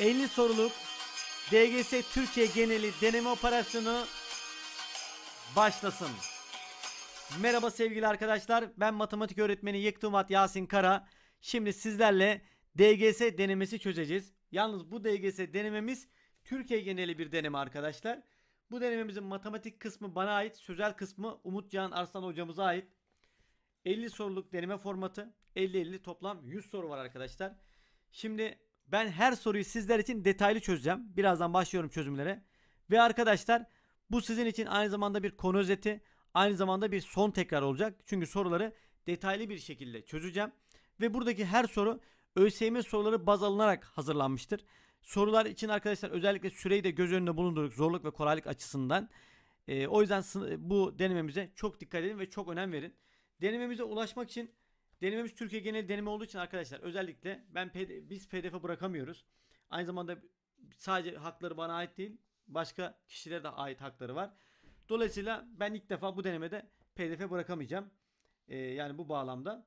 50 soruluk DGS Türkiye geneli deneme operasyonu başlasın. Merhaba sevgili arkadaşlar. Ben matematik öğretmeni Yektumat Yasin Kara. Şimdi sizlerle DGS denemesi çözeceğiz. Yalnız bu DGS denememiz Türkiye geneli bir deneme arkadaşlar. Bu denememizin matematik kısmı bana ait, sözel kısmı Umutcan Arslan hocamıza ait. 50 soruluk deneme formatı. 50-50 toplam 100 soru var arkadaşlar. Şimdi ben her soruyu sizler için detaylı çözeceğim. Birazdan başlıyorum çözümlere. Ve arkadaşlar bu sizin için aynı zamanda bir konu özeti, aynı zamanda bir son tekrar olacak. Çünkü soruları detaylı bir şekilde çözeceğim. Ve buradaki her soru ÖSYM soruları baz alınarak hazırlanmıştır. Sorular için arkadaşlar özellikle süreyi de göz önünde bulundurduk zorluk ve kolaylık açısından. Ee, o yüzden bu denememize çok dikkat edin ve çok önem verin. Denememize ulaşmak için Denememiz Türkiye genel deneme olduğu için arkadaşlar özellikle ben biz pdf bırakamıyoruz. Aynı zamanda sadece hakları bana ait değil başka kişilere de ait hakları var. Dolayısıyla ben ilk defa bu denemede pdf bırakamayacağım. Ee, yani bu bağlamda.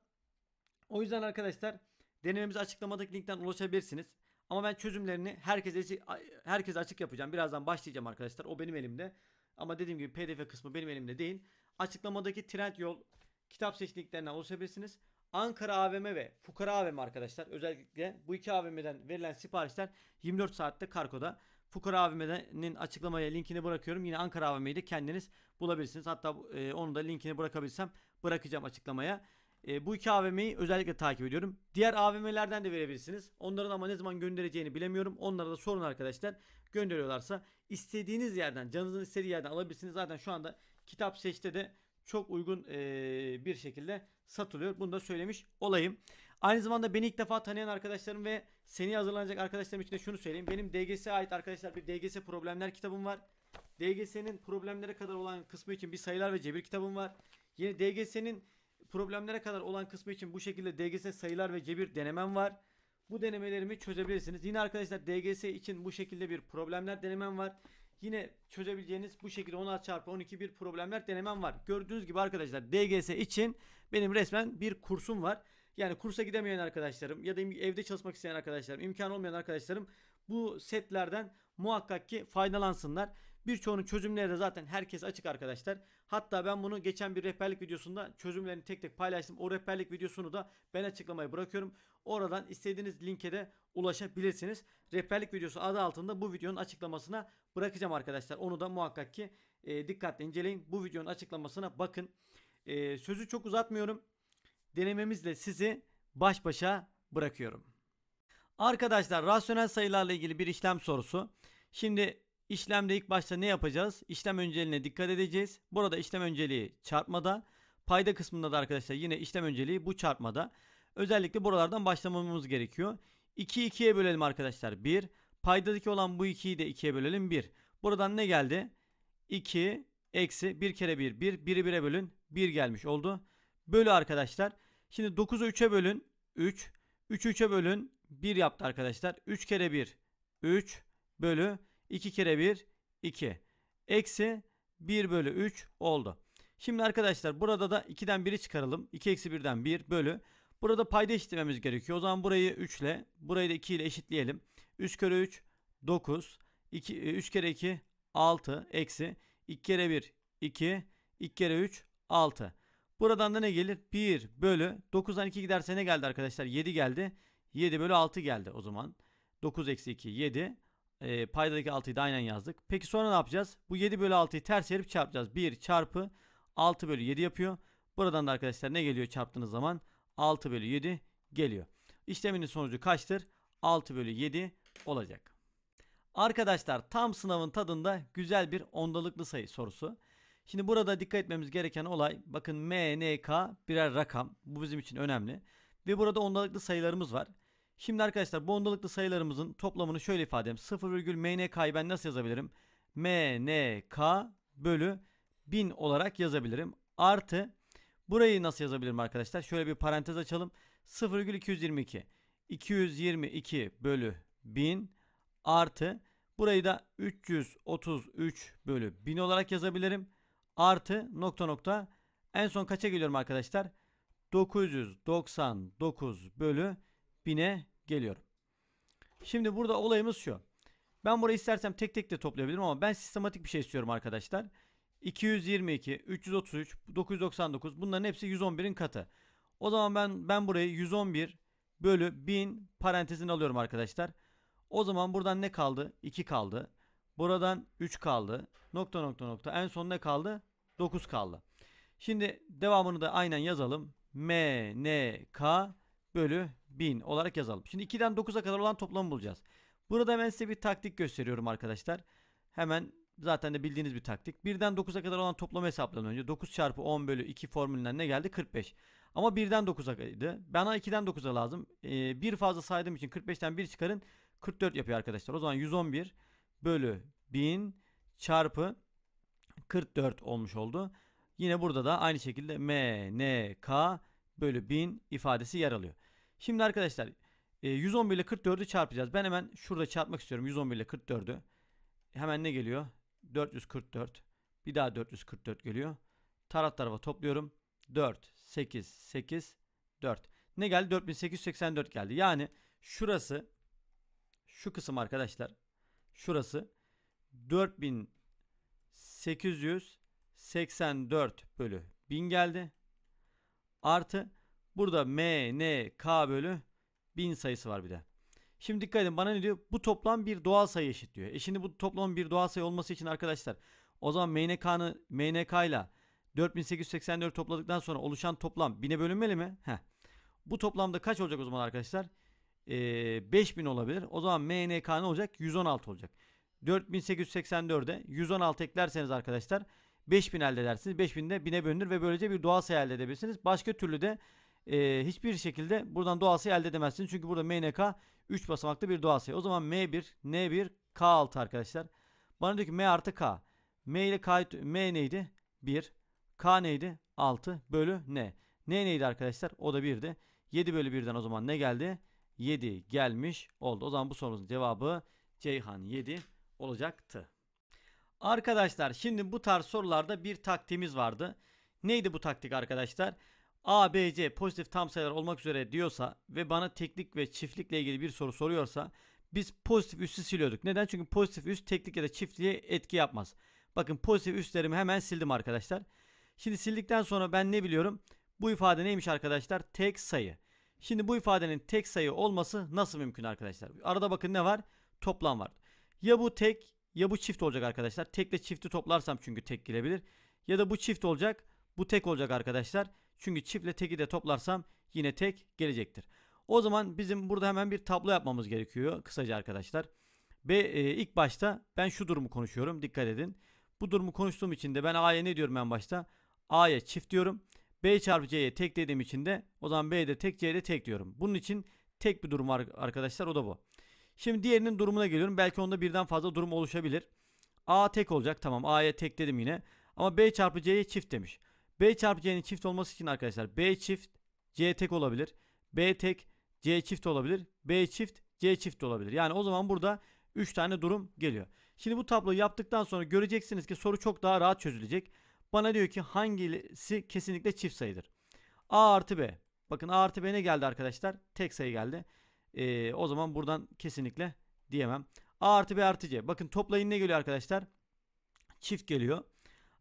O yüzden arkadaşlar denememizi açıklamadaki linkten ulaşabilirsiniz. Ama ben çözümlerini herkese herkese açık yapacağım. Birazdan başlayacağım arkadaşlar. O benim elimde. Ama dediğim gibi PDF kısmı benim elimde değil. Açıklamadaki trend yol kitap seçtiklerinden ulaşabilirsiniz. Ankara AVM ve Fukara AVM arkadaşlar özellikle bu iki AVM'den verilen siparişler 24 saatte kargoda. Fukara AVM'nin açıklamaya linkini bırakıyorum. Yine Ankara AVM'yi de kendiniz bulabilirsiniz. Hatta e, onu da linkini bırakabilsem bırakacağım açıklamaya. E, bu iki AVM'yi özellikle takip ediyorum. Diğer AVM'lerden de verebilirsiniz. Onların ama ne zaman göndereceğini bilemiyorum. Onlara da sorun arkadaşlar. Gönderiyorlarsa istediğiniz yerden, canınızın istediği yerden alabilirsiniz. Zaten şu anda kitap seçte de çok uygun e, bir şekilde satılıyor. Bunu da söylemiş olayım. Aynı zamanda beni ilk defa tanıyan arkadaşlarım ve seni hazırlanacak arkadaşlarım için de şunu söyleyeyim. Benim DGS'e ait arkadaşlar bir DGS problemler kitabım var. DGS'nin problemlere kadar olan kısmı için bir sayılar ve cebir kitabım var. Yine DGS'nin problemlere kadar olan kısmı için bu şekilde DGS sayılar ve cebir denemem var. Bu denemelerimi çözebilirsiniz. Yine arkadaşlar DGS için bu şekilde bir problemler denemem var. Yine çözebileceğiniz bu şekilde 10'ar çarpı 12 bir problemler denemem var. Gördüğünüz gibi arkadaşlar DGS için benim resmen bir kursum var. Yani kursa gidemeyen arkadaşlarım ya da evde çalışmak isteyen arkadaşlarım, imkan olmayan arkadaşlarım bu setlerden muhakkak ki faydalansınlar. Birçoğunun çözümleri de zaten herkes açık arkadaşlar. Hatta ben bunu geçen bir rehberlik videosunda çözümlerini tek tek paylaştım. O rehberlik videosunu da ben açıklamayı bırakıyorum. Oradan istediğiniz linke de ulaşabilirsiniz. Rehberlik videosu adı altında bu videonun açıklamasına bırakacağım arkadaşlar. Onu da muhakkak ki e, dikkatle inceleyin. Bu videonun açıklamasına bakın. E, sözü çok uzatmıyorum. Denememizle sizi baş başa bırakıyorum. Arkadaşlar rasyonel sayılarla ilgili bir işlem sorusu. Şimdi İşlemde ilk başta ne yapacağız? İşlem önceliğine dikkat edeceğiz. Burada işlem önceliği çarpmada. Payda kısmında da arkadaşlar yine işlem önceliği bu çarpmada. Özellikle buralardan başlamamız gerekiyor. 2'yi 2'ye bölelim arkadaşlar. 1. Paydadaki olan bu 2'yi de 2'ye bölelim. 1. Buradan ne geldi? 2 eksi 1 kere 1. 1. 1'i 1'e bölün. 1 gelmiş oldu. Bölü arkadaşlar. Şimdi 9'u 3'e bölün. 3. 3'ü 3'e bölün. 1 yaptı arkadaşlar. 3 kere 1. 3 bölü 2 kere 1 2. Eksi 1 bölü 3 oldu. Şimdi arkadaşlar burada da 2'den 1'i çıkaralım. 2 eksi 1'den 1 bölü. Burada payda eşitlememiz gerekiyor. O zaman burayı 3 ile burayı da 2 ile eşitleyelim. 3 kere 3 9. 2, 3 kere 2 6 eksi 2 kere 1 2 2 kere 3 6. Buradan da ne gelir? 1 bölü 9'dan 2 giderse ne geldi arkadaşlar? 7 geldi. 7 bölü 6 geldi o zaman. 9 eksi 2 7. E, paydadaki 6'yı da aynen yazdık. Peki sonra ne yapacağız? Bu 7 bölü 6'yı ters yerip çarpacağız. 1 çarpı 6 bölü 7 yapıyor. Buradan da arkadaşlar ne geliyor çarptığınız zaman? 6 bölü 7 geliyor. İşleminin sonucu kaçtır? 6 bölü 7 olacak. Arkadaşlar tam sınavın tadında güzel bir ondalıklı sayı sorusu. Şimdi burada dikkat etmemiz gereken olay bakın MNK birer rakam. Bu bizim için önemli. Ve burada ondalıklı sayılarımız var. Şimdi arkadaşlar bu ondalıklı sayılarımızın toplamını şöyle ifade edeyim. 0,mnk'yı ben nasıl yazabilirim? mnk bölü 1000 olarak yazabilirim. Artı burayı nasıl yazabilirim arkadaşlar? Şöyle bir parantez açalım. 0,222 222 bölü 1000 artı burayı da 333 bölü 1000 olarak yazabilirim. Artı nokta nokta en son kaça geliyorum arkadaşlar? 999 bölü 1000'e geliyorum. Şimdi burada olayımız şu. Ben burayı istersem tek tek de toplayabilirim ama ben sistematik bir şey istiyorum arkadaşlar. 222, 333, 999 bunların hepsi 111'in katı. O zaman ben ben burayı 111 bölü 1000 parantezin alıyorum arkadaşlar. O zaman buradan ne kaldı? 2 kaldı. Buradan 3 kaldı. Nokta nokta nokta. En son ne kaldı? 9 kaldı. Şimdi devamını da aynen yazalım. M, N, K bölü 1000 olarak yazalım. Şimdi 2'den 9'a kadar olan toplamı bulacağız. Burada ben size bir taktik gösteriyorum arkadaşlar. Hemen zaten de bildiğiniz bir taktik. 1'den 9'a kadar olan toplamı hesaplanın önce. 9 çarpı 10 bölü 2 formülünden ne geldi? 45. Ama 1'den 9'a kaydı. Bana 2'den 9'a lazım. Ee, bir fazla saydığım için 45'ten 1 çıkarın. 44 yapıyor arkadaşlar. O zaman 111 bölü 1000 çarpı 44 olmuş oldu. Yine burada da aynı şekilde m, n, k bölü 1000 ifadesi yer alıyor. Şimdi arkadaşlar 111 e, ile 44'ü çarpacağız. Ben hemen şurada çarpmak istiyorum 111 ile 44'ü. Hemen ne geliyor? 444. Bir daha 444 geliyor. Taraf tarafa topluyorum. 4, 8, 8, 4. Ne geldi? 4884 geldi. Yani şurası şu kısım arkadaşlar. Şurası 4884 bölü 1000 geldi. Artı Burada M, N, K bölü 1000 sayısı var bir de. Şimdi dikkat edin bana ne diyor? Bu toplam bir doğal sayı eşit diyor. E şimdi bu toplamın bir doğal sayı olması için arkadaşlar o zaman MNK'nı MNK ile 4884 topladıktan sonra oluşan toplam 1000'e bölünmeli mi? Heh. Bu toplamda kaç olacak o zaman arkadaşlar? Ee, 5000 olabilir. O zaman MNK ne olacak? 116 olacak. 4884'e 116 eklerseniz arkadaşlar 5000 elde edersiniz. 5000 de 1000'e bölünür ve böylece bir doğal sayı elde edebilirsiniz. Başka türlü de e, hiçbir şekilde buradan doğası elde edemezsiniz Çünkü burada MNK 3 basamaklı bir doğası. O zaman M1, N1, K6 arkadaşlar. Bana diyor ki M artı K. M ile K, M neydi? 1. K neydi? 6 bölü N. N neydi arkadaşlar? O da 1'di. 7 bölü 1'den o zaman ne geldi? 7 gelmiş oldu. O zaman bu sorunun cevabı Ceyhan 7 olacaktı. Arkadaşlar şimdi bu tarz sorularda bir taktiğimiz vardı. Neydi bu taktik arkadaşlar? Arkadaşlar. A, B, C pozitif tam sayılar olmak üzere diyorsa ve bana teklik ve çiftlikle ilgili bir soru soruyorsa biz pozitif üssü siliyorduk. Neden? Çünkü pozitif üst teklik ya da çiftliğe etki yapmaz. Bakın pozitif üstlerimi hemen sildim arkadaşlar. Şimdi sildikten sonra ben ne biliyorum? Bu ifade neymiş arkadaşlar? Tek sayı. Şimdi bu ifadenin tek sayı olması nasıl mümkün arkadaşlar? Arada bakın ne var? Toplam var. Ya bu tek ya bu çift olacak arkadaşlar. Tekle çifti toplarsam çünkü tek gelebilir. Ya da bu çift olacak. Bu tek olacak arkadaşlar. Çünkü çiftle teki de toplarsam yine tek gelecektir. O zaman bizim burada hemen bir tablo yapmamız gerekiyor kısaca arkadaşlar. Ve e, ilk başta ben şu durumu konuşuyorum dikkat edin. Bu durumu konuştuğum için de ben A'ya ne diyorum en başta? A'ya çift diyorum. B çarpı C'ye tek dediğim için de o zaman B'de tek C'de tek diyorum. Bunun için tek bir durum var arkadaşlar o da bu. Şimdi diğerinin durumuna geliyorum. Belki onda birden fazla durum oluşabilir. A tek olacak tamam A'ya tek dedim yine. Ama B çarpı C'ye çift demiş. B çarpı C'nin çift olması için arkadaşlar B çift C tek olabilir. B tek C çift olabilir. B çift C çift olabilir. Yani o zaman burada 3 tane durum geliyor. Şimdi bu tabloyu yaptıktan sonra göreceksiniz ki soru çok daha rahat çözülecek. Bana diyor ki hangisi kesinlikle çift sayıdır? A artı B. Bakın A artı B ne geldi arkadaşlar? Tek sayı geldi. Ee, o zaman buradan kesinlikle diyemem. A artı B artı C. Bakın toplayın ne geliyor arkadaşlar? Çift geliyor.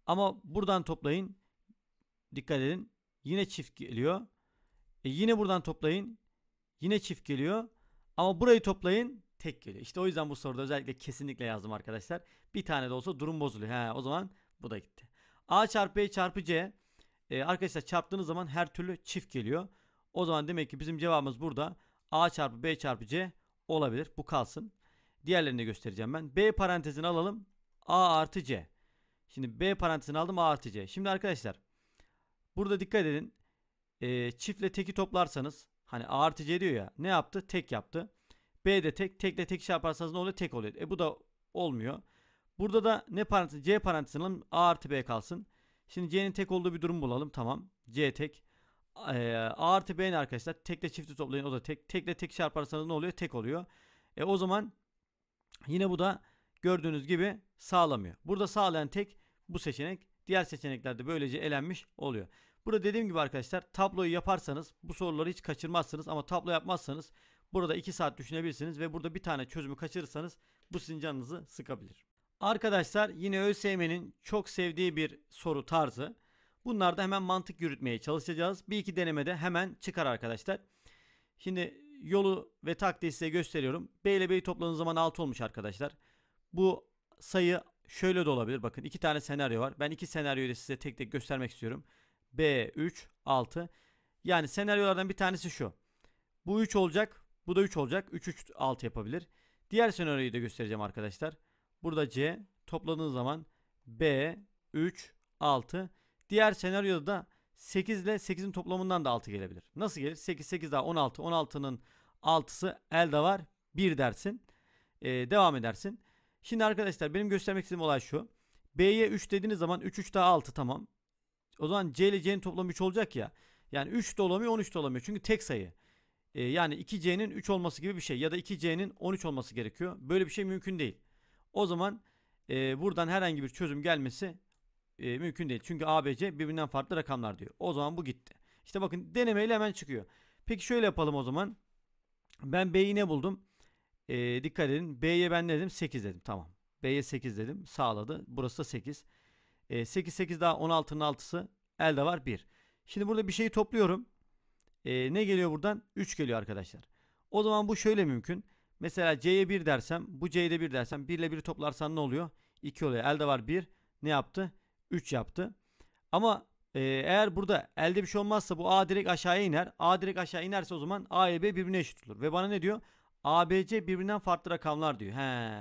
Ama buradan toplayın Dikkat edin. Yine çift geliyor. E yine buradan toplayın. Yine çift geliyor. Ama burayı toplayın tek geliyor. İşte o yüzden bu soruda özellikle kesinlikle yazdım arkadaşlar. Bir tane de olsa durum bozuluyor. He, o zaman bu da gitti. A çarpı B e çarpı C. E, arkadaşlar çarptığınız zaman her türlü çift geliyor. O zaman demek ki bizim cevabımız burada A çarpı B çarpı C olabilir. Bu kalsın. Diğerlerini de göstereceğim ben. B parantezini alalım. A artı C. Şimdi B parantezini aldım A artı C. Şimdi arkadaşlar Burada dikkat edin. E, çiftle teki toplarsanız hani A artı C diyor ya ne yaptı? Tek yaptı. B de tek. Tekle tek çarparsanız şey ne oluyor? Tek oluyor. E bu da olmuyor. Burada da ne parantez? C parantezini alalım. A artı B kalsın. Şimdi C'nin tek olduğu bir durum bulalım. Tamam. C tek. E, A artı B'nin arkadaşlar tekle çifti toplayın. O da tek. Tekle tek çarparsanız şey ne oluyor? Tek oluyor. E o zaman yine bu da gördüğünüz gibi sağlamıyor. Burada sağlayan tek bu seçenek Diğer seçeneklerde böylece elenmiş oluyor. Burada dediğim gibi arkadaşlar tabloyu yaparsanız bu soruları hiç kaçırmazsınız ama tablo yapmazsanız burada 2 saat düşünebilirsiniz ve burada bir tane çözümü kaçırırsanız bu sizin canınızı sıkabilir. Arkadaşlar yine ÖSYM'nin çok sevdiği bir soru tarzı. Bunlarda hemen mantık yürütmeye çalışacağız. Bir iki denemede hemen çıkar arkadaşlar. Şimdi yolu ve taktiği size gösteriyorum. B ile B'yi topladığınız zaman 6 olmuş arkadaşlar. Bu sayı Şöyle de olabilir. Bakın iki tane senaryo var. Ben iki senaryoyu da size tek tek göstermek istiyorum. B, 3, 6. Yani senaryolardan bir tanesi şu. Bu 3 olacak. Bu da 3 olacak. 3, 3, 6 yapabilir. Diğer senaryoyu da göstereceğim arkadaşlar. Burada C topladığınız zaman B, 3, 6. Diğer senaryoda da 8 ile 8'in toplamından da 6 gelebilir. Nasıl gelir? 8, 8 daha 16. 16'nın 6'sı elde var. 1 dersin. Ee, devam edersin. Şimdi arkadaşlar benim göstermek istediğim olay şu. B'ye 3 dediğiniz zaman 3 3 daha 6 tamam. O zaman C ile C'nin toplamı 3 olacak ya. Yani 3 de olamıyor 13 de olamıyor. Çünkü tek sayı. Ee, yani 2C'nin 3 olması gibi bir şey. Ya da 2C'nin 13 olması gerekiyor. Böyle bir şey mümkün değil. O zaman e, buradan herhangi bir çözüm gelmesi e, mümkün değil. Çünkü A, B, C birbirinden farklı rakamlar diyor. O zaman bu gitti. İşte bakın denemeyle hemen çıkıyor. Peki şöyle yapalım o zaman. Ben B'yi ne buldum? E, dikkat edin. B'ye ben ne dedim? 8 dedim. Tamam. B'ye 8 dedim. Sağladı. Burası da 8. E, 8 8 daha 16'nın 6'sı elde var 1. Şimdi burada bir şeyi topluyorum. E, ne geliyor buradan? 3 geliyor arkadaşlar. O zaman bu şöyle mümkün. Mesela C'ye 1 dersem bu C'ye de 1 dersem 1 ile 1'i toplarsan ne oluyor? 2 oluyor. Elde var 1. Ne yaptı? 3 yaptı. Ama e, eğer burada elde bir şey olmazsa bu A direkt aşağıya iner. A direkt aşağı inerse o zaman A ile B birbirine eşit olur. Ve bana ne diyor? ABC birbirinden farklı rakamlar diyor. He.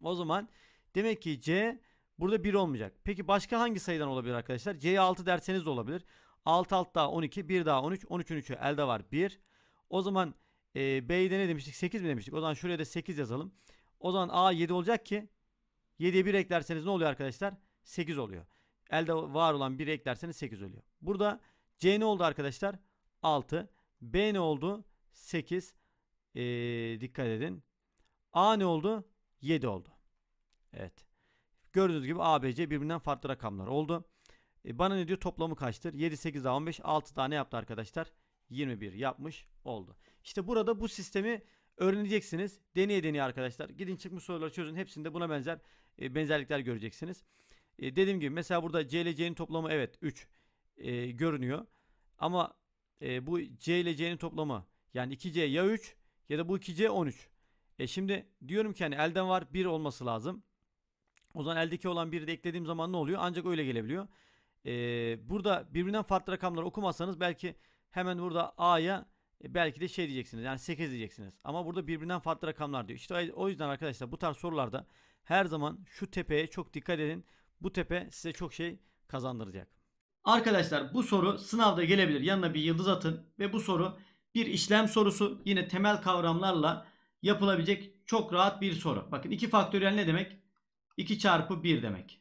O zaman demek ki C burada 1 olmayacak. Peki başka hangi sayıdan olabilir arkadaşlar? C'ye 6 derseniz de olabilir. 6 alt daha 12, 1 daha 13, 13'ün 3'ü elde var 1. O zaman e, B'de ne demiştik? 8 mi demiştik? O zaman şuraya da 8 yazalım. O zaman A 7 olacak ki 7'ye 1 eklerseniz ne oluyor arkadaşlar? 8 oluyor. Elde var olan 1 eklerseniz 8 oluyor. Burada C ne oldu arkadaşlar? 6. B ne oldu? 8 ee, dikkat edin. A ne oldu? 7 oldu. Evet. Gördüğünüz gibi A, B, C birbirinden farklı rakamlar oldu. E, bana ne diyor? Toplamı kaçtır? 7, 8 daha 15. 6 ne yaptı arkadaşlar. 21 yapmış oldu. İşte burada bu sistemi öğreneceksiniz. Deneye deneye arkadaşlar. Gidin çıkmış soruları çözün. Hepsinde buna benzer e, benzerlikler göreceksiniz. E, dediğim gibi mesela burada C ile C'nin toplamı evet 3 e, görünüyor. Ama e, bu C ile C'nin toplamı yani 2C ya 3 ya da bu 2C 13. E şimdi diyorum ki hani elden var 1 olması lazım. O zaman eldeki olan 1'i de eklediğim zaman ne oluyor? Ancak öyle gelebiliyor. Ee, burada birbirinden farklı rakamları okumasanız belki hemen burada A'ya e, belki de şey diyeceksiniz yani 8 diyeceksiniz. Ama burada birbirinden farklı rakamlar diyor. İşte o yüzden arkadaşlar bu tarz sorularda her zaman şu tepeye çok dikkat edin. Bu tepe size çok şey kazandıracak. Arkadaşlar bu soru sınavda gelebilir. Yanına bir yıldız atın ve bu soru bir işlem sorusu yine temel kavramlarla yapılabilecek çok rahat bir soru. Bakın 2 faktöriyel ne demek? 2 çarpı 1 demek.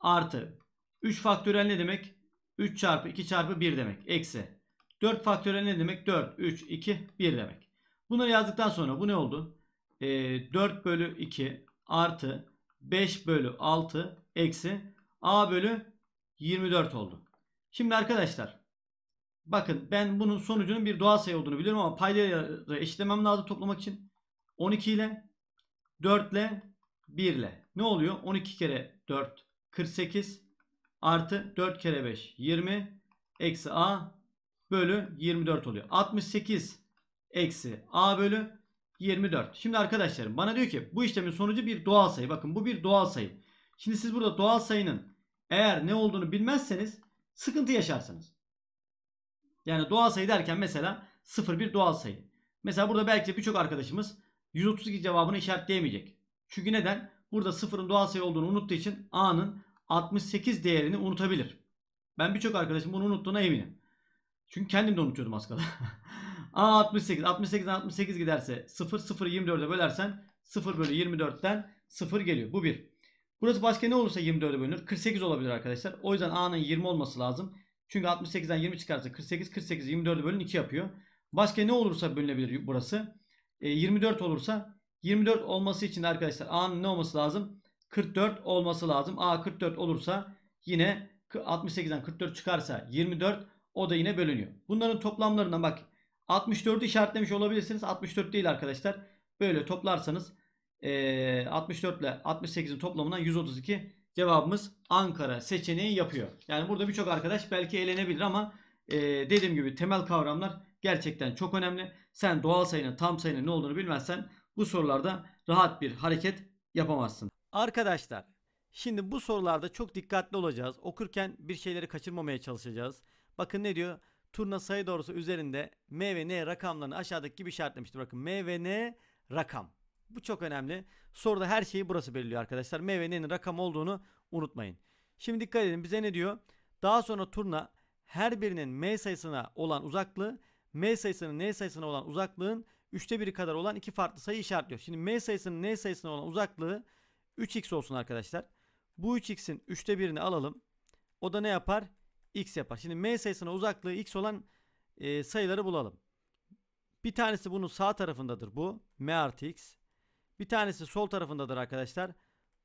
Artı 3 faktöriyel ne demek? 3 çarpı 2 çarpı 1 demek. Eksi 4 faktöriyel ne demek? 4, 3, 2, 1 demek. Bunları yazdıktan sonra bu ne oldu? E, ee, 4 bölü 2 artı 5 bölü 6 eksi a bölü 24 oldu. Şimdi arkadaşlar Bakın ben bunun sonucunun bir doğal sayı olduğunu biliyorum ama payları eşitlemem lazım toplamak için. 12 ile 4 ile 1 ile. Ne oluyor? 12 kere 4 48 artı 4 kere 5 20 eksi a bölü 24 oluyor. 68 eksi a bölü 24. Şimdi arkadaşlarım bana diyor ki bu işlemin sonucu bir doğal sayı. Bakın bu bir doğal sayı. Şimdi siz burada doğal sayının eğer ne olduğunu bilmezseniz sıkıntı yaşarsınız. Yani doğal sayı derken mesela 0-1 doğal sayı. Mesela burada belki birçok arkadaşımız 132 cevabını işaretleyemeyecek. Çünkü neden? Burada 0'ın doğal sayı olduğunu unuttuğu için A'nın 68 değerini unutabilir. Ben birçok arkadaşım bunu unuttuğuna eminim. Çünkü kendim de unutuyordum az kadar. A 68. 68'den 68 giderse 0, 0 24'e bölersen 0 bölü 24'ten 0 geliyor. Bu bir. Burası başka ne olursa 24'e bölünür. 48 olabilir arkadaşlar. O yüzden A'nın 20 olması lazım. Çünkü 68'den 20 çıkarsa 48, 48, 24'ü bölün 2 yapıyor. Başka ne olursa bölünebilir burası. E, 24 olursa 24 olması için de arkadaşlar A'nın ne olması lazım? 44 olması lazım. A 44 olursa yine 68'den 44 çıkarsa 24 o da yine bölünüyor. Bunların toplamlarına bak 64'ü işaretlemiş olabilirsiniz. 64 değil arkadaşlar. Böyle toplarsanız 64 e, ile 68'in toplamından 132 Cevabımız Ankara seçeneği yapıyor. Yani burada birçok arkadaş belki eğlenebilir ama e, dediğim gibi temel kavramlar gerçekten çok önemli. Sen doğal sayının tam sayının ne olduğunu bilmezsen bu sorularda rahat bir hareket yapamazsın. Arkadaşlar şimdi bu sorularda çok dikkatli olacağız. Okurken bir şeyleri kaçırmamaya çalışacağız. Bakın ne diyor? Turna sayı doğrusu üzerinde M ve N rakamlarını aşağıdaki gibi işaretlemiştir. Bakın M ve N rakam. Bu çok önemli. Soruda her şeyi burası belirliyor arkadaşlar. Meyvenin rakam olduğunu unutmayın. Şimdi dikkat edin bize ne diyor? Daha sonra turna her birinin m sayısına olan uzaklığı m sayısının n sayısına olan uzaklığın 3'te 1'i kadar olan iki farklı sayı işaretliyor. Şimdi m sayısının n sayısına olan uzaklığı 3x olsun arkadaşlar. Bu 3x'in 3'te 1'ini alalım. O da ne yapar? x yapar. Şimdi m sayısına uzaklığı x olan e, sayıları bulalım. Bir tanesi bunun sağ tarafındadır bu. m artı x. Bir tanesi sol tarafındadır arkadaşlar.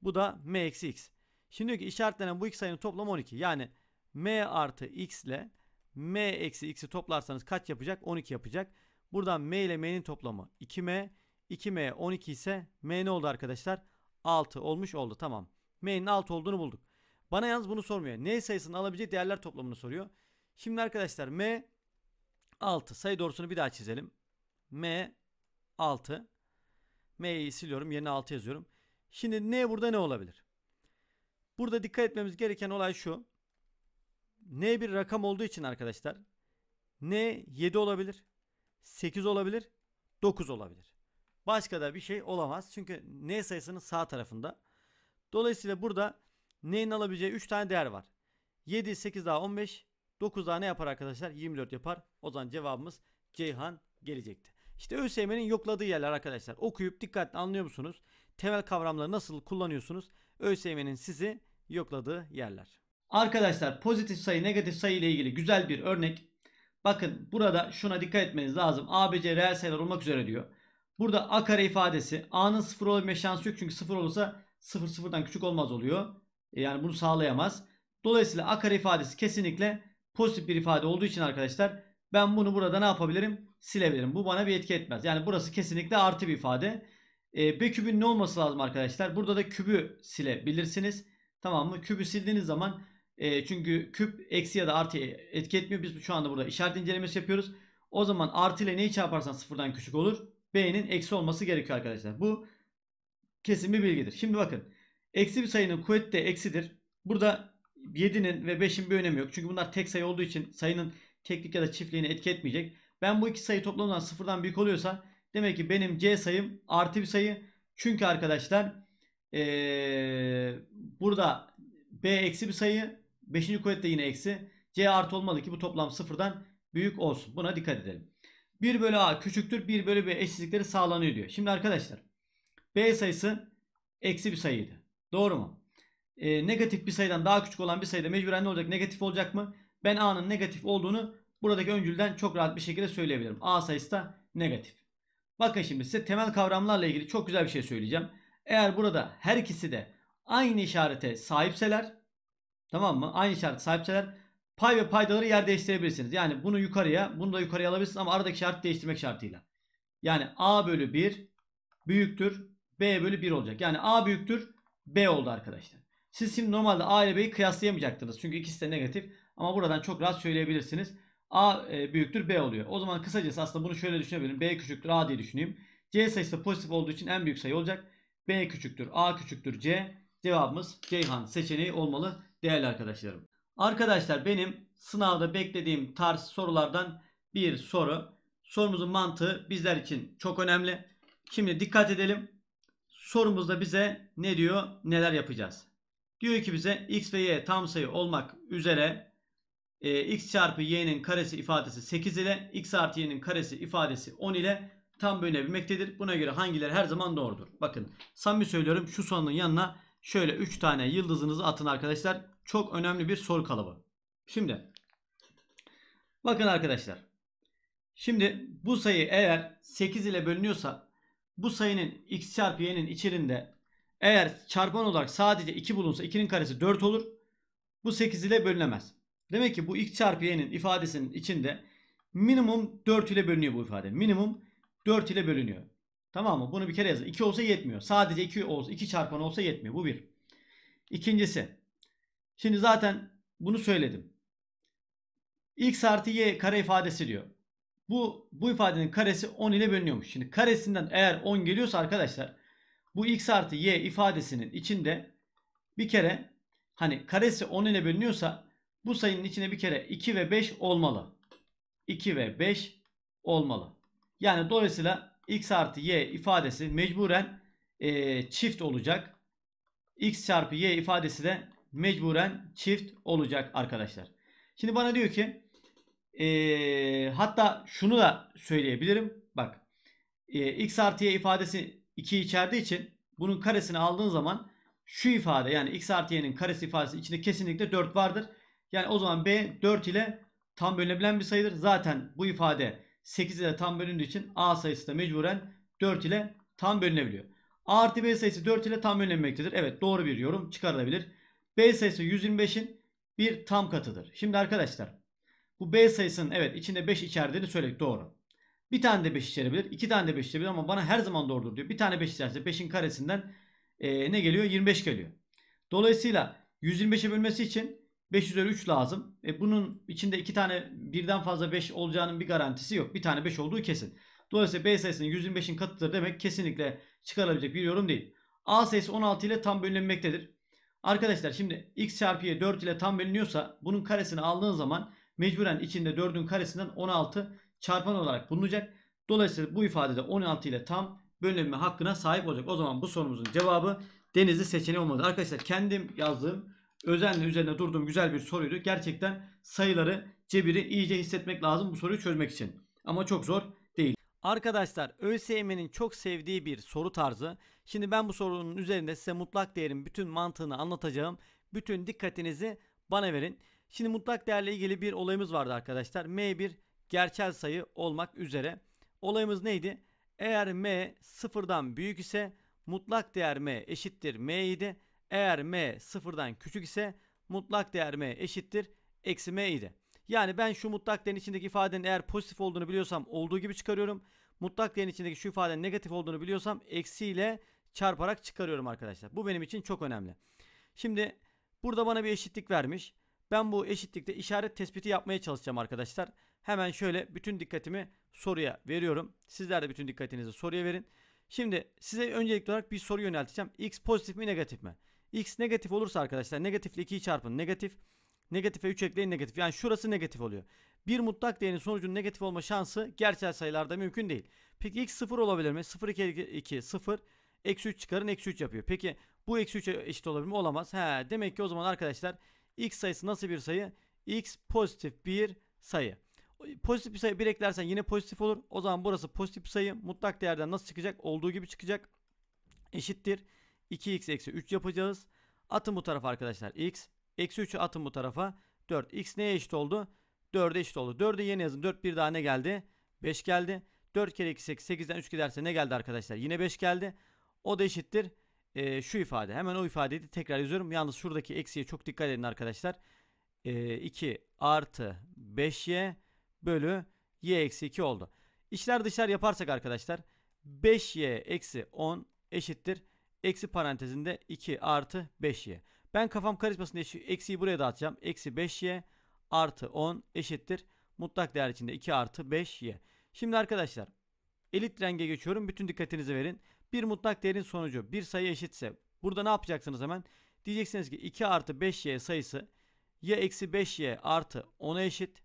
Bu da m eksi x. Şimdi diyor ki işaretlenen bu iki sayının toplamı 12. Yani m artı x ile m eksi x'i toplarsanız kaç yapacak? 12 yapacak. Buradan m ile m'nin toplamı 2m. 2m 12 ise m ne oldu arkadaşlar? 6 olmuş oldu tamam. m'nin 6 olduğunu bulduk. Bana yalnız bunu sormuyor. n sayısının alabileceği değerler toplamını soruyor. Şimdi arkadaşlar m 6 sayı doğrusunu bir daha çizelim. m 6 M'yi siliyorum. Yerine 6 yazıyorum. Şimdi N burada ne olabilir? Burada dikkat etmemiz gereken olay şu. N bir rakam olduğu için arkadaşlar. N 7 olabilir. 8 olabilir. 9 olabilir. Başka da bir şey olamaz. Çünkü N sayısının sağ tarafında. Dolayısıyla burada N'nin alabileceği 3 tane değer var. 7, 8 daha 15. 9 daha ne yapar arkadaşlar? 24 yapar. O zaman cevabımız Ceyhan gelecekti. İşte ÖSYM'nin yokladığı yerler arkadaşlar. Okuyup dikkatli anlıyor musunuz? Temel kavramları nasıl kullanıyorsunuz? ÖSYM'nin sizi yokladığı yerler. Arkadaşlar pozitif sayı negatif sayı ile ilgili güzel bir örnek. Bakın burada şuna dikkat etmeniz lazım. A, B, reel sayılar olmak üzere diyor. Burada A kare ifadesi A'nın sıfır olabilme şansı yok. Çünkü sıfır olursa sıfır sıfırdan küçük olmaz oluyor. E, yani bunu sağlayamaz. Dolayısıyla A kare ifadesi kesinlikle pozitif bir ifade olduğu için arkadaşlar ben bunu burada ne yapabilirim? Silebilirim. Bu bana bir etki etmez. Yani burası kesinlikle artı bir ifade. E, ee, B kübün ne olması lazım arkadaşlar? Burada da kübü silebilirsiniz. Tamam mı? Kübü sildiğiniz zaman e, çünkü küp eksi ya da artı etki etmiyor. Biz şu anda burada işaret incelemesi yapıyoruz. O zaman artı ile neyi çarparsan sıfırdan küçük olur. B'nin eksi olması gerekiyor arkadaşlar. Bu kesin bir bilgidir. Şimdi bakın. Eksi bir sayının kuvveti de eksidir. Burada 7'nin ve 5'in bir önemi yok. Çünkü bunlar tek sayı olduğu için sayının teklik ya da çiftliğini etki etmeyecek. Ben bu iki sayı toplamından sıfırdan büyük oluyorsa demek ki benim C sayım artı bir sayı. Çünkü arkadaşlar ee, burada B eksi bir sayı. beşinci kuvvette yine eksi. C artı olmalı ki bu toplam sıfırdan büyük olsun. Buna dikkat edelim. 1 bölü A küçüktür. 1 bölü B eşitlikleri sağlanıyor diyor. Şimdi arkadaşlar B sayısı eksi bir sayıydı. Doğru mu? E, negatif bir sayıdan daha küçük olan bir sayıda mecburen ne olacak? Negatif olacak mı? ben A'nın negatif olduğunu buradaki öncülden çok rahat bir şekilde söyleyebilirim. A sayısı da negatif. Bakın şimdi size temel kavramlarla ilgili çok güzel bir şey söyleyeceğim. Eğer burada her ikisi de aynı işarete sahipseler tamam mı? Aynı işaret sahipseler pay ve paydaları yer değiştirebilirsiniz. Yani bunu yukarıya bunu da yukarıya alabilirsiniz ama aradaki şartı değiştirmek şartıyla. Yani A bölü 1 büyüktür B bölü 1 olacak. Yani A büyüktür B oldu arkadaşlar. Siz şimdi normalde A ile B'yi kıyaslayamayacaktınız. Çünkü ikisi de negatif. Ama buradan çok rahat söyleyebilirsiniz. A e, büyüktür B oluyor. O zaman kısacası aslında bunu şöyle düşünebilirim. B küçüktür A diye düşüneyim. C sayısı pozitif olduğu için en büyük sayı olacak. B küçüktür A küçüktür C. Cevabımız Ceyhan seçeneği olmalı değerli arkadaşlarım. Arkadaşlar benim sınavda beklediğim tarz sorulardan bir soru. Sorumuzun mantığı bizler için çok önemli. Şimdi dikkat edelim. Sorumuzda bize ne diyor neler yapacağız. Diyor ki bize x ve y tam sayı olmak üzere e, x çarpı y'nin karesi ifadesi 8 ile x artı y'nin karesi ifadesi 10 ile tam bölünebilmektedir. Buna göre hangileri her zaman doğrudur. Bakın samimi söylüyorum şu sorunun yanına şöyle 3 tane yıldızınızı atın arkadaşlar. Çok önemli bir soru kalıbı. Şimdi bakın arkadaşlar. Şimdi bu sayı eğer 8 ile bölünüyorsa bu sayının x çarpı y'nin içerisinde eğer çarpan olarak sadece 2 bulunsa 2'nin karesi 4 olur. Bu 8 ile bölünemez. Demek ki bu x çarpı y'nin ifadesinin içinde minimum 4 ile bölünüyor bu ifade. Minimum 4 ile bölünüyor. Tamam mı? Bunu bir kere yazın. 2 olsa yetmiyor. Sadece 2 olsa 2 çarpan olsa yetmiyor. Bu bir. İkincisi. Şimdi zaten bunu söyledim. x artı y kare ifadesi diyor. Bu, bu ifadenin karesi 10 ile bölünüyormuş. Şimdi karesinden eğer 10 geliyorsa arkadaşlar bu x artı y ifadesinin içinde bir kere hani karesi 10 ile bölünüyorsa bu sayının içine bir kere 2 ve 5 olmalı. 2 ve 5 olmalı. Yani dolayısıyla x artı y ifadesi mecburen e, çift olacak. x çarpı y ifadesi de mecburen çift olacak arkadaşlar. Şimdi bana diyor ki e, hatta şunu da söyleyebilirim. Bak e, x artı y ifadesi 2 içerdiği için bunun karesini aldığın zaman şu ifade yani x artı y'nin karesi ifadesi içinde kesinlikle 4 vardır. Yani o zaman B 4 ile tam bölünebilen bir sayıdır. Zaten bu ifade 8 ile tam bölündüğü için A sayısı da mecburen 4 ile tam bölünebiliyor. A artı B sayısı 4 ile tam bölünebilmektedir. Evet doğru bir yorum çıkarılabilir. B sayısı 125'in bir tam katıdır. Şimdi arkadaşlar bu B sayısının evet içinde 5 içerdiğini söyledik doğru. Bir tane de 5 içerebilir. iki tane de 5 içerebilir ama bana her zaman doğrudur diyor. Bir tane 5 içerse 5'in karesinden e, ne geliyor? 25 geliyor. Dolayısıyla 125'e bölmesi için 503 lazım. E bunun içinde iki tane birden fazla 5 olacağının bir garantisi yok. Bir tane 5 olduğu kesin. Dolayısıyla B sayısının 125'in katıdır demek kesinlikle çıkarılabilecek bir yorum değil. A sayısı 16 ile tam bölünmektedir. Arkadaşlar şimdi x çarpı y 4 ile tam bölünüyorsa bunun karesini aldığın zaman mecburen içinde 4'ün karesinden 16 çarpan olarak bulunacak. Dolayısıyla bu ifadede 16 ile tam bölünme hakkına sahip olacak. O zaman bu sorumuzun cevabı Denizli seçeneği olmadı. Arkadaşlar kendim yazdığım özenle üzerine durduğum güzel bir soruydu. Gerçekten sayıları, cebiri iyice hissetmek lazım bu soruyu çözmek için. Ama çok zor değil. Arkadaşlar ÖSYM'nin çok sevdiği bir soru tarzı. Şimdi ben bu sorunun üzerinde size mutlak değerin bütün mantığını anlatacağım. Bütün dikkatinizi bana verin. Şimdi mutlak değerle ilgili bir olayımız vardı arkadaşlar. M bir gerçel sayı olmak üzere. Olayımız neydi? Eğer M sıfırdan büyük ise mutlak değer M eşittir M idi. Eğer m sıfırdan küçük ise mutlak değer m eşittir eksi m idi. Yani ben şu mutlak değerin içindeki ifadenin eğer pozitif olduğunu biliyorsam olduğu gibi çıkarıyorum. Mutlak değerin içindeki şu ifadenin negatif olduğunu biliyorsam eksiyle çarparak çıkarıyorum arkadaşlar. Bu benim için çok önemli. Şimdi burada bana bir eşitlik vermiş. Ben bu eşitlikte işaret tespiti yapmaya çalışacağım arkadaşlar. Hemen şöyle bütün dikkatimi soruya veriyorum. Sizler de bütün dikkatinizi soruya verin. Şimdi size öncelikli olarak bir soru yönelteceğim. X pozitif mi negatif mi? X negatif olursa arkadaşlar negatifle 2'yi çarpın. Negatif negatife 3 ekleyin negatif. Yani şurası negatif oluyor. Bir mutlak değerin sonucunun negatif olma şansı gerçel sayılarda mümkün değil. Peki x 0 olabilir mi? 0 2 2 0 eksi 3 çıkarın eksi 3 yapıyor. Peki bu eksi 3 eşit olabilir mi? Olamaz. He, demek ki o zaman arkadaşlar x sayısı nasıl bir sayı? x pozitif bir sayı. Pozitif bir sayı bir eklersen yine pozitif olur. O zaman burası pozitif bir sayı. Mutlak değerden nasıl çıkacak? Olduğu gibi çıkacak. Eşittir. 2x eksi 3 yapacağız. Atın bu tarafa arkadaşlar x. Eksi 3'ü atın bu tarafa. 4. x neye eşit oldu? 4'e eşit oldu. 4'e yeni yazın. 4 bir daha ne geldi? 5 geldi. 4 kere 2 8. 8'den 3 giderse ne geldi arkadaşlar? Yine 5 geldi. O da eşittir. Ee, şu ifade. Hemen o ifadeyi tekrar yazıyorum. Yalnız şuradaki eksiye çok dikkat edin arkadaşlar. Ee, 2 artı 5y bölü y eksi 2 oldu. İşler dışlar yaparsak arkadaşlar 5y eksi 10 eşittir Eksi parantezinde 2 artı 5y. Ben kafam karışmasın diye şu eksiyi buraya dağıtacağım. Eksi 5y artı 10 eşittir. Mutlak değer içinde 2 artı 5y. Şimdi arkadaşlar elit renge geçiyorum. Bütün dikkatinizi verin. Bir mutlak değerin sonucu bir sayı eşitse burada ne yapacaksınız hemen? Diyeceksiniz ki 2 artı 5y sayısı ya eksi 5y artı 10'a eşit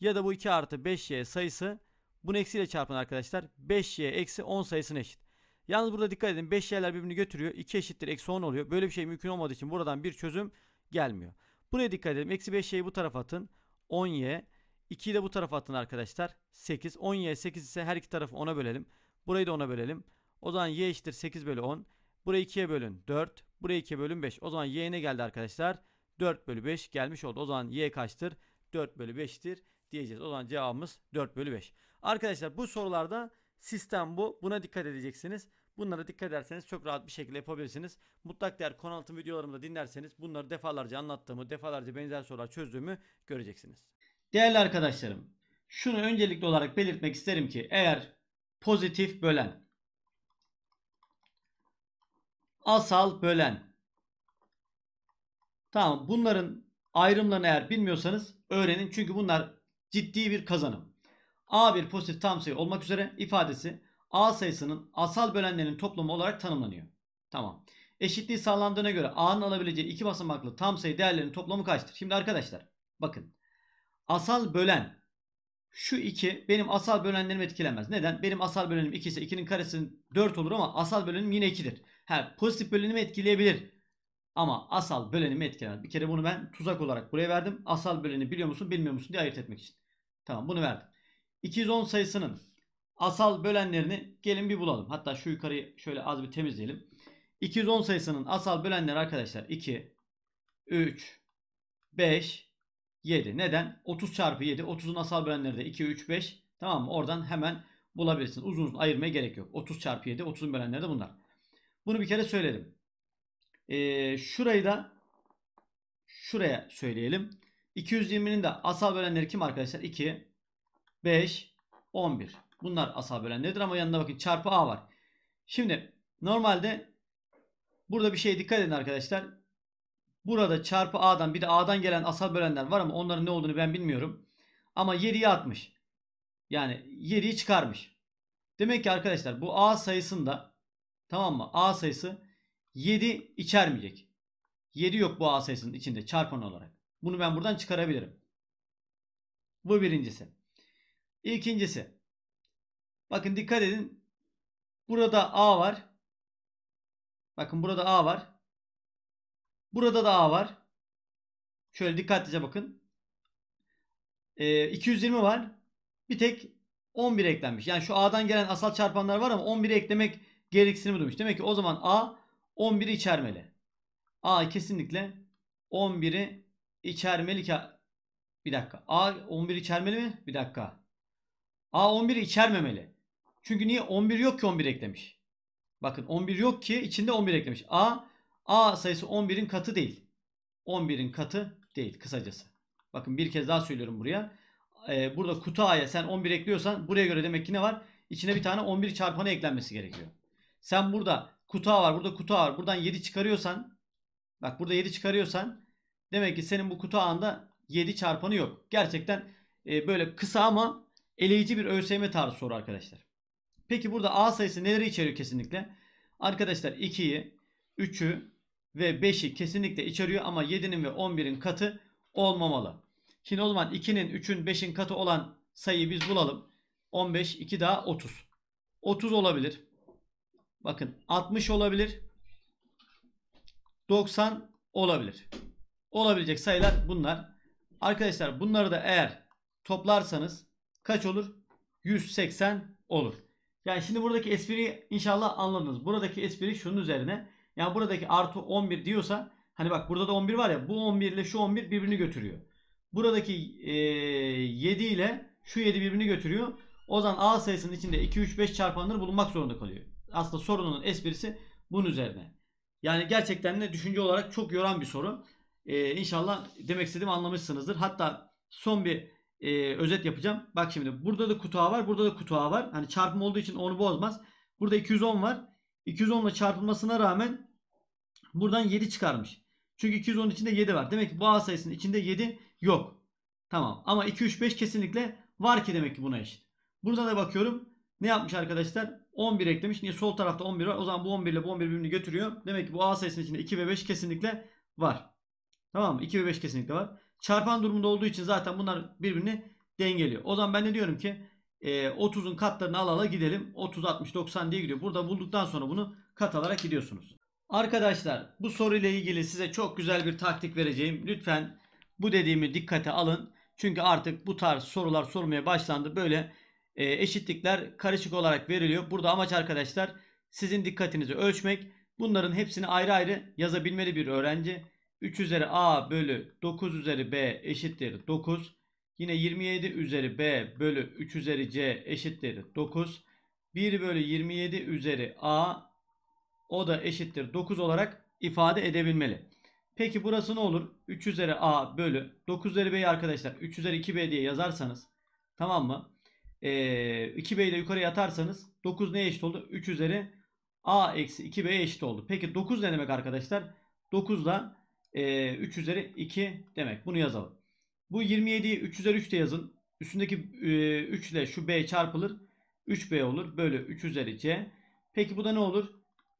ya da bu 2 artı 5y sayısı bunu eksiyle çarpın arkadaşlar. 5y eksi 10 sayısına eşit. Yalnız burada dikkat edin 5 yerler birbirini götürüyor. 2 eşittir eksi 10 oluyor. Böyle bir şey mümkün olmadığı için buradan bir çözüm gelmiyor. Buraya dikkat edin, Eksi 5 y'yi bu tarafa atın. 10y. 2'yi de bu tarafa atın arkadaşlar. 8. 10y 8 ise her iki tarafı 10'a bölelim. Burayı da 10'a bölelim. O zaman y eşittir 8 bölü 10. Burayı 2'ye bölün 4. Burayı 2'ye bölün 5. O zaman y ne geldi arkadaşlar? 4 bölü 5 gelmiş oldu. O zaman y kaçtır? 4 bölü 5'tir diyeceğiz. O zaman cevabımız 4 bölü 5. Arkadaşlar bu sorularda sistem bu. Buna dikkat edeceksiniz. Bunlara dikkat ederseniz çok rahat bir şekilde yapabilirsiniz. Mutlak değer konu altın videolarımda dinlerseniz bunları defalarca anlattığımı, defalarca benzer sorular çözdüğümü göreceksiniz. Değerli arkadaşlarım, şunu öncelikli olarak belirtmek isterim ki eğer pozitif bölen, asal bölen, tamam bunların ayrımlarını eğer bilmiyorsanız öğrenin. Çünkü bunlar ciddi bir kazanım. A1 pozitif tam sayı olmak üzere ifadesi A sayısının asal bölenlerinin toplamı olarak tanımlanıyor. Tamam. Eşitliği sağlandığına göre A'nın alabileceği iki basamaklı tam sayı değerlerinin toplamı kaçtır? Şimdi arkadaşlar bakın. Asal bölen şu 2 benim asal bölenlerimi etkilemez. Neden? Benim asal bölenim 2 ise 2'nin karesi 4 olur ama asal bölenim yine 2'dir. Ha, pozitif bölenimi etkileyebilir. Ama asal bölenimi etkilemez. Bir kere bunu ben tuzak olarak buraya verdim. Asal böleni biliyor musun bilmiyor musun diye ayırt etmek için. Tamam bunu verdim. 210 sayısının asal bölenlerini gelin bir bulalım. Hatta şu yukarıyı şöyle az bir temizleyelim. 210 sayısının asal bölenleri arkadaşlar 2, 3, 5, 7. Neden? 30 çarpı 7. 30'un asal bölenleri de 2, 3, 5. Tamam mı? Oradan hemen bulabilirsin. Uzun uzun ayırmaya gerek yok. 30 çarpı 7. 30'un bölenleri de bunlar. Bunu bir kere söyledim. Ee, şurayı da şuraya söyleyelim. 220'nin de asal bölenleri kim arkadaşlar? 2, 5, 11. Bunlar asal bölen nedir ama yanında bakın çarpı a var. Şimdi normalde burada bir şeye dikkat edin arkadaşlar. Burada çarpı a'dan bir de a'dan gelen asal bölenler var ama onların ne olduğunu ben bilmiyorum. Ama 7'yi atmış. Yani 7'yi çıkarmış. Demek ki arkadaşlar bu a sayısında tamam mı? A sayısı 7 içermeyecek. 7 yok bu a sayısının içinde çarpan olarak. Bunu ben buradan çıkarabilirim. Bu birincisi. İkincisi Bakın dikkat edin. Burada A var. Bakın burada A var. Burada da A var. Şöyle dikkatlice bakın. Ee, 220 var. Bir tek 11 eklenmiş. Yani şu A'dan gelen asal çarpanlar var ama 11'i eklemek gereksinimi duymuş. Demek ki o zaman A 11'i içermeli. A kesinlikle 11'i içermeli ki bir dakika. A 11 içermeli mi? Bir dakika. A 11'i içermemeli. Çünkü niye 11 yok ki 11 eklemiş. Bakın 11 yok ki içinde 11 eklemiş. A A sayısı 11'in katı değil. 11'in katı değil kısacası. Bakın bir kez daha söylüyorum buraya. Ee, burada kutu A'ya sen 11 ekliyorsan buraya göre demek ki ne var? İçine bir tane 11 çarpanı eklenmesi gerekiyor. Sen burada kutu A var, burada kutu A var. Buradan 7 çıkarıyorsan bak burada 7 çıkarıyorsan demek ki senin bu kutu A'nda 7 çarpanı yok. Gerçekten e, böyle kısa ama eleyici bir ÖSYM tarzı soru arkadaşlar. Peki burada A sayısı neleri içeriyor kesinlikle? Arkadaşlar 2'yi, 3'ü ve 5'i kesinlikle içeriyor ama 7'nin ve 11'in katı olmamalı. Şimdi o zaman 2'nin, 3'ün, 5'in katı olan sayıyı biz bulalım. 15, 2 daha 30. 30 olabilir. Bakın 60 olabilir. 90 olabilir. Olabilecek sayılar bunlar. Arkadaşlar bunları da eğer toplarsanız kaç olur? 180 olur. Yani şimdi buradaki espri inşallah anladınız. Buradaki espri şunun üzerine. Yani buradaki artı 11 diyorsa hani bak burada da 11 var ya bu 11 ile şu 11 birbirini götürüyor. Buradaki e, 7 ile şu 7 birbirini götürüyor. O zaman A sayısının içinde 2, 3, 5 çarpanları bulunmak zorunda kalıyor. Aslında sorunun esprisi bunun üzerine. Yani gerçekten de düşünce olarak çok yoran bir soru. Ee, inşallah demek istediğimi anlamışsınızdır. Hatta son bir e, özet yapacağım. Bak şimdi burada da kutu var. Burada da kutu var. Hani çarpım olduğu için onu bozmaz. Burada 210 var. 210 ile çarpılmasına rağmen buradan 7 çıkarmış. Çünkü 210 içinde 7 var. Demek ki bu A sayısının içinde 7 yok. Tamam. Ama 2, 3, 5 kesinlikle var ki demek ki buna eşit. Burada da bakıyorum. Ne yapmış arkadaşlar? 11 eklemiş. Niye? Sol tarafta 11 var. O zaman bu 11 ile bu 11 birbirini götürüyor. Demek ki bu A sayısının içinde 2 ve 5 kesinlikle var. Tamam mı? 2 ve 5 kesinlikle var çarpan durumunda olduğu için zaten bunlar birbirini dengeliyor. O zaman ben de diyorum ki 30'un e, katlarını al ala gidelim. 30, 60, 90 diye gidiyor. Burada bulduktan sonra bunu kat alarak gidiyorsunuz. Arkadaşlar bu soruyla ilgili size çok güzel bir taktik vereceğim. Lütfen bu dediğimi dikkate alın. Çünkü artık bu tarz sorular sormaya başlandı. Böyle e, eşitlikler karışık olarak veriliyor. Burada amaç arkadaşlar sizin dikkatinizi ölçmek. Bunların hepsini ayrı ayrı yazabilmeli bir öğrenci. 3 üzeri a bölü 9 üzeri b eşittir 9. Yine 27 üzeri b bölü 3 üzeri c eşittir 9. 1 bölü 27 üzeri a o da eşittir 9 olarak ifade edebilmeli. Peki burası ne olur? 3 üzeri a bölü 9 üzeri b'yi arkadaşlar 3 üzeri 2b diye yazarsanız tamam mı? Ee, 2b ile yukarı yatarsanız 9 neye eşit oldu? 3 üzeri a eksi 2b eşit oldu. Peki 9 ne demek arkadaşlar? 9 da e, ee, 3 üzeri 2 demek. Bunu yazalım. Bu 27'yi 3 üzeri 3 de yazın. Üstündeki e, 3 ile şu B çarpılır. 3B olur. Böyle 3 üzeri C. Peki bu da ne olur?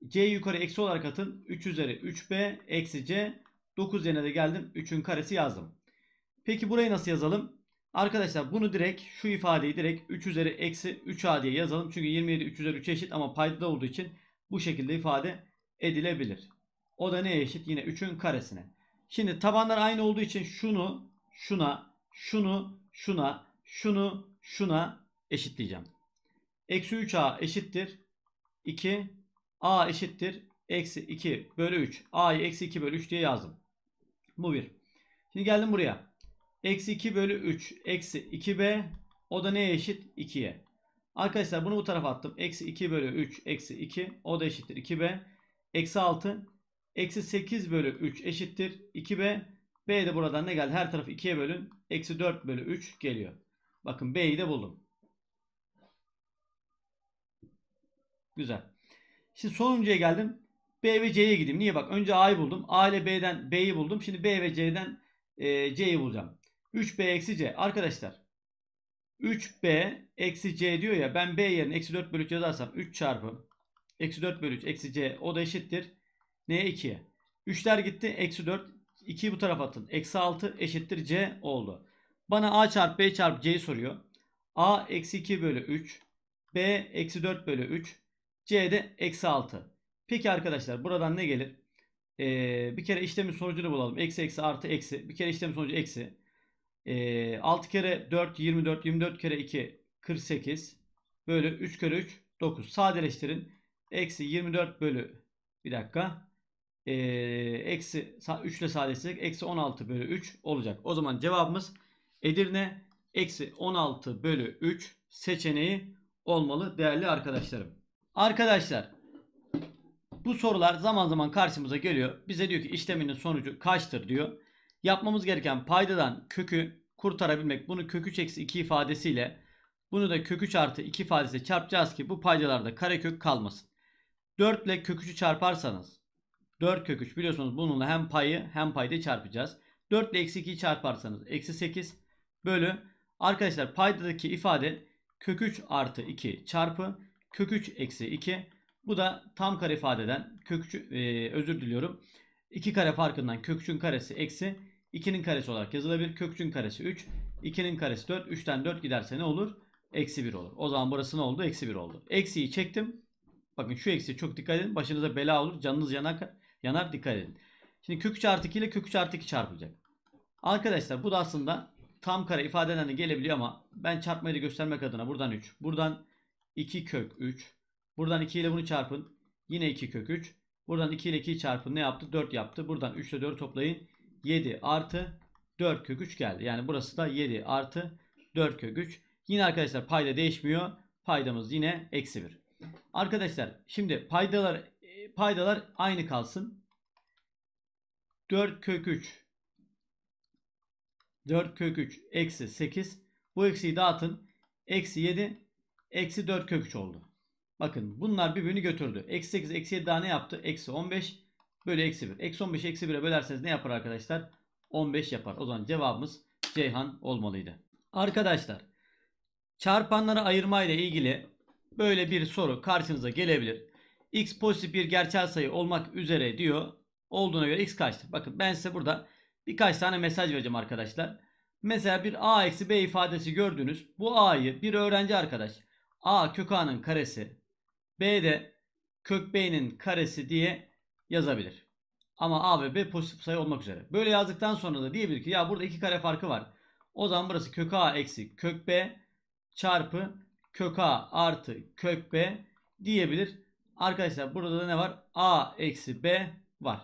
C yukarı eksi olarak atın. 3 üzeri 3B eksi C. 9 yerine de geldim. 3'ün karesi yazdım. Peki burayı nasıl yazalım? Arkadaşlar bunu direkt şu ifadeyi direkt 3 üzeri eksi 3A diye yazalım. Çünkü 27 3 üzeri 3 eşit ama payda olduğu için bu şekilde ifade edilebilir. O da neye eşit? Yine 3'ün karesine. Şimdi tabanlar aynı olduğu için şunu, şuna, şunu, şuna, şunu, şuna eşitleyeceğim. Eksi 3a eşittir. 2 a eşittir. Eksi 2 bölü 3. a'yı eksi 2 bölü 3 diye yazdım. Bu bir. Şimdi geldim buraya. Eksi 2 bölü 3. Eksi 2b. O da neye eşit? 2'ye. Arkadaşlar bunu bu tarafa attım. Eksi 2 bölü 3. Eksi 2. O da eşittir 2b. Eksi 6. Eksi 8 bölü 3 eşittir 2B. B de buradan ne geldi? Her tarafı 2'ye bölün. Eksi 4 bölü 3 geliyor. Bakın B'yi de buldum. Güzel. Şimdi sonuncuya geldim. B ve C'ye gideyim. Niye bak? Önce A'yı buldum. A ile B'den B'yi buldum. Şimdi B ve C'den e, C'yi bulacağım. 3B eksi C. Arkadaşlar 3B eksi C diyor ya ben B yerine eksi 4 bölü 3 yazarsam 3 çarpı eksi 4 bölü 3 eksi C o da eşittir. Neye 2? 3'ler gitti. Eksi 4. 2'yi bu tarafa atın Eksi 6 eşittir C oldu. Bana A çarpı B çarpı C'yi soruyor. A eksi 2 bölü 3. B eksi 4 bölü 3. C de eksi 6. Peki arkadaşlar buradan ne gelir? Ee, bir kere işlemin sonucunu bulalım. Eksi eksi artı eksi. Bir kere işlemin sonucu eksi. Ee, 6 kere 4 24. 24 kere 2 48. Böyle 3 kere 3 9. Sadeleştirin. Eksi 24 bölü bir dakika e, eksi 3 ile sadeleştirsek eksi 16 bölü 3 olacak. O zaman cevabımız Edirne eksi 16 bölü 3 seçeneği olmalı değerli arkadaşlarım. Arkadaşlar bu sorular zaman zaman karşımıza geliyor. Bize diyor ki işleminin sonucu kaçtır diyor. Yapmamız gereken paydadan kökü kurtarabilmek. Bunu kökü 3 eksi 2 ifadesiyle bunu da kökü 3 artı 2 ifadesiyle çarpacağız ki bu paydalarda karekök kalmasın. 4 ile kök çarparsanız 4 kök 3 biliyorsunuz bununla hem payı hem payda çarpacağız. 4 ile eksi 2'yi çarparsanız eksi 8 bölü. Arkadaşlar paydadaki ifade kök 3 artı 2 çarpı kök 3 eksi 2. Bu da tam kare ifadeden kök 3 e, özür diliyorum. 2 kare farkından kök 3'ün karesi eksi 2'nin karesi olarak yazılabilir. Kök 3'ün karesi 3. 2'nin karesi 4. 3'ten 4 giderse ne olur? Eksi 1 olur. O zaman burası ne oldu? Eksi 1 oldu. Eksiyi çektim. Bakın şu eksi çok dikkat edin. Başınıza bela olur. Canınız yanar yanar dikkat edin. Şimdi kök 3 artı 2 ile kök 3 artı 2 çarpılacak. Arkadaşlar bu da aslında tam kare ifadelerine gelebiliyor ama ben çarpmayı göstermek adına buradan 3. Buradan 2 kök 3. Buradan 2 ile bunu çarpın. Yine 2 kök 3. Buradan 2 ile 2 çarpın. Ne yaptı? 4 yaptı. Buradan 3 ile 4 toplayın. 7 artı 4 kök 3 geldi. Yani burası da 7 artı 4 kök 3. Yine arkadaşlar payda değişmiyor. Paydamız yine eksi 1. Arkadaşlar şimdi paydalar Paydalar aynı kalsın. 4 kök 3 4 kök 3 eksi 8 bu eksiyi dağıtın. Eksi 7 eksi 4 kök 3 oldu. Bakın bunlar birbirini götürdü. Eksi 8 eksi 7 daha ne yaptı? Eksi 15 bölü eksi 1. Eksi 15 eksi 1'e bölerseniz ne yapar arkadaşlar? 15 yapar. O zaman cevabımız Ceyhan olmalıydı. Arkadaşlar çarpanları ayırma ile ilgili böyle bir soru karşınıza gelebilir x pozitif bir gerçel sayı olmak üzere diyor. Olduğuna göre x kaçtır? Bakın ben size burada birkaç tane mesaj vereceğim arkadaşlar. Mesela bir a eksi b ifadesi gördünüz. Bu a'yı bir öğrenci arkadaş a kök a'nın karesi b de kök b'nin karesi diye yazabilir. Ama a ve b pozitif sayı olmak üzere. Böyle yazdıktan sonra da diyebilir ki ya burada iki kare farkı var. O zaman burası kök a eksi kök b çarpı kök a artı kök b diyebilir. Arkadaşlar burada da ne var? A eksi B var.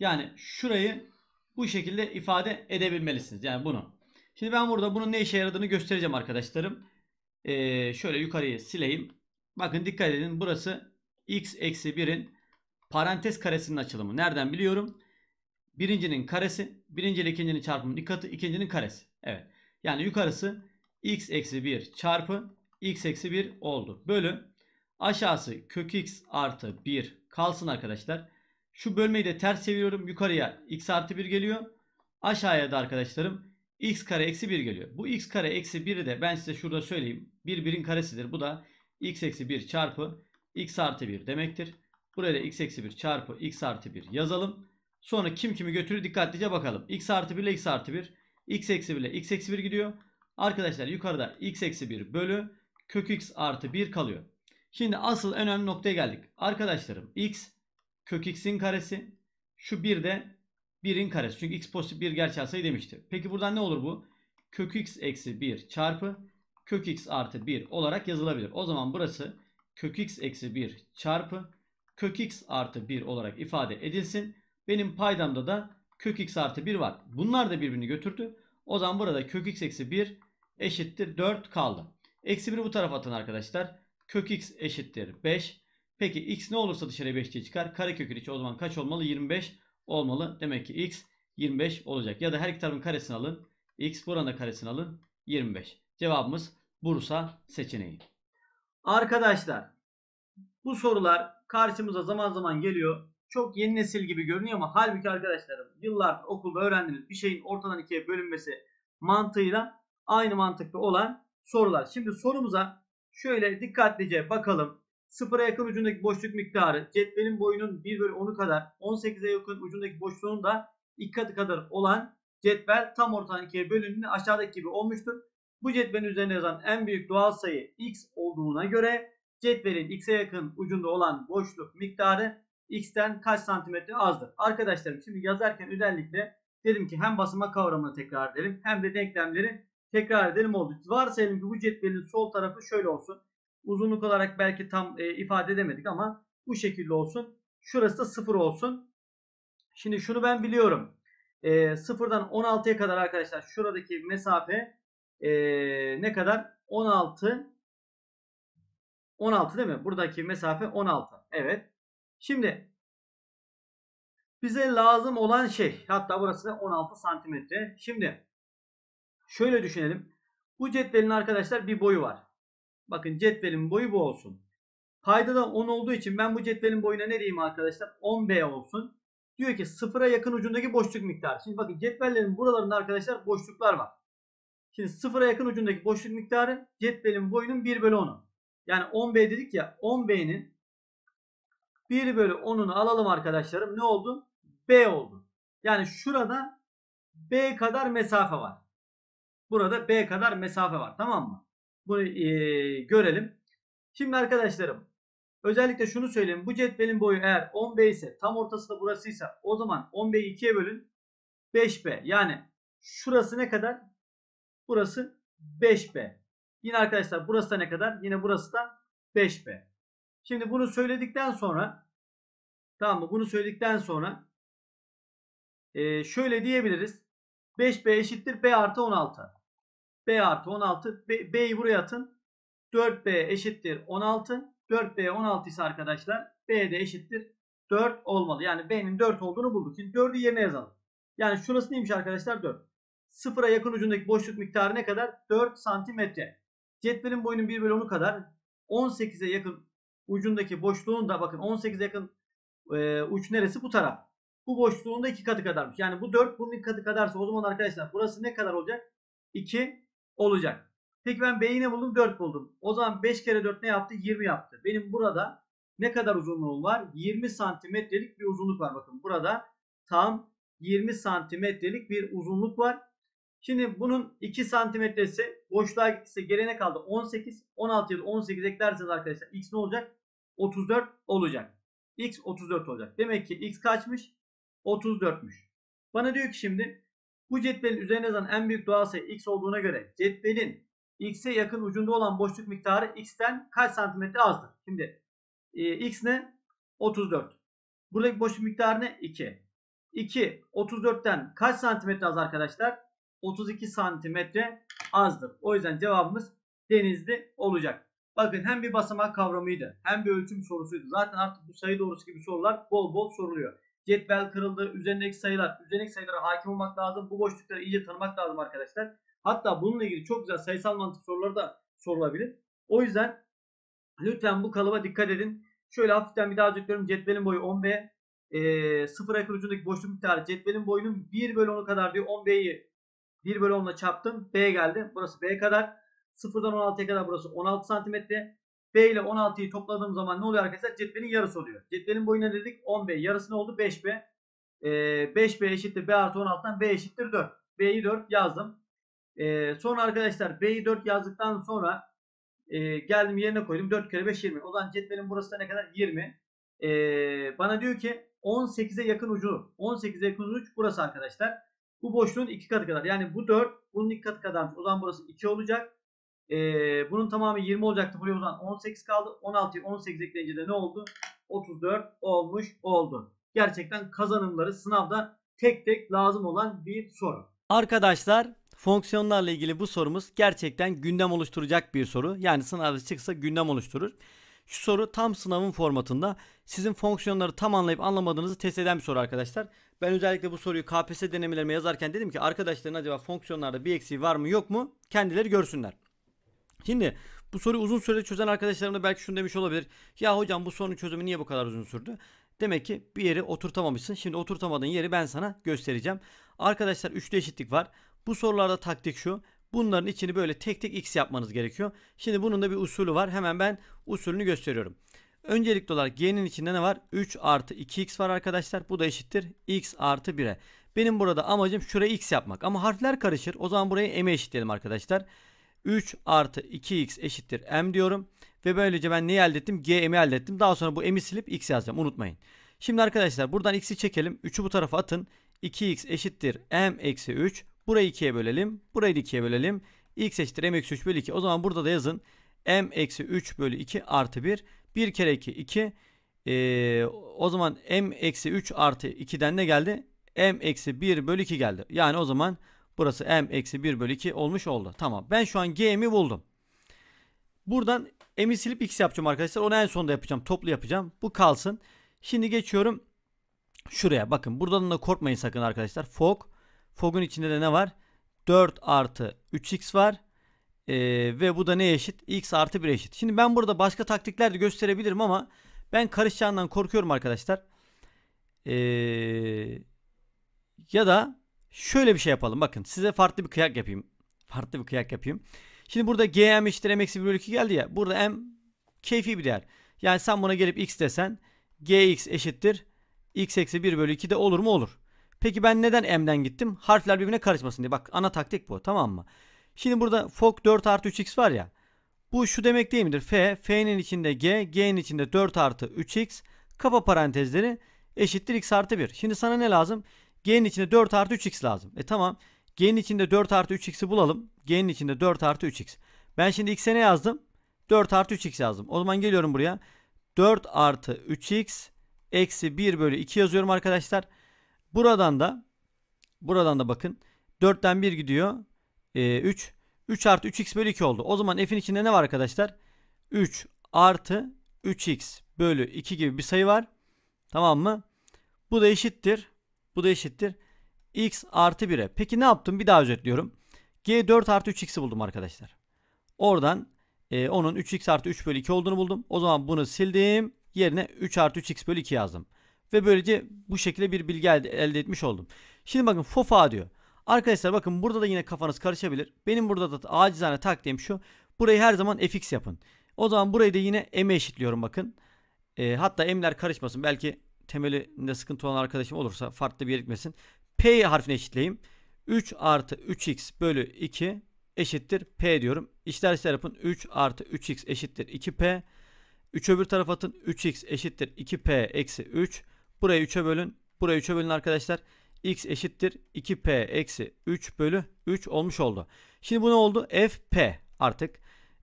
Yani şurayı bu şekilde ifade edebilmelisiniz. Yani bunu. Şimdi ben burada bunun ne işe yaradığını göstereceğim arkadaşlarım. Ee, şöyle yukarıyı sileyim. Bakın dikkat edin. Burası x eksi 1'in parantez karesinin açılımı. Nereden biliyorum? Birincinin karesi. Birinci ile ikincinin çarpımının iki katı. ikincinin karesi. Evet. Yani yukarısı x eksi 1 çarpı x eksi 1 oldu. Bölü Aşağısı kök x artı 1 kalsın arkadaşlar. Şu bölmeyi de ters çeviriyorum. Yukarıya x artı 1 geliyor. Aşağıya da arkadaşlarım x kare eksi 1 geliyor. Bu x kare eksi 1'i de ben size şurada söyleyeyim. 1 birin karesidir. Bu da x eksi 1 çarpı x artı 1 demektir. Buraya da x eksi 1 çarpı x artı 1 yazalım. Sonra kim kimi götürür dikkatlice bakalım. x artı 1 ile x artı 1. x eksi 1 ile x eksi 1 gidiyor. Arkadaşlar yukarıda x eksi 1 bölü kök x artı 1 kalıyor. Şimdi asıl en önemli noktaya geldik. Arkadaşlarım x kök x'in karesi şu bir de 1'in karesi. Çünkü x pozitif bir gerçel sayı demişti. Peki buradan ne olur bu? Kök x eksi 1 çarpı kök x artı 1 olarak yazılabilir. O zaman burası kök x eksi 1 çarpı kök x artı 1 olarak ifade edilsin. Benim paydamda da kök x artı 1 var. Bunlar da birbirini götürdü. O zaman burada kök x eksi 1 eşittir 4 kaldı. Eksi 1'i bu tarafa atın arkadaşlar. Kök x eşittir 5. Peki x ne olursa dışarıya 5 diye çıkar. Karekökün içi o zaman kaç olmalı? 25 olmalı. Demek ki x 25 olacak. Ya da her iki tarafın karesini alın. x buranın da karesini alın. 25. Cevabımız Bursa seçeneği. Arkadaşlar bu sorular karşımıza zaman zaman geliyor. Çok yeni nesil gibi görünüyor ama halbuki arkadaşlarım yıllardır okulda öğrendiğiniz bir şeyin ortadan ikiye bölünmesi mantığıyla aynı mantıklı olan sorular. Şimdi sorumuza Şöyle dikkatlice bakalım. Sıfıra yakın ucundaki boşluk miktarı cetvelin boyunun 1 bölü 10'u kadar 18'e yakın ucundaki boşluğun da 2 katı kadar olan cetvel tam ortadan ikiye bölündüğünde aşağıdaki gibi olmuştur. Bu cetvelin üzerine yazan en büyük doğal sayı x olduğuna göre cetvelin x'e yakın ucunda olan boşluk miktarı x'ten kaç santimetre azdır? Arkadaşlarım şimdi yazarken özellikle dedim ki hem basıma kavramını tekrar edelim hem de denklemleri tekrar edelim oldu. Varsayalım ki bu cetvelin sol tarafı şöyle olsun. Uzunluk olarak belki tam e, ifade edemedik ama bu şekilde olsun. Şurası da sıfır olsun. Şimdi şunu ben biliyorum. E, 0'dan 16'ya kadar arkadaşlar şuradaki mesafe e, ne kadar? 16 16 değil mi? Buradaki mesafe 16. Evet. Şimdi bize lazım olan şey hatta burası da 16 santimetre. Şimdi Şöyle düşünelim. Bu cetvelin arkadaşlar bir boyu var. Bakın cetvelin boyu bu olsun. Payda da 10 olduğu için ben bu cetvelin boyuna ne diyeyim arkadaşlar? 10B olsun. Diyor ki sıfıra yakın ucundaki boşluk miktarı. Şimdi bakın cetvellerin buralarında arkadaşlar boşluklar var. Şimdi sıfıra yakın ucundaki boşluk miktarı cetvelin boyunun 1 bölü 10'u. Yani 10B dedik ya 10B'nin 1 bölü 10'unu alalım arkadaşlarım. Ne oldu? B oldu. Yani şurada B kadar mesafe var. Burada B kadar mesafe var. Tamam mı? Bunu e, görelim. Şimdi arkadaşlarım özellikle şunu söyleyeyim. Bu cetvelin boyu eğer 10B ise tam ortası da burasıysa o zaman 10B'yi 2'ye bölün. 5B yani şurası ne kadar? Burası 5B. Yine arkadaşlar burası da ne kadar? Yine burası da 5B. Şimdi bunu söyledikten sonra tamam mı? Bunu söyledikten sonra e, şöyle diyebiliriz. 5B eşittir B artı 16. B artı 16. B, B'yi buraya atın. 4B eşittir 16. 4B 16 ise arkadaşlar B de eşittir 4 olmalı. Yani B'nin 4 olduğunu bulduk. Şimdi 4'ü yerine yazalım. Yani şurası neymiş arkadaşlar? 4. Sıfıra yakın ucundaki boşluk miktarı ne kadar? 4 santimetre. Cetvelin boyunun 1 bölü 10'u kadar 18'e yakın ucundaki boşluğun da bakın 18'e yakın e, uç neresi? Bu taraf. Bu boşluğun da 2 katı kadarmış. Yani bu 4 bunun 2 katı kadarsa o zaman arkadaşlar burası ne kadar olacak? 2 olacak. Peki ben B'yi ne buldum? 4 buldum. O zaman 5 kere 4 ne yaptı? 20 yaptı. Benim burada ne kadar uzunluğum var? 20 santimetrelik bir uzunluk var. Bakın burada tam 20 santimetrelik bir uzunluk var. Şimdi bunun 2 santimetresi boşluğa gitse gelene kaldı 18. 16 ya da 18 eklerseniz arkadaşlar x ne olacak? 34 olacak. x 34 olacak. Demek ki x kaçmış? 34'müş. Bana diyor ki şimdi bu cetvelin üzerine yazan en büyük doğal sayı x olduğuna göre cetvelin x'e yakın ucunda olan boşluk miktarı x'ten kaç santimetre azdır? Şimdi e, x ne? 34. Buradaki boşluk miktarı ne? 2. 2 34'ten kaç santimetre az arkadaşlar? 32 santimetre azdır. O yüzden cevabımız denizli olacak. Bakın hem bir basamak kavramıydı hem bir ölçüm sorusuydu. Zaten artık bu sayı doğrusu gibi sorular bol bol soruluyor. Cetvel kırıldı. Üzerindeki sayılar. Üzerindeki sayılara hakim olmak lazım. Bu boşlukları iyice tanımak lazım arkadaşlar. Hatta bununla ilgili çok güzel sayısal mantık soruları da sorulabilir. O yüzden lütfen bu kalıba dikkat edin. Şöyle hafiften bir daha özetliyorum. Cetvelin boyu 10B. E, ee, sıfır ekran ucundaki boşluk miktarı cetvelin boyunun 1 bölü 10'u kadar diyor. 10B'yi 1 bölü 10'la çarptım. B geldi. Burası B kadar. 0'dan 16'ya kadar burası 16 santimetre. B ile 16'yı topladığım zaman ne oluyor arkadaşlar? Cetvelin yarısı oluyor. Cetvelin boyu ne dedik? 10B. Yarısı ne oldu? 5B. E, 5B eşittir B artı 16'dan B eşittir 4. B'yi 4 yazdım. E, sonra arkadaşlar B'yi 4 yazdıktan sonra e, geldim yerine koydum. 4 kere 5 20. O zaman cetvelin burası da ne kadar? 20. E, ee, bana diyor ki 18'e yakın ucu. 18'e yakın ucu burası arkadaşlar. Bu boşluğun 2 katı kadar. Yani bu 4 bunun 2 katı kadar. O zaman burası 2 olacak. Ee, bunun tamamı 20 olacaktı. Buraya uzan 18 kaldı. 16'ya 18 ekleyince de ne oldu? 34 olmuş oldu. Gerçekten kazanımları sınavda tek tek lazım olan bir soru. Arkadaşlar fonksiyonlarla ilgili bu sorumuz gerçekten gündem oluşturacak bir soru. Yani sınavda çıksa gündem oluşturur. Şu soru tam sınavın formatında sizin fonksiyonları tam anlayıp anlamadığınızı test eden bir soru arkadaşlar. Ben özellikle bu soruyu KPSS denemelerime yazarken dedim ki arkadaşların acaba fonksiyonlarda bir eksiği var mı yok mu kendileri görsünler. Şimdi bu soruyu uzun süre çözen arkadaşlarım da belki şunu demiş olabilir. Ya hocam bu sorunun çözümü niye bu kadar uzun sürdü? Demek ki bir yeri oturtamamışsın. Şimdi oturtamadığın yeri ben sana göstereceğim. Arkadaşlar üçlü eşitlik var. Bu sorularda taktik şu. Bunların içini böyle tek tek x yapmanız gerekiyor. Şimdi bunun da bir usulü var. Hemen ben usulünü gösteriyorum. Öncelikli olarak g'nin içinde ne var? 3 artı 2x var arkadaşlar. Bu da eşittir x artı 1'e. Benim burada amacım şuraya x yapmak. Ama harfler karışır. O zaman burayı m'e eşitleyelim arkadaşlar. Arkadaşlar. 3 artı 2x eşittir m diyorum. Ve böylece ben neyi elde ettim? Gm'i elde ettim. Daha sonra bu m'i silip x yazacağım. Unutmayın. Şimdi arkadaşlar buradan x'i çekelim. 3'ü bu tarafa atın. 2x eşittir m eksi 3. Burayı 2'ye bölelim. Burayı da 2'ye bölelim. x eşittir m eksi 3 bölü 2. O zaman burada da yazın. m eksi 3 bölü 2 artı 1. 1 kere 2 2. Ee, o zaman m eksi 3 artı 2'den ne geldi? m eksi 1 bölü 2 geldi. Yani o zaman Burası m eksi 1 bölü 2 olmuş oldu. Tamam ben şu an gm'i buldum. Buradan m'i silip x yapacağım arkadaşlar. Onu en sonda yapacağım. Toplu yapacağım. Bu kalsın. Şimdi geçiyorum şuraya. Bakın buradan da korkmayın sakın arkadaşlar. Fog. Fog'un içinde de ne var? 4 artı 3x var. Ee, ve bu da ne eşit? x artı 1 eşit. Şimdi ben burada başka taktikler de gösterebilirim ama ben karışacağından korkuyorum arkadaşlar. Ee, ya da Şöyle bir şey yapalım. Bakın size farklı bir kıyak yapayım. Farklı bir kıyak yapayım. Şimdi burada gm eşittir m eksi 1 bölü 2 geldi ya. Burada m keyfi bir değer. Yani sen buna gelip x desen gx eşittir x eksi 1 bölü 2 de olur mu olur. Peki ben neden m'den gittim? Harfler birbirine karışmasın diye. Bak ana taktik bu tamam mı? Şimdi burada fok 4 artı 3x var ya. Bu şu demek değil midir? F, F'nin içinde G, G'nin içinde 4 artı 3x kapa parantezleri eşittir x artı 1. Şimdi sana ne lazım? G'nin içinde 4 artı 3x lazım. E tamam. G'nin içinde 4 artı 3x'i bulalım. G'nin içinde 4 artı 3x. Ben şimdi x'e ne yazdım? 4 artı 3x yazdım. O zaman geliyorum buraya. 4 artı 3x eksi 1 bölü 2 yazıyorum arkadaşlar. Buradan da buradan da bakın 4'ten 1 gidiyor. E, 3. 3 artı 3x bölü 2 oldu. O zaman f'in içinde ne var arkadaşlar? 3 artı 3x bölü 2 gibi bir sayı var. Tamam mı? Bu da eşittir. Bu da eşittir. X artı 1'e. Peki ne yaptım? Bir daha özetliyorum. G4 artı 3X'i buldum arkadaşlar. Oradan e, onun 3X artı 3 bölü 2 olduğunu buldum. O zaman bunu sildim. Yerine 3 artı 3X bölü 2 yazdım. Ve böylece bu şekilde bir bilgi elde, elde etmiş oldum. Şimdi bakın fofa diyor. Arkadaşlar bakın burada da yine kafanız karışabilir. Benim burada da acizane taktiğim şu. Burayı her zaman fx yapın. O zaman burayı da yine m'e eşitliyorum bakın. E, hatta m'ler karışmasın. Belki temelinde sıkıntı olan arkadaşım olursa farklı bir yere P harfini eşitleyeyim. 3 artı 3x bölü 2 eşittir P diyorum. İşler işler yapın. 3 artı 3x eşittir 2P. 3 öbür taraf atın. 3x eşittir 2P eksi 3. Burayı 3'e bölün. Burayı 3'e bölün arkadaşlar. x eşittir 2P eksi 3 bölü 3 olmuş oldu. Şimdi bu ne oldu? FP artık.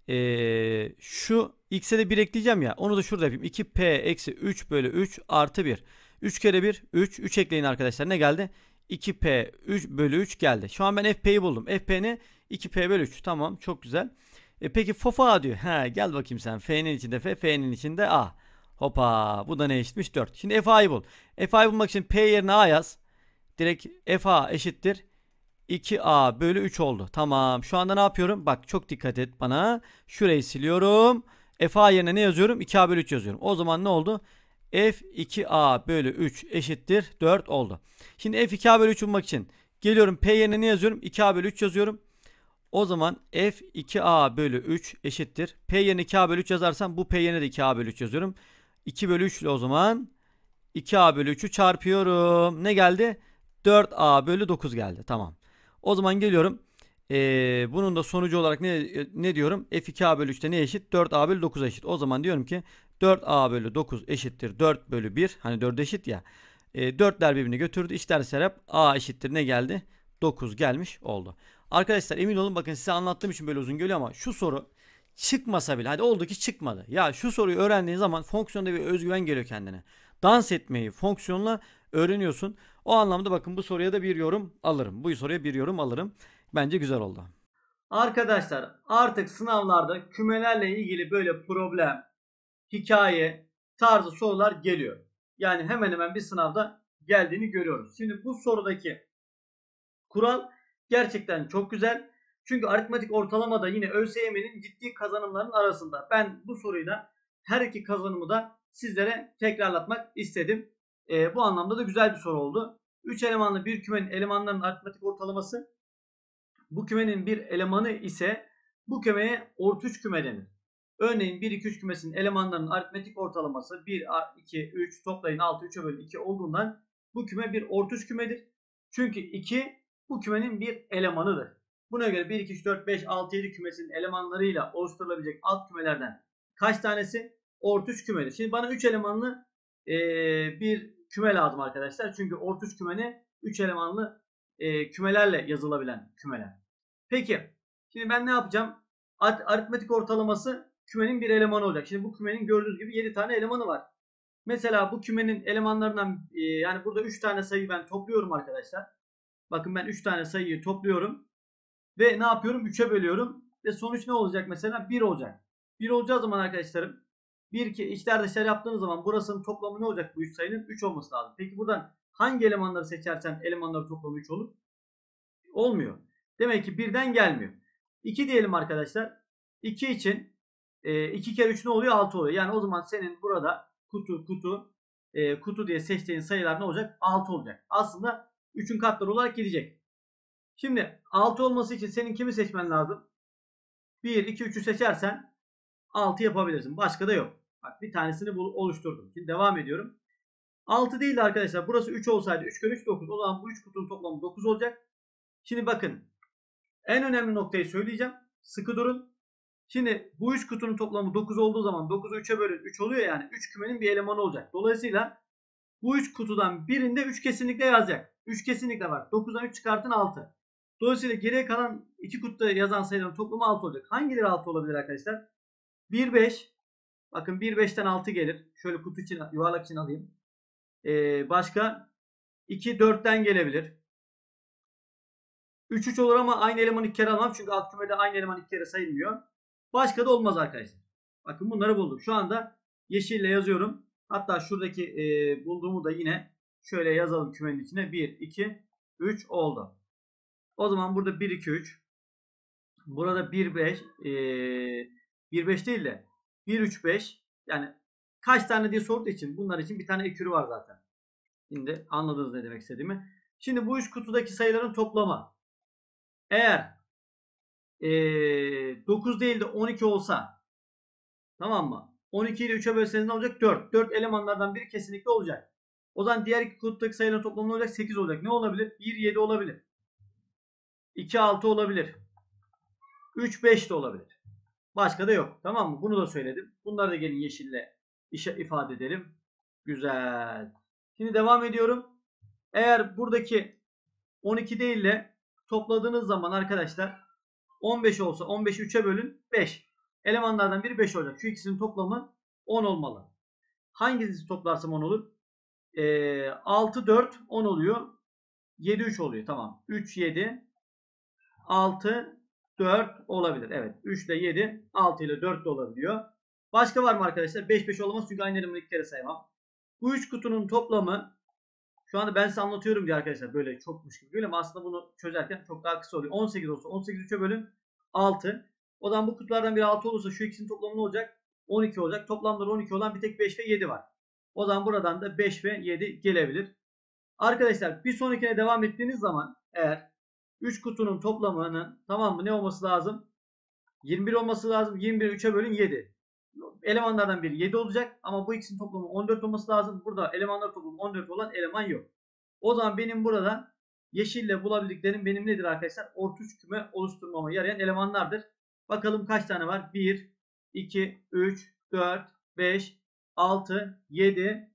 Ee, şu x'e de 1 ekleyeceğim ya. Onu da şurada yapayım. 2p eksi 3 bölü 3 artı 1. 3 kere 1 3. 3 ekleyin arkadaşlar. Ne geldi? 2p 3 bölü 3 geldi. Şu an ben fp'yi buldum. fp ne? 2p bölü 3. Tamam çok güzel. E peki fofa diyor. He gel bakayım sen. F'nin içinde f, f'nin içinde a. Hopa bu da ne eşitmiş? 4. Şimdi fa'yı bul. Fa'yı bulmak için p yerine a yaz. Direkt fa eşittir 2a bölü 3 oldu. Tamam. Şu anda ne yapıyorum? Bak çok dikkat et bana. Şurayı siliyorum. f a yerine ne yazıyorum? 2a bölü 3 yazıyorum. O zaman ne oldu? f 2a bölü 3 eşittir 4 oldu. Şimdi f 2a bölü 3 bulmak için geliyorum p yerine ne yazıyorum? 2a bölü 3 yazıyorum. O zaman f 2a bölü 3 eşittir. p yerine 2a bölü 3 yazarsam bu p yerine de 2a bölü 3 yazıyorum. 2 bölü 3 ile o zaman 2a bölü 3'ü çarpıyorum. Ne geldi? 4a bölü 9 geldi. Tamam. O zaman geliyorum. Ee, bunun da sonucu olarak ne, ne diyorum? F2A bölü 3'te ne eşit? 4A bölü 9 eşit. O zaman diyorum ki 4A bölü 9 eşittir 4 bölü 1. Hani 4 eşit ya. E, ee, 4'ler birbirini götürdü. İşler serap A eşittir ne geldi? 9 gelmiş oldu. Arkadaşlar emin olun bakın size anlattığım için böyle uzun geliyor ama şu soru çıkmasa bile hadi oldu ki çıkmadı. Ya şu soruyu öğrendiğin zaman fonksiyonda bir özgüven geliyor kendine. Dans etmeyi fonksiyonla öğreniyorsun. O anlamda bakın bu soruya da bir yorum alırım. Bu soruya bir yorum alırım. Bence güzel oldu. Arkadaşlar artık sınavlarda kümelerle ilgili böyle problem, hikaye tarzı sorular geliyor. Yani hemen hemen bir sınavda geldiğini görüyoruz. Şimdi bu sorudaki kural gerçekten çok güzel. Çünkü aritmetik ortalamada da yine ÖSYM'nin ciddi kazanımların arasında. Ben bu soruyla her iki kazanımı da sizlere tekrarlatmak istedim. E, bu anlamda da güzel bir soru oldu. 3 elemanlı bir kümenin elemanlarının aritmetik ortalaması bu kümenin bir elemanı ise bu kümeye ortuç küme denir. Örneğin 1, 2, 3 kümesinin elemanlarının aritmetik ortalaması 1, 2, 3 toplayın 6, 3'e bölü 2 olduğundan bu küme bir ortuç kümedir. Çünkü 2 bu kümenin bir elemanıdır. Buna göre 1, 2, 3, 4, 5, 6, 7 kümesinin elemanlarıyla oluşturulabilecek alt kümelerden kaç tanesi? Ortuç kümedir. Şimdi bana 3 elemanlı e, bir küme lazım arkadaşlar. Çünkü ortuç kümeni 3 elemanlı e, kümelerle yazılabilen kümeler. Peki şimdi ben ne yapacağım? Ar aritmetik ortalaması kümenin bir elemanı olacak. Şimdi bu kümenin gördüğünüz gibi 7 tane elemanı var. Mesela bu kümenin elemanlarından e, yani burada 3 tane sayıyı ben topluyorum arkadaşlar. Bakın ben 3 tane sayıyı topluyorum. Ve ne yapıyorum? 3'e bölüyorum. Ve sonuç ne olacak mesela? 1 olacak. 1 olacağı zaman arkadaşlarım bir iki içler dışlar yaptığınız zaman burasının toplamı ne olacak? Bu 3 sayının 3 olması lazım. Peki buradan hangi elemanları seçersen elemanları toplamı 3 olur? Olmuyor. Demek ki birden gelmiyor. 2 diyelim arkadaşlar. 2 için 2 e, kere 3 ne oluyor? 6 oluyor. Yani o zaman senin burada kutu kutu e, kutu diye seçtiğin sayılar ne olacak? 6 olacak. Aslında 3'ün katları olarak gidecek. Şimdi 6 olması için senin kimi seçmen lazım? 1, 2, 3'ü seçersen 6 yapabilirsin. Başka da yok. Bak bir tanesini oluşturdum. Şimdi devam ediyorum. 6 değil arkadaşlar. Burası 3 olsaydı 3 kere 3 9. O zaman bu 3 kutunun toplamı 9 olacak. Şimdi bakın. En önemli noktayı söyleyeceğim. Sıkı durun. Şimdi bu 3 kutunun toplamı 9 olduğu zaman 9'u 3'e bölün 3 oluyor yani 3 kümenin bir elemanı olacak. Dolayısıyla bu 3 kutudan birinde 3 kesinlikle yazacak. 3 kesinlikle var. 9'dan 3 çıkartın 6. Dolayısıyla geriye kalan 2 kutuda yazan sayıların toplamı 6 olacak. Hangileri 6 olabilir arkadaşlar? 1, 5, Bakın 1 5'ten 6 gelir. Şöyle kutu için yuvarlak için alayım. Ee, başka 2 4'ten gelebilir. 3 3 olur ama aynı elemanı iki kere almam. Çünkü alt kümede aynı eleman iki kere sayılmıyor. Başka da olmaz arkadaşlar. Bakın bunları buldum. Şu anda yeşille yazıyorum. Hatta şuradaki e, bulduğumu da yine şöyle yazalım kümenin içine. 1, 2, 3 oldu. O zaman burada 1, 2, 3. Burada 1, 5. E, 1, 5 değil de 1, 3, 5 yani kaç tane diye sorduğu için bunlar için bir tane ekürü var zaten. Şimdi anladınız ne demek istediğimi. Şimdi bu üç kutudaki sayıların toplamı eğer ee, 9 değil de 12 olsa tamam mı? 12 ile 3'e bölseniz ne olacak? 4. 4 elemanlardan biri kesinlikle olacak. O zaman diğer iki kutudaki sayıların toplamı ne olacak? 8 olacak. Ne olabilir? 1, 7 olabilir. 2, 6 olabilir. 3, 5 de olabilir. Başka da yok. Tamam mı? Bunu da söyledim. Bunları da gelin yeşille ifade edelim. Güzel. Şimdi devam ediyorum. Eğer buradaki 12 değil de topladığınız zaman arkadaşlar 15 olsa 15'i 3'e bölün 5. Elemanlardan biri 5 olacak. Şu ikisinin toplamı 10 olmalı. Hangisini toplarsam 10 olur? Ee, 6, 4, 10 oluyor. 7, 3 oluyor. Tamam. 3, 7, 6, 4 olabilir. Evet 3 ile 7 6 ile 4 de olabiliyor. Başka var mı arkadaşlar? 5 5 olamaz çünkü aynı elemanı iki kere saymam. Bu 3 kutunun toplamı şu anda ben size anlatıyorum diye arkadaşlar böyle çokmuş gibi geliyor ama aslında bunu çözerken çok daha kısa oluyor. 18 olsa 18 3'e bölün 6. O zaman bu kutulardan biri 6 olursa şu ikisinin toplamı ne olacak? 12 olacak. Toplamları 12 olan bir tek 5 ve 7 var. O zaman buradan da 5 ve 7 gelebilir. Arkadaşlar bir sonrakine devam ettiğiniz zaman eğer 3 kutunun toplamının tamam mı? ne olması lazım? 21 olması lazım. 21 3'e bölün 7. Elemanlardan biri 7 olacak ama bu ikisinin toplamı 14 olması lazım. Burada elemanlar toplamı 14 olan eleman yok. O zaman benim burada yeşille bulabildiklerim benim nedir arkadaşlar? Ortuç küme oluşturmama yarayan elemanlardır. Bakalım kaç tane var? 1, 2, 3, 4, 5, 6, 7,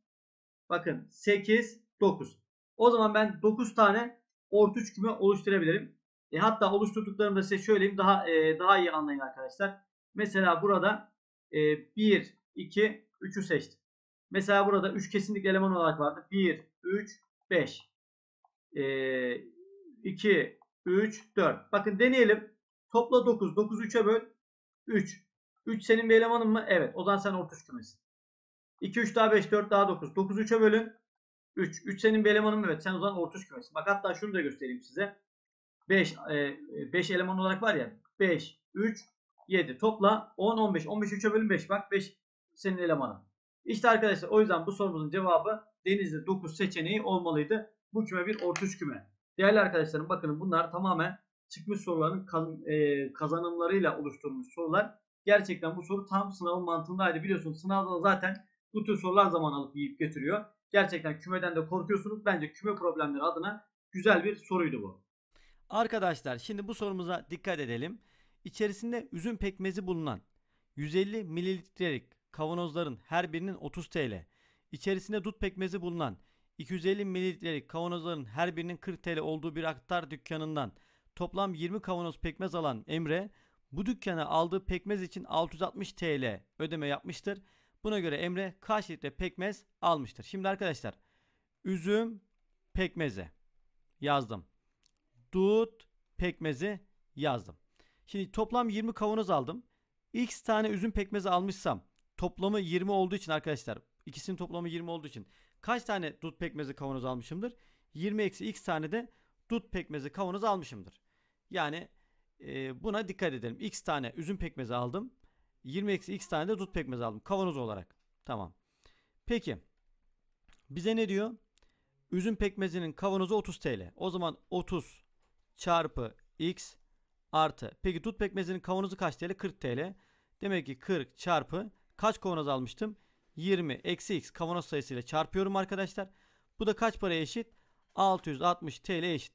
bakın 8, 9. O zaman ben 9 tane ortuç küme oluşturabilirim. E, hatta oluşturduklarımı da size söyleyeyim daha e, daha iyi anlayın arkadaşlar. Mesela burada e, 1, 2, 3'ü seçtim. Mesela burada 3 kesinlik eleman olarak vardı. 1, 3, 5. E, 2, 3, 4. Bakın deneyelim. Topla 9. 9'u 3'e böl. 3. 3 senin bir elemanın mı? Evet. O zaman sen ortuç kümesin. 2, 3 daha 5, 4 daha 9. 9 3'e bölün. 3. 3 senin bir elemanın Evet. Sen o zaman ortuş kümesin. Bak hatta şunu da göstereyim size. 5 5 e, e, eleman olarak var ya. 5, 3, 7. Topla 10, 15. 15 3'e bölün 5. Bak 5 senin elemanın. İşte arkadaşlar o yüzden bu sorumuzun cevabı denizde 9 seçeneği olmalıydı. Bu küme bir ortuş küme. Değerli arkadaşlarım bakın bunlar tamamen çıkmış soruların e, kazanımlarıyla oluşturulmuş sorular. Gerçekten bu soru tam sınavın mantığındaydı. Biliyorsunuz sınavda zaten bu tür sorular zaman alıp yiyip getiriyor. Gerçekten kümeden de korkuyorsunuz. Bence küme problemleri adına güzel bir soruydu bu. Arkadaşlar şimdi bu sorumuza dikkat edelim. İçerisinde üzüm pekmezi bulunan 150 mililitrelik kavanozların her birinin 30 TL. İçerisinde dut pekmezi bulunan 250 mililitrelik kavanozların her birinin 40 TL olduğu bir aktar dükkanından toplam 20 kavanoz pekmez alan Emre bu dükkana aldığı pekmez için 660 TL ödeme yapmıştır Buna göre Emre kaç litre pekmez almıştır? Şimdi arkadaşlar üzüm pekmezi yazdım. Dut pekmezi yazdım. Şimdi toplam 20 kavanoz aldım. X tane üzüm pekmezi almışsam toplamı 20 olduğu için arkadaşlar ikisinin toplamı 20 olduğu için kaç tane dut pekmezi kavanoz almışımdır? 20 eksi x tane de dut pekmezi kavanoz almışımdır. Yani e, buna dikkat edelim. X tane üzüm pekmezi aldım. 20 eksi x tane de dut pekmez aldım. Kavanoz olarak. Tamam. Peki. Bize ne diyor? Üzüm pekmezinin kavanozu 30 TL. O zaman 30 çarpı x artı. Peki dut pekmezinin kavanozu kaç TL? 40 TL. Demek ki 40 çarpı kaç kavanoz almıştım? 20 eksi x kavanoz sayısıyla çarpıyorum arkadaşlar. Bu da kaç paraya eşit? 660 TL eşit.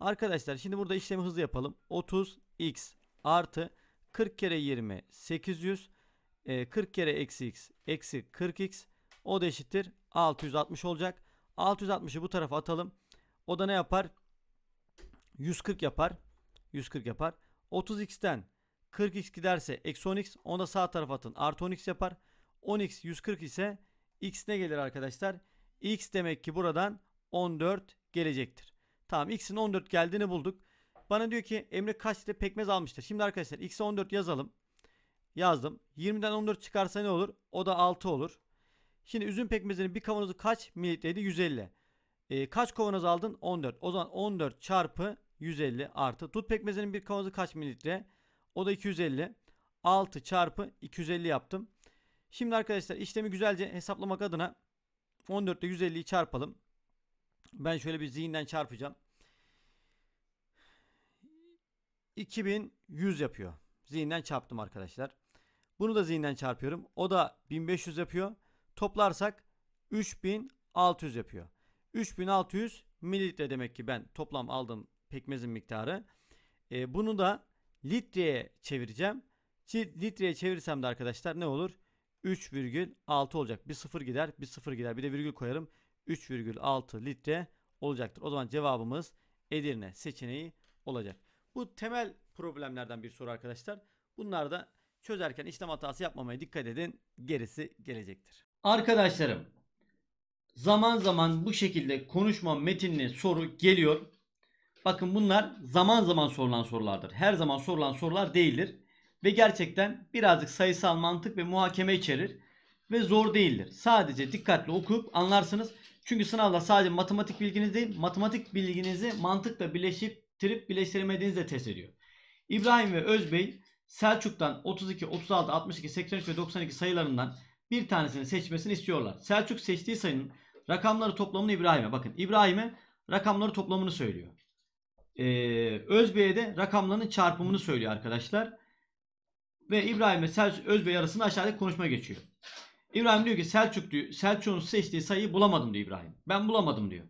Arkadaşlar şimdi burada işlemi hızlı yapalım. 30x artı 40 kere 20 800 40 kere eksi x eksi 40x o da eşittir 660 olacak. 660'ı bu tarafa atalım. O da ne yapar? 140 yapar. 140 yapar. 30x'ten 40x giderse eksi 10x onu da sağ tarafa atın. Artı 10x yapar. 10x 140 ise x ne gelir arkadaşlar? x demek ki buradan 14 gelecektir. Tamam x'in 14 geldiğini bulduk. Bana diyor ki Emre kaç litre pekmez almıştır. Şimdi arkadaşlar x 14 yazalım. Yazdım. 20'den 14 çıkarsa ne olur? O da 6 olur. Şimdi üzüm pekmezinin bir kavanozu kaç mililitreydi? 150. E, ee, kaç kavanoz aldın? 14. O zaman 14 çarpı 150 artı. Tut pekmezinin bir kavanozu kaç mililitre? O da 250. 6 çarpı 250 yaptım. Şimdi arkadaşlar işlemi güzelce hesaplamak adına 14 ile 150'yi çarpalım. Ben şöyle bir zihinden çarpacağım. 2100 yapıyor. Zihinden çarptım arkadaşlar. Bunu da zihinden çarpıyorum. O da 1500 yapıyor. Toplarsak 3600 yapıyor. 3600 mililitre demek ki ben toplam aldım pekmezin miktarı. E, bunu da litreye çevireceğim. Litreye çevirsem de arkadaşlar ne olur? 3,6 olacak. Bir sıfır gider, bir sıfır gider. Bir de virgül koyarım. 3,6 litre olacaktır. O zaman cevabımız Edirne seçeneği olacak. Bu temel problemlerden bir soru arkadaşlar. Bunlar da çözerken işlem hatası yapmamaya dikkat edin. Gerisi gelecektir. Arkadaşlarım zaman zaman bu şekilde konuşma metinli soru geliyor. Bakın bunlar zaman zaman sorulan sorulardır. Her zaman sorulan sorular değildir. Ve gerçekten birazcık sayısal mantık ve muhakeme içerir. Ve zor değildir. Sadece dikkatli okuyup anlarsınız. Çünkü sınavda sadece matematik bilginiz değil matematik bilginizi mantıkla birleşip trip bileştirmediğinizi de test ediyor. İbrahim ve Özbey Selçuk'tan 32, 36, 62, 83 ve 92 sayılarından bir tanesini seçmesini istiyorlar. Selçuk seçtiği sayının rakamları toplamını İbrahim'e bakın. İbrahim'e rakamları toplamını söylüyor. Ee, Özbey'e de rakamların çarpımını söylüyor arkadaşlar. Ve İbrahim ve Selçuk Özbey arasında aşağıdaki konuşma geçiyor. İbrahim diyor ki Selçuk diyor, Selçuk'un seçtiği sayıyı bulamadım diyor İbrahim. Ben bulamadım diyor.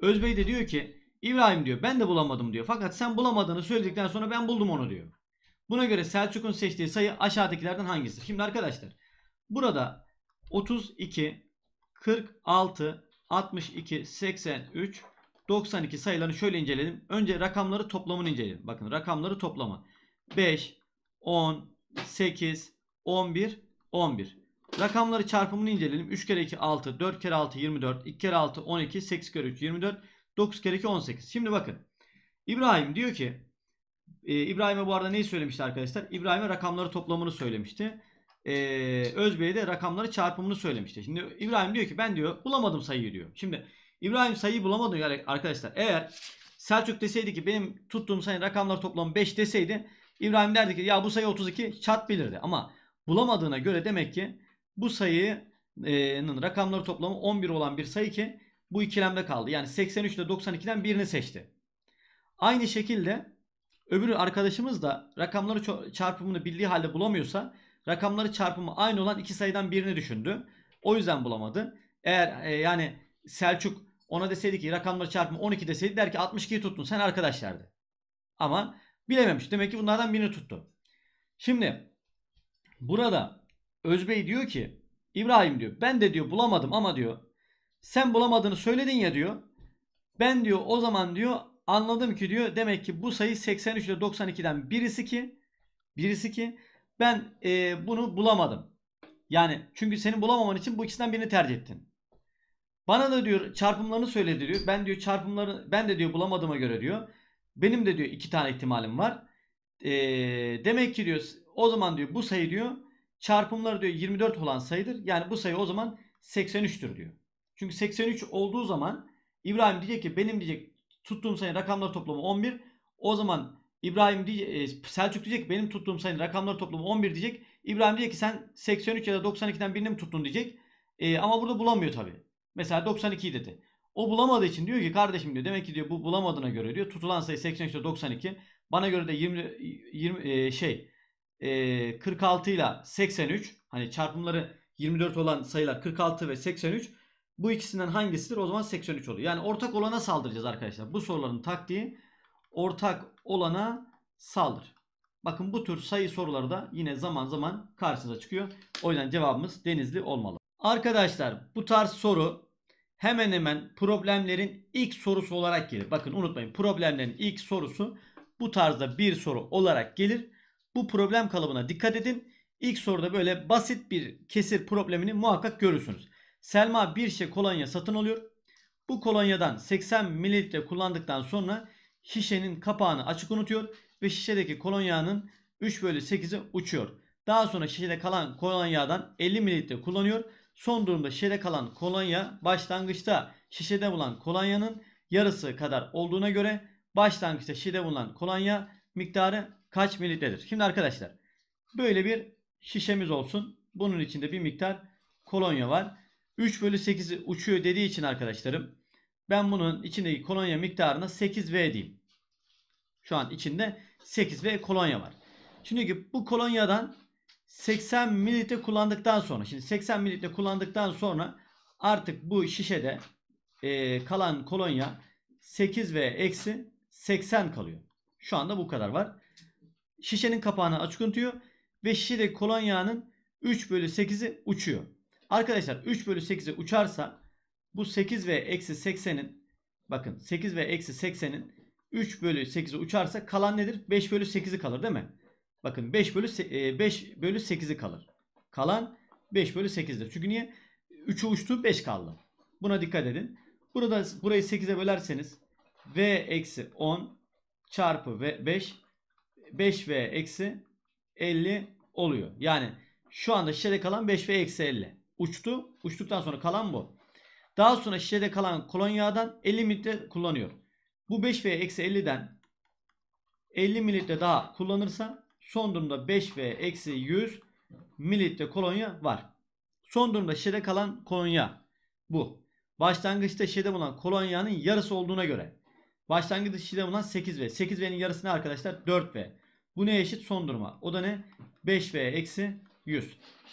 Özbey de diyor ki İbrahim diyor ben de bulamadım diyor. Fakat sen bulamadığını söyledikten sonra ben buldum onu diyor. Buna göre Selçuk'un seçtiği sayı aşağıdakilerden hangisidir? Şimdi arkadaşlar burada 32, 46, 62, 83, 92 sayılarını şöyle inceledim. Önce rakamları toplamını inceledim. Bakın rakamları toplama. 5, 10, 8, 11, 11. Rakamları çarpımını inceledim. 3 kere 2 6, 4 kere 6 24, 2 kere 6 12, 8 kere 3 24, 9 kere 2 18. Şimdi bakın. İbrahim diyor ki e, İbrahim'e bu arada neyi söylemişti arkadaşlar? İbrahim'e rakamları toplamını söylemişti. Ee, Özbey'e de rakamları çarpımını söylemişti. Şimdi İbrahim diyor ki ben diyor bulamadım sayıyı diyor. Şimdi İbrahim sayıyı bulamadı yani arkadaşlar. Eğer Selçuk deseydi ki benim tuttuğum sayı rakamları toplamı 5 deseydi İbrahim derdi ki ya bu sayı 32 çat bilirdi. Ama bulamadığına göre demek ki bu sayının rakamları toplamı 11 olan bir sayı ki bu ikilemde kaldı. Yani 83 ile 92'den birini seçti. Aynı şekilde öbürü arkadaşımız da rakamları çarpımını bildiği halde bulamıyorsa rakamları çarpımı aynı olan iki sayıdan birini düşündü. O yüzden bulamadı. Eğer e, yani Selçuk ona deseydi ki rakamları çarpımı 12 deseydi der ki 62'yi tuttun sen arkadaş derdi. Ama bilememiş. Demek ki bunlardan birini tuttu. Şimdi burada Özbey diyor ki İbrahim diyor ben de diyor bulamadım ama diyor sen bulamadığını söyledin ya diyor. Ben diyor o zaman diyor anladım ki diyor demek ki bu sayı 83 ile 92'den birisi ki birisi ki ben e, bunu bulamadım. Yani çünkü senin bulamaman için bu ikisinden birini tercih ettin. Bana da diyor çarpımlarını söyledi diyor. Ben diyor çarpımları ben de diyor bulamadığıma göre diyor. Benim de diyor iki tane ihtimalim var. E, demek ki diyor o zaman diyor bu sayı diyor çarpımları diyor 24 olan sayıdır. Yani bu sayı o zaman 83'tür diyor. Çünkü 83 olduğu zaman İbrahim diyecek ki benim diyecek tuttuğum sayı rakamları toplamı 11. O zaman İbrahim diyecek, Selçuk diyecek benim tuttuğum sayı rakamları toplamı 11 diyecek. İbrahim diyecek ki sen 83 ya da 92'den birini mi tuttun diyecek. E, ama burada bulamıyor tabi. Mesela 92 dedi. O bulamadığı için diyor ki kardeşim diyor demek ki diyor bu bulamadığına göre diyor tutulan sayı 83 ile 92. Bana göre de 20, 20 e, şey e, 46 ile 83 hani çarpımları 24 olan sayılar 46 ve 83 bu ikisinden hangisidir? O zaman 83 oluyor. Yani ortak olana saldıracağız arkadaşlar. Bu soruların taktiği ortak olana saldır. Bakın bu tür sayı soruları da yine zaman zaman karşınıza çıkıyor. O yüzden cevabımız denizli olmalı. Arkadaşlar bu tarz soru hemen hemen problemlerin ilk sorusu olarak gelir. Bakın unutmayın problemlerin ilk sorusu bu tarzda bir soru olarak gelir. Bu problem kalıbına dikkat edin. İlk soruda böyle basit bir kesir problemini muhakkak görürsünüz. Selma bir şişe kolonya satın alıyor. Bu kolonyadan 80 mililitre kullandıktan sonra şişenin kapağını açık unutuyor ve şişedeki kolonyanın 3 bölü 8'i uçuyor. Daha sonra şişede kalan kolonyadan 50 mililitre kullanıyor. Son durumda şişede kalan kolonya başlangıçta şişede bulunan kolonyanın yarısı kadar olduğuna göre başlangıçta şişede bulunan kolonya miktarı kaç mililitredir? Şimdi arkadaşlar böyle bir şişemiz olsun. Bunun içinde bir miktar kolonya var. 3 bölü 8'i uçuyor dediği için arkadaşlarım ben bunun içindeki kolonya miktarına 8V diyeyim. Şu an içinde 8V kolonya var. Şimdi bu kolonyadan 80 mililitre kullandıktan sonra şimdi 80 mililitre kullandıktan sonra artık bu şişede e, kalan kolonya 8 v eksi 80 kalıyor. Şu anda bu kadar var. Şişenin kapağını açık unutuyor ve şişedeki kolonyanın 3 bölü 8'i uçuyor. Arkadaşlar 3 bölü 8'e uçarsa bu 8 ve eksi 80'in bakın 8 ve eksi 80'in 3 bölü 8'e uçarsa kalan nedir? 5 bölü 8'i kalır değil mi? Bakın 5 bölü, 5 e, bölü 8'i kalır. Kalan 5 bölü 8'dir. Çünkü niye? 3'ü uçtu 5 kaldı. Buna dikkat edin. Burada burayı 8'e bölerseniz v eksi 10 çarpı v 5 5 v eksi 50 oluyor. Yani şu anda şişede kalan 5 v eksi 50 uçtu. Uçtuktan sonra kalan bu. Daha sonra şişede kalan kolonyadan 50 ml kullanıyor. Bu 5 v eksi 50'den 50 ml daha kullanırsa son durumda 5 v eksi 100 mililitre kolonya var. Son durumda şişede kalan kolonya bu. Başlangıçta şişede bulunan kolonyanın yarısı olduğuna göre. Başlangıçta şişede bulunan 8 v 8 ve'nin yarısı ne arkadaşlar? 4 v Bu neye eşit? Son duruma. O da ne? 5 v eksi 100.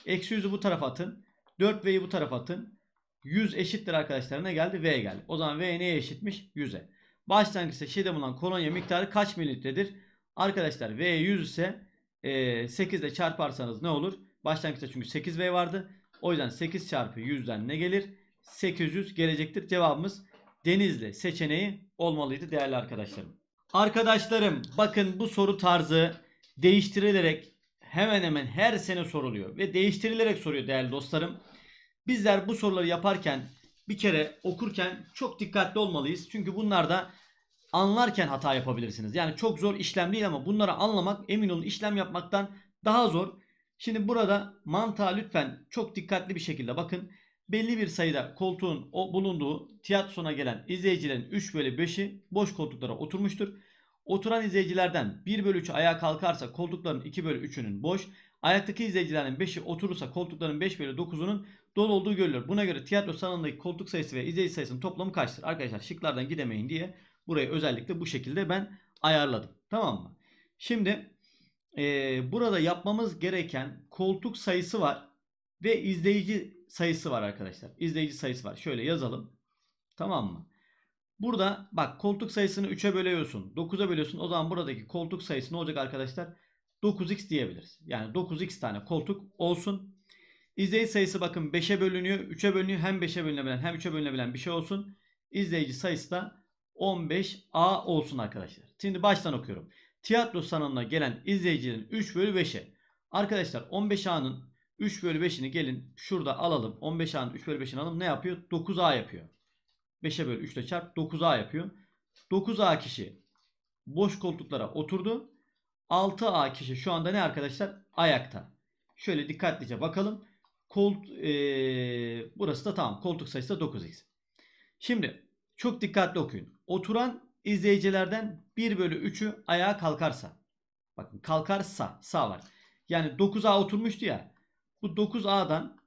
Eksi 100'ü bu tarafa atın. 4V'yi bu tarafa atın. 100 eşittir arkadaşlar. Ne geldi? V geldi. O zaman V neye eşitmiş? 100'e. Başlangıçta şişede bulunan kolonya miktarı kaç mililitredir? Arkadaşlar V 100 ise 8 ile çarparsanız ne olur? Başlangıçta çünkü 8V vardı. O yüzden 8 çarpı 100'den ne gelir? 800 gelecektir. Cevabımız Denizli seçeneği olmalıydı değerli arkadaşlarım. Arkadaşlarım bakın bu soru tarzı değiştirilerek hemen hemen her sene soruluyor ve değiştirilerek soruyor değerli dostlarım. Bizler bu soruları yaparken bir kere okurken çok dikkatli olmalıyız. Çünkü bunlarda anlarken hata yapabilirsiniz. Yani çok zor işlem değil ama bunları anlamak emin olun işlem yapmaktan daha zor. Şimdi burada mantığa lütfen çok dikkatli bir şekilde bakın. Belli bir sayıda koltuğun bulunduğu tiyatrosuna gelen izleyicilerin 3 bölü 5'i boş koltuklara oturmuştur. Oturan izleyicilerden 1 bölü 3 ayağa kalkarsa koltukların 2 bölü 3'ünün boş. Ayaktaki izleyicilerin 5'i oturursa koltukların 5 bölü 9'unun dolu olduğu görülür. Buna göre tiyatro salonundaki koltuk sayısı ve izleyici sayısının toplamı kaçtır? Arkadaşlar şıklardan gidemeyin diye burayı özellikle bu şekilde ben ayarladım. Tamam mı? Şimdi e, burada yapmamız gereken koltuk sayısı var ve izleyici sayısı var arkadaşlar. İzleyici sayısı var. Şöyle yazalım. Tamam mı? Burada bak koltuk sayısını 3'e bölüyorsun. 9'a bölüyorsun. O zaman buradaki koltuk sayısı ne olacak arkadaşlar? 9x diyebiliriz. Yani 9x tane koltuk olsun. İzleyici sayısı bakın 5'e bölünüyor. 3'e bölünüyor. Hem 5'e bölünebilen hem 3'e bölünebilen bir şey olsun. İzleyici sayısı da 15a olsun arkadaşlar. Şimdi baştan okuyorum. Tiyatro salonuna gelen izleyicilerin 3 bölü 5'e. Arkadaşlar 15a'nın 3 bölü 5'ini gelin şurada alalım. 15a'nın 3 bölü 5'ini alalım. Ne yapıyor? 9a yapıyor. 5'e bölü 3 ile çarp 9A yapıyor. 9A kişi boş koltuklara oturdu. 6A kişi şu anda ne arkadaşlar? Ayakta. Şöyle dikkatlice bakalım. Kolt, ee, burası da tamam. Koltuk sayısı da 9x. Şimdi çok dikkatli okuyun. Oturan izleyicilerden 1 bölü 3'ü ayağa kalkarsa. Bakın kalkarsa sağ var. Yani 9A oturmuştu ya. Bu 9A'dan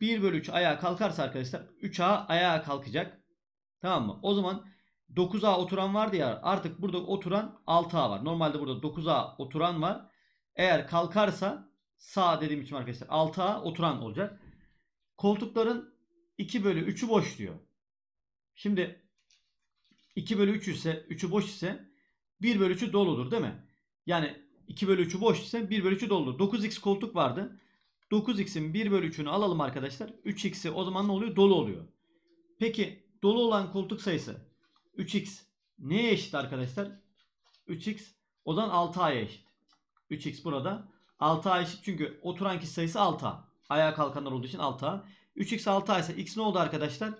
1 bölü 3 ayağa kalkarsa arkadaşlar 3A ayağa kalkacak. Tamam mı? O zaman 9A oturan vardı ya artık burada oturan 6A var. Normalde burada 9A oturan var. Eğer kalkarsa sağ dediğim için arkadaşlar 6A oturan olacak. Koltukların 2 bölü 3'ü boş diyor. Şimdi 2 bölü 3 ise 3'ü boş ise 1 bölü 3'ü doludur değil mi? Yani 2 bölü 3'ü boş ise 1 bölü 3'ü doludur. 9x koltuk vardı. 9x'in 1 bölü 3'ünü alalım arkadaşlar. 3x'i o zaman ne oluyor? Dolu oluyor. Peki dolu olan koltuk sayısı 3x neye eşit arkadaşlar? 3x o zaman 6a'ya eşit. 3x burada 6a eşit çünkü oturan kişi sayısı 6a. Ayağa kalkanlar olduğu için 6a. 3x 6a ise x ne oldu arkadaşlar?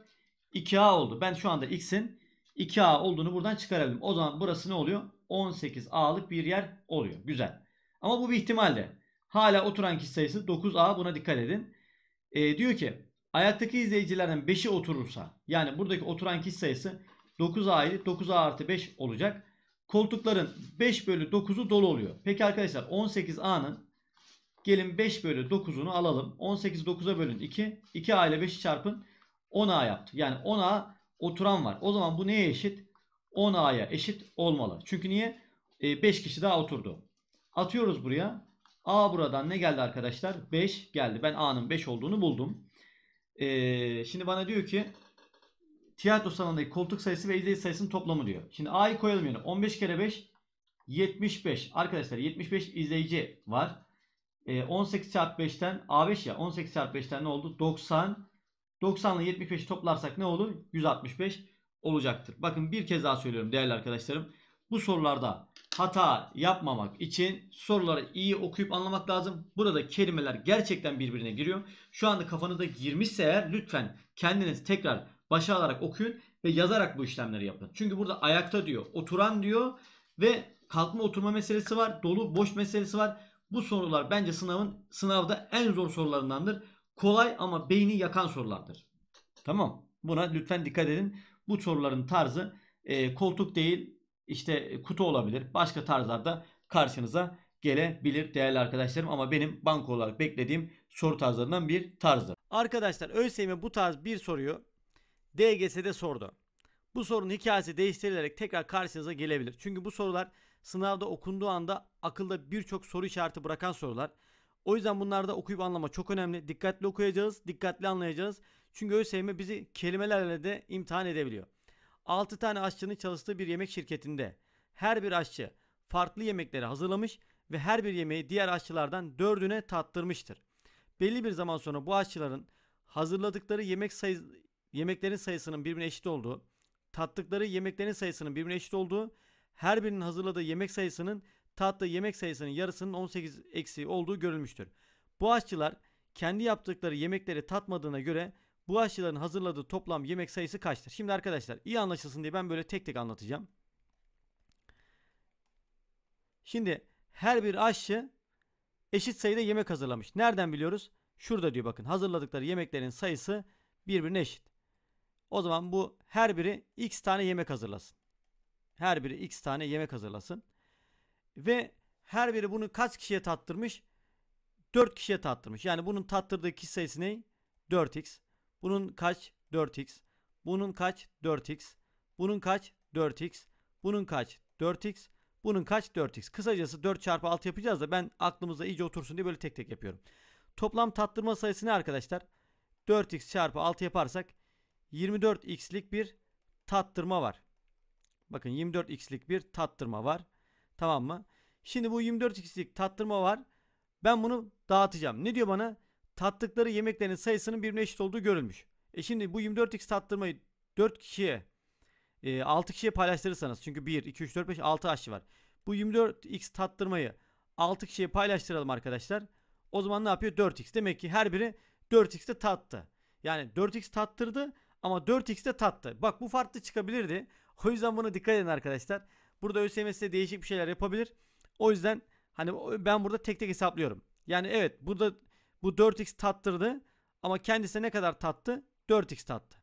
2a oldu. Ben şu anda x'in 2a olduğunu buradan çıkarabildim. O zaman burası ne oluyor? 18a'lık bir yer oluyor. Güzel. Ama bu bir ihtimalde. Hala oturan kişi sayısı 9a buna dikkat edin. E, diyor ki Ayaktaki izleyicilerden 5'i oturursa yani buradaki oturan kişi sayısı 9A ayrı 9A artı 5 olacak. Koltukların 5 bölü 9'u dolu oluyor. Peki arkadaşlar 18A'nın gelin 5 bölü 9'unu alalım. 18 9'a bölün 2. 2A ile 5'i çarpın 10A yaptı. Yani 10A oturan var. O zaman bu neye eşit? 10A'ya eşit olmalı. Çünkü niye? E, kişi daha oturdu. Atıyoruz buraya. A buradan ne geldi arkadaşlar? 5 geldi. Ben A'nın 5 olduğunu buldum. Ee, şimdi bana diyor ki tiyatro salonundaki koltuk sayısı ve izleyici sayısının toplamı diyor. Şimdi A'yı koyalım yani 15 kere 5 75. Arkadaşlar 75 izleyici var. Ee, 18 çarpı 5'ten A5 ya 18 çarpı 5'ten ne oldu? 90. 90 ile 75'i toplarsak ne olur? 165 olacaktır. Bakın bir kez daha söylüyorum değerli arkadaşlarım. Bu sorularda hata yapmamak için soruları iyi okuyup anlamak lazım. Burada kelimeler gerçekten birbirine giriyor. Şu anda kafanıza girmişse eğer lütfen kendiniz tekrar başa alarak okuyun ve yazarak bu işlemleri yapın. Çünkü burada ayakta diyor, oturan diyor ve kalkma oturma meselesi var, dolu boş meselesi var. Bu sorular bence sınavın sınavda en zor sorularındandır. Kolay ama beyni yakan sorulardır. Tamam. Buna lütfen dikkat edin. Bu soruların tarzı e, koltuk değil işte e, kutu olabilir. Başka tarzlarda karşınıza gelebilir değerli arkadaşlarım ama benim banka olarak beklediğim soru tarzlarından bir tarzdır. Arkadaşlar ÖSYM bu tarz bir soruyu DGS'de sordu. Bu sorunun hikayesi değiştirilerek tekrar karşınıza gelebilir. Çünkü bu sorular sınavda okunduğu anda akılda birçok soru işareti bırakan sorular. O yüzden bunlarda okuyup anlama çok önemli. Dikkatli okuyacağız, dikkatli anlayacağız. Çünkü ÖSYM bizi kelimelerle de imtihan edebiliyor. 6 tane aşçının çalıştığı bir yemek şirketinde her bir aşçı farklı yemekleri hazırlamış ve her bir yemeği diğer aşçılardan dördüne tattırmıştır. Belli bir zaman sonra bu aşçıların hazırladıkları yemek sayı, yemeklerin sayısının birbirine eşit olduğu, tattıkları yemeklerin sayısının birbirine eşit olduğu, her birinin hazırladığı yemek sayısının tattığı yemek sayısının yarısının 18 eksiği olduğu görülmüştür. Bu aşçılar kendi yaptıkları yemekleri tatmadığına göre bu aşçıların hazırladığı toplam yemek sayısı kaçtır? Şimdi arkadaşlar iyi anlaşılsın diye ben böyle tek tek anlatacağım. Şimdi her bir aşçı eşit sayıda yemek hazırlamış. Nereden biliyoruz? Şurada diyor bakın hazırladıkları yemeklerin sayısı birbirine eşit. O zaman bu her biri x tane yemek hazırlasın. Her biri x tane yemek hazırlasın. Ve her biri bunu kaç kişiye tattırmış? 4 kişiye tattırmış. Yani bunun tattırdığı kişi sayısı ne? 4x. Bunun kaç? 4x. Bunun kaç? 4x. Bunun kaç? 4x. Bunun kaç? 4x. Bunun kaç? 4x. Kısacası 4 çarpı 6 yapacağız da ben aklımızda iyice otursun diye böyle tek tek yapıyorum. Toplam tattırma sayısı ne arkadaşlar? 4x çarpı 6 yaparsak 24x'lik bir tattırma var. Bakın 24x'lik bir tattırma var. Tamam mı? Şimdi bu 24x'lik tattırma var. Ben bunu dağıtacağım. Ne diyor bana? tattıkları yemeklerin sayısının birbirine eşit olduğu görülmüş. E şimdi bu 24x tattırmayı 4 kişiye e, 6 kişiye paylaştırırsanız çünkü 1, 2, 3, 4, 5, 6 aşçı var. Bu 24x tattırmayı 6 kişiye paylaştıralım arkadaşlar. O zaman ne yapıyor? 4x. Demek ki her biri 4x'te tattı. Yani 4x tattırdı ama 4x'te tattı. Bak bu farklı çıkabilirdi. O yüzden buna dikkat edin arkadaşlar. Burada ÖSYM size değişik bir şeyler yapabilir. O yüzden hani ben burada tek tek hesaplıyorum. Yani evet burada bu 4x tattırdı ama kendisine ne kadar tattı? 4x tattı.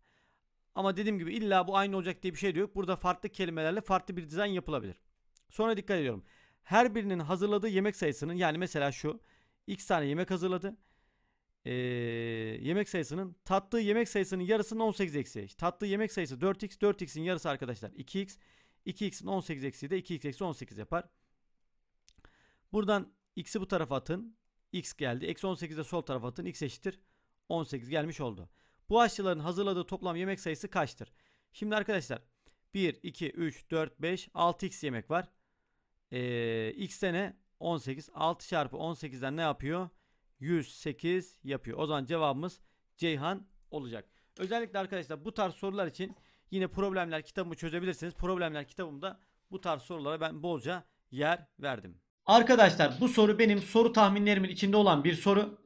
Ama dediğim gibi illa bu aynı olacak diye bir şey diyor. Burada farklı kelimelerle farklı bir dizayn yapılabilir. Sonra dikkat ediyorum. Her birinin hazırladığı yemek sayısının yani mesela şu x tane yemek hazırladı. Ee, yemek sayısının tattığı yemek sayısının yarısının 18 eksiği. Tattığı yemek sayısı 4x. 4x'in yarısı arkadaşlar 2x. 2x'in 18 eksiği de 2x eksi 18 yapar. Buradan x'i bu tarafa atın x geldi. Eksi 18 sol tarafa atın. x eşittir 18 gelmiş oldu. Bu aşçıların hazırladığı toplam yemek sayısı kaçtır? Şimdi arkadaşlar 1, 2, 3, 4, 5, 6x yemek var. Ee, x'te ne? 18. 6 çarpı 18'den ne yapıyor? 108 yapıyor. O zaman cevabımız Ceyhan olacak. Özellikle arkadaşlar bu tarz sorular için yine problemler kitabımı çözebilirsiniz. Problemler kitabımda bu tarz sorulara ben bolca yer verdim. Arkadaşlar bu soru benim soru tahminlerimin içinde olan bir soru.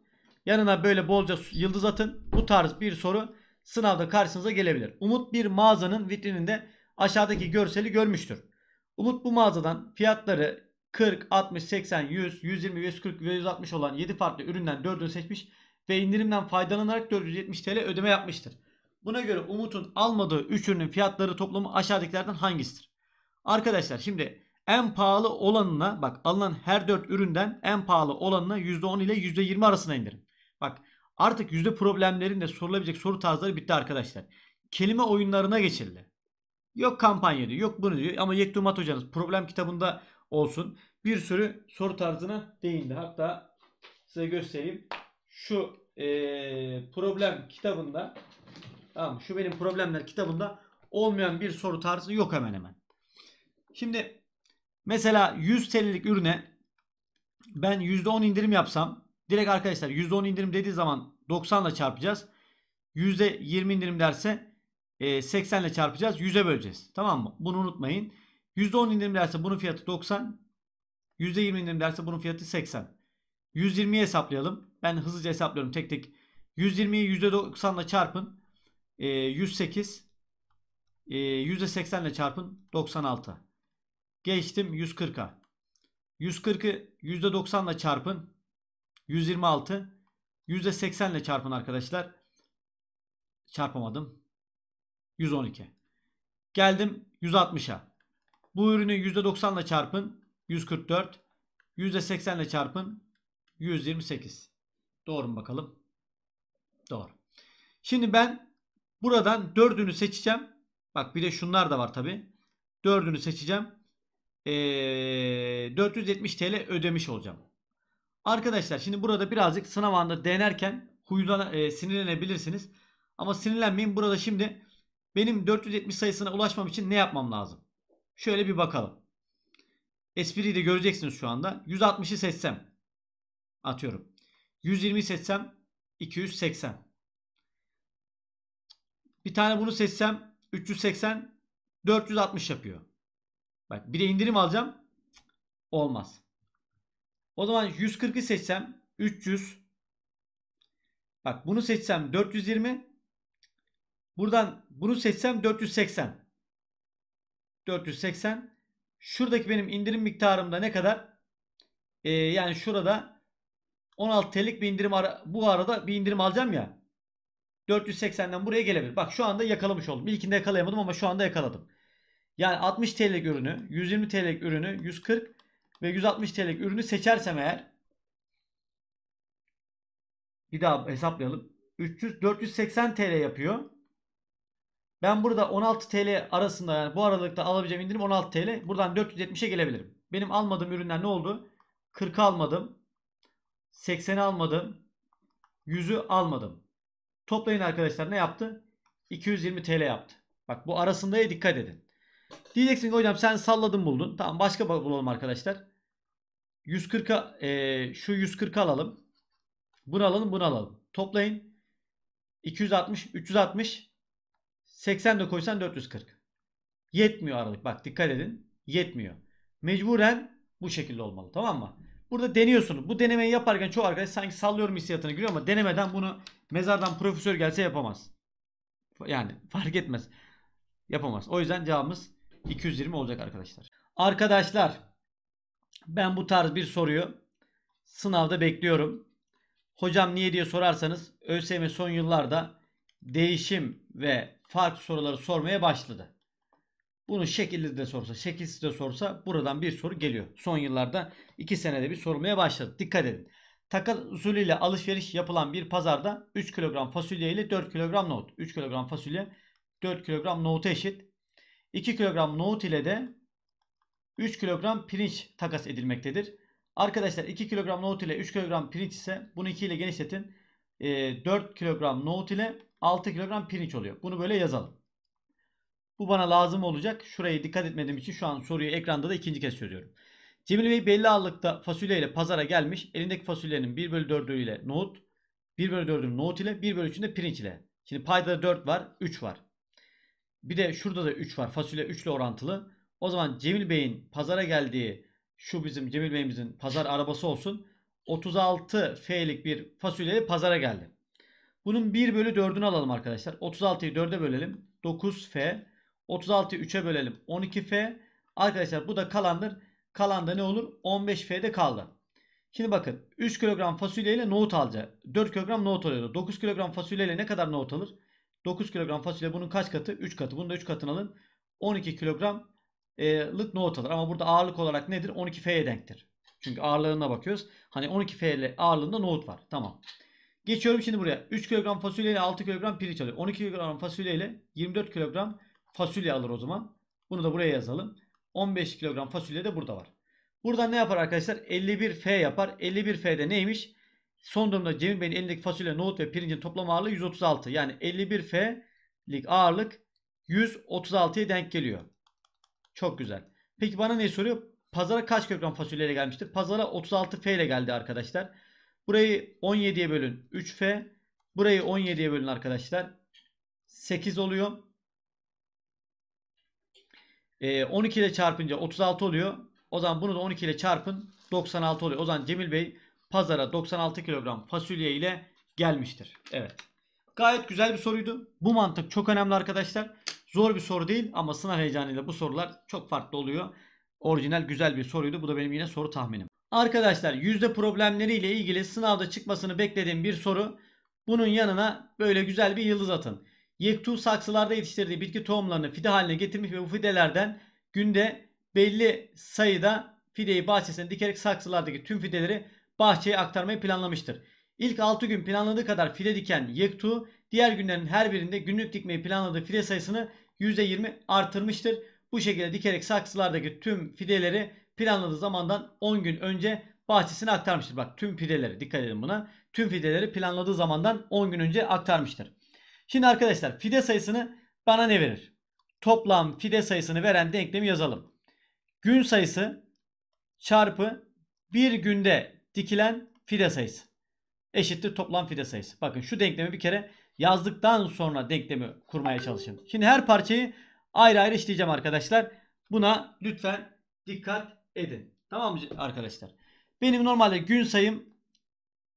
Yanına böyle bolca yıldız atın. Bu tarz bir soru sınavda karşınıza gelebilir. Umut bir mağazanın vitrininde aşağıdaki görseli görmüştür. Umut bu mağazadan fiyatları 40, 60, 80, 100, 120, 140 ve 160 olan 7 farklı üründen 4'ünü seçmiş ve indirimden faydalanarak 470 TL ödeme yapmıştır. Buna göre Umut'un almadığı 3 ürünün fiyatları toplamı aşağıdakilerden hangisidir? Arkadaşlar şimdi en pahalı olanına bak alınan her 4 üründen en pahalı olanına %10 ile %20 arasına indirin. Bak artık yüzde problemlerinde sorulabilecek soru tarzları bitti arkadaşlar. Kelime oyunlarına geçildi. Yok kampanya diyor, yok bunu diyor ama Yektumat hocanız problem kitabında olsun. Bir sürü soru tarzına değindi. Hatta size göstereyim. Şu ee, problem kitabında tamam şu benim problemler kitabında olmayan bir soru tarzı yok hemen hemen. Şimdi Mesela 100 TL'lik ürüne ben %10 indirim yapsam direkt arkadaşlar %10 indirim dediği zaman 90 ile çarpacağız. %20 indirim derse 80 e, ile çarpacağız. 100'e böleceğiz. Tamam mı? Bunu unutmayın. %10 indirim derse bunun fiyatı 90. %20 indirim derse bunun fiyatı 80. 120'yi hesaplayalım. Ben hızlıca hesaplıyorum tek tek. 120'yi %90 ile çarpın. 108. E, %80 e, ile çarpın. 96. Geçtim 140'a. 140'ı %90 ile çarpın. 126. %80 ile çarpın arkadaşlar. Çarpamadım. 112. Geldim 160'a. Bu ürünü %90 ile çarpın. 144. %80 ile çarpın. 128. Doğru mu bakalım? Doğru. Şimdi ben buradan dördünü seçeceğim. Bak bir de şunlar da var tabi. Dördünü seçeceğim. 470 TL ödemiş olacağım. Arkadaşlar şimdi burada birazcık sınav anında denerken huylan, e, sinirlenebilirsiniz. Ama sinirlenmeyin burada şimdi benim 470 sayısına ulaşmam için ne yapmam lazım? Şöyle bir bakalım. Espriyi de göreceksiniz şu anda. 160'ı seçsem atıyorum. 120 seçsem 280. Bir tane bunu seçsem 380 460 yapıyor. Bak bir de indirim alacağım. Olmaz. O zaman 140'ı seçsem 300. Bak bunu seçsem 420. Buradan bunu seçsem 480. 480. Şuradaki benim indirim miktarımda ne kadar? Ee, yani şurada 16 TL'lik bir indirim ara, bu arada bir indirim alacağım ya. 480'den buraya gelebilir. Bak şu anda yakalamış oldum. İlkinde yakalayamadım ama şu anda yakaladım. Yani 60 TL'lik ürünü, 120 TL'lik ürünü, 140 ve 160 TL'lik ürünü seçersem eğer bir daha hesaplayalım. 300 480 TL yapıyor. Ben burada 16 TL arasında yani bu aralıkta alabileceğim indirim 16 TL. Buradan 470'e gelebilirim. Benim almadığım ürünler ne oldu? 40 almadım. 80 almadım. 100'ü almadım. Toplayın arkadaşlar ne yaptı? 220 TL yaptı. Bak bu arasındaya dikkat edin. Diyeceksin ki hocam sen salladın buldun. Tamam başka bulalım arkadaşlar. 140'a e, şu 140 alalım. Bunu alalım bunu alalım. Toplayın. 260, 360, 80 de koysan 440. Yetmiyor aralık bak dikkat edin. Yetmiyor. Mecburen bu şekilde olmalı tamam mı? Burada deniyorsunuz. Bu denemeyi yaparken çoğu arkadaş sanki sallıyorum hissiyatına görüyor ama denemeden bunu mezardan profesör gelse yapamaz. Yani fark etmez. Yapamaz. O yüzden cevabımız 220 olacak arkadaşlar. Arkadaşlar ben bu tarz bir soruyu sınavda bekliyorum. Hocam niye diye sorarsanız ÖSYM son yıllarda değişim ve farklı soruları sormaya başladı. Bunu şekilli de sorsa, şekilsiz de sorsa buradan bir soru geliyor. Son yıllarda 2 senede bir sormaya başladı. Dikkat edin. Takas usulüyle alışveriş yapılan bir pazarda 3 kilogram fasulye ile 4 kilogram nohut. 3 kilogram fasulye 4 kilogram nohuta eşit. 2 kilogram nohut ile de 3 kilogram pirinç takas edilmektedir. Arkadaşlar 2 kilogram nohut ile 3 kilogram pirinç ise bunu 2 ile genişletin. 4 ee, kilogram nohut ile 6 kilogram pirinç oluyor. Bunu böyle yazalım. Bu bana lazım olacak. Şurayı dikkat etmediğim için şu an soruyu ekranda da ikinci kez söylüyorum. Cemil Bey belli ağırlıkta ile pazara gelmiş. Elindeki fasulyenin 1 bölü 4'ü ile nohut, 1 bölü 4'ünün nohut ile 1 bölü 3'ünü pirinç ile. Şimdi payda 4 var, 3 var. Bir de şurada da 3 var. Fasulye 3 ile orantılı. O zaman Cemil Bey'in pazara geldiği şu bizim Cemil Bey'imizin pazar arabası olsun. 36 F'lik bir fasulye pazara geldi. Bunun 1 bölü 4'ünü alalım arkadaşlar. 36'yı 4'e bölelim. 9 F. 36'yı 3'e bölelim. 12 F. Arkadaşlar bu da kalandır. Kalan da ne olur? 15 F'de kaldı. Şimdi bakın 3 kilogram fasulye ile nohut alacak. 4 kilogram nohut alıyordu. 9 kilogram fasulye ne kadar nohut alır? 9 kilogram fasulye bunun kaç katı? 3 katı. Bunu da 3 katını alın. 12 kilogramlık e, nohut alır. Ama burada ağırlık olarak nedir? 12F'ye denktir. Çünkü ağırlığına bakıyoruz. Hani 12F ile ağırlığında nohut var. Tamam. Geçiyorum şimdi buraya. 3 kilogram fasulye ile 6 kilogram pirinç alıyor. 12 kilogram fasulye ile 24 kilogram fasulye alır o zaman. Bunu da buraya yazalım. 15 kilogram fasulye de burada var. Burada ne yapar arkadaşlar? 51F yapar. 51F'de neymiş? Son durumda Cemil Bey'in elindeki fasulye, nohut ve pirincin toplam ağırlığı 136. Yani 51 F'lik ağırlık 136'ya denk geliyor. Çok güzel. Peki bana ne soruyor? Pazara kaç kilogram fasulyeyle gelmiştir? Pazara 36 F ile geldi arkadaşlar. Burayı 17'ye bölün 3 F. Burayı 17'ye bölün arkadaşlar. 8 oluyor. E, ee, 12 ile çarpınca 36 oluyor. O zaman bunu da 12 ile çarpın 96 oluyor. O zaman Cemil Bey pazara 96 kilogram fasulye ile gelmiştir. Evet. Gayet güzel bir soruydu. Bu mantık çok önemli arkadaşlar. Zor bir soru değil ama sınav heyecanıyla bu sorular çok farklı oluyor. Orijinal güzel bir soruydu. Bu da benim yine soru tahminim. Arkadaşlar yüzde problemleri ile ilgili sınavda çıkmasını beklediğim bir soru. Bunun yanına böyle güzel bir yıldız atın. Yektu saksılarda yetiştirdiği bitki tohumlarını fide haline getirmiş ve bu fidelerden günde belli sayıda fideyi bahçesine dikerek saksılardaki tüm fideleri bahçeye aktarmayı planlamıştır. İlk 6 gün planladığı kadar fide diken Yektu diğer günlerin her birinde günlük dikmeyi planladığı fide sayısını %20 artırmıştır. Bu şekilde dikerek saksılardaki tüm fideleri planladığı zamandan 10 gün önce bahçesine aktarmıştır. Bak tüm fideleri dikkat edin buna. Tüm fideleri planladığı zamandan 10 gün önce aktarmıştır. Şimdi arkadaşlar fide sayısını bana ne verir? Toplam fide sayısını veren denklemi yazalım. Gün sayısı çarpı bir günde dikilen fide sayısı eşittir toplam fide sayısı. Bakın şu denklemi bir kere yazdıktan sonra denklemi kurmaya çalışın. Şimdi her parçayı ayrı ayrı işleyeceğim arkadaşlar. Buna lütfen dikkat edin. Tamam mı arkadaşlar? Benim normalde gün sayım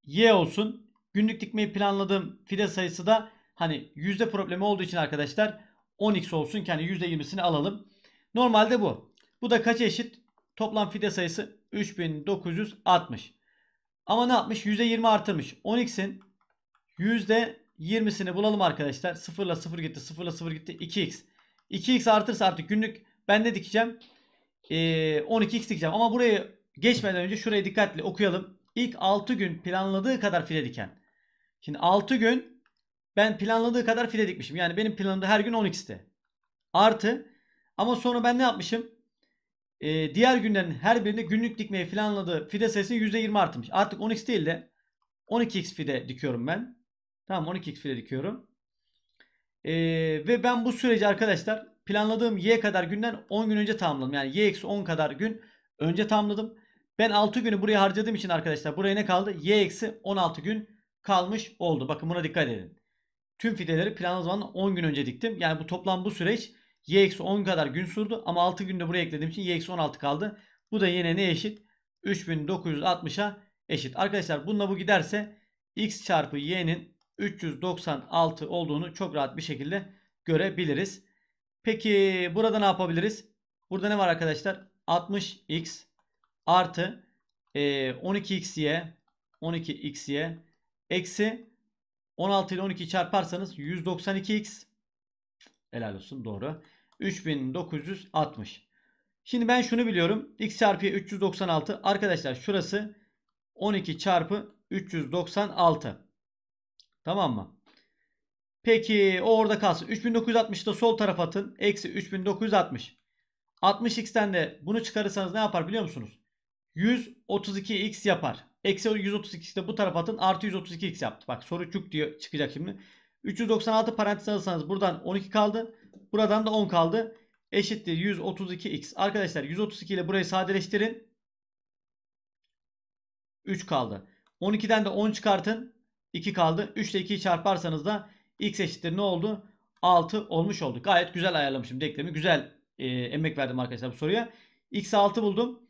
Y olsun. Günlük dikmeyi planladığım fide sayısı da hani yüzde problemi olduğu için arkadaşlar 10x olsun ki hani %20'sini alalım. Normalde bu. Bu da kaç eşit? Toplam fide sayısı 3960. Ama ne yapmış? %20 artırmış. 10x'in %20'sini bulalım arkadaşlar. 0 ile 0 gitti. 0 ile 0 gitti. 2x. 2x artırsa artık günlük ben ne dikeceğim? Ee, 12x dikeceğim. Ama burayı geçmeden önce şurayı dikkatli okuyalım. İlk 6 gün planladığı kadar file diken. Şimdi 6 gün ben planladığı kadar file dikmişim. Yani benim planımda her gün 10x'ti. Artı ama sonra ben ne yapmışım? e, diğer günlerin her birinde günlük dikmeyi planladığı fide sayısı %20 artmış. Artık 10x değil de 12x fide dikiyorum ben. Tamam 12x fide dikiyorum. E, ve ben bu süreci arkadaşlar planladığım y kadar günden 10 gün önce tamamladım. Yani y eksi 10 kadar gün önce tamamladım. Ben 6 günü buraya harcadığım için arkadaşlar buraya ne kaldı? y eksi 16 gün kalmış oldu. Bakın buna dikkat edin. Tüm fideleri planlı zamanla 10 gün önce diktim. Yani bu toplam bu süreç y eksi 10 kadar gün sürdü ama 6 günde buraya eklediğim için y eksi 16 kaldı. Bu da yine ne eşit? 3960'a eşit. Arkadaşlar bununla bu giderse x çarpı y'nin 396 olduğunu çok rahat bir şekilde görebiliriz. Peki burada ne yapabiliriz? Burada ne var arkadaşlar? 60x artı e, 12xy 12xy eksi 16 ile 12 çarparsanız 192x helal olsun doğru. 3960. Şimdi ben şunu biliyorum. X çarpı 396. Arkadaşlar şurası 12 çarpı 396. Tamam mı? Peki o orada kalsın. da sol taraf atın. Eksi 3960. 60x'ten de bunu çıkarırsanız ne yapar biliyor musunuz? 132x yapar. Eksi 132x de bu taraf atın. Artı 132x yaptı. Bak soru çük diyor çıkacak şimdi. 396 parantez alırsanız buradan 12 kaldı. Buradan da 10 kaldı. Eşittir 132x. Arkadaşlar 132 ile burayı sadeleştirin. 3 kaldı. 12'den de 10 çıkartın. 2 kaldı. 3 ile 2'yi çarparsanız da x eşittir ne oldu? 6 olmuş oldu. Gayet güzel ayarlamışım denklemi. Güzel e, emek verdim arkadaşlar bu soruya. x 6 buldum.